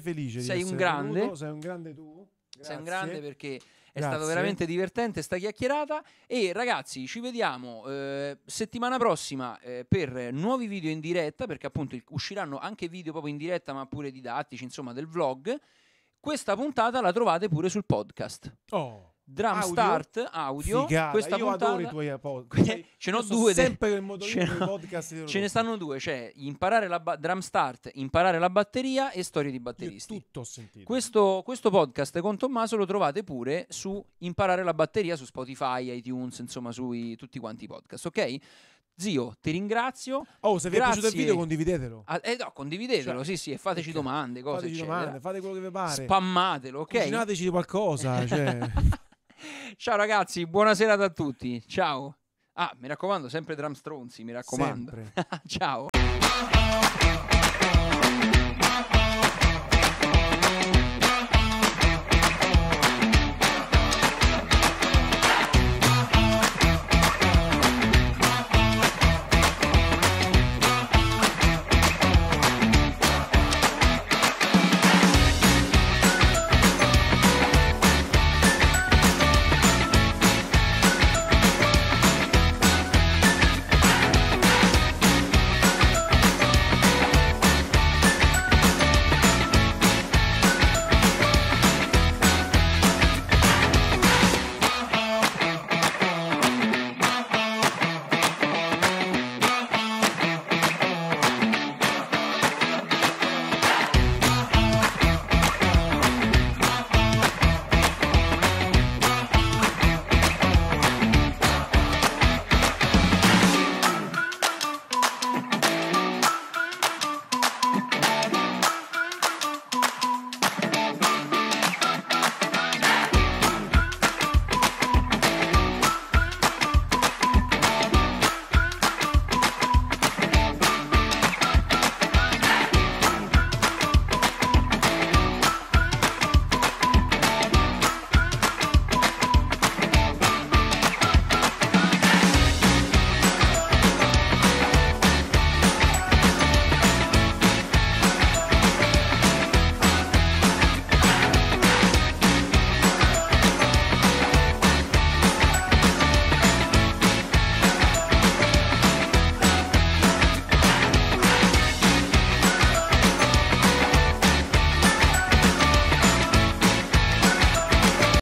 veramente felice. Sei un grande. Venuto, sei un grande tu. Grazie. Sei un grande perché è Grazie. stato veramente divertente sta chiacchierata. E ragazzi, ci vediamo eh, settimana prossima eh, per nuovi video in diretta, perché appunto usciranno anche video proprio in diretta, ma pure didattici, insomma, del vlog. Questa puntata la trovate pure sul podcast. Oh. Drum audio. Start audio. Figata. Questa Io puntata... adoro i tuoi podcast. ce n'ho due. Sempre de... modo... ce, podcast ce ne stanno due, cioè imparare la ba- drum start, imparare la batteria e storie di batteristi. Io tutto ho sentito. Questo, questo, podcast con Tommaso lo trovate pure su imparare la batteria su Spotify, iTunes, insomma, su tutti quanti i podcast, ok? Zio, ti ringrazio. Oh, se vi Grazie. è piaciuto il video, condividetelo. Ah, eh no, condividetelo, cioè, sì, sì, e fateci okay. domande, cose. Fateci domande, fate quello che vi pare. Spammatelo, ok? Cucinateci qualcosa, cioè. Ciao ragazzi, buona serata a tutti. Ciao. Ah, mi raccomando, sempre drum stronzi, mi raccomando. Ciao.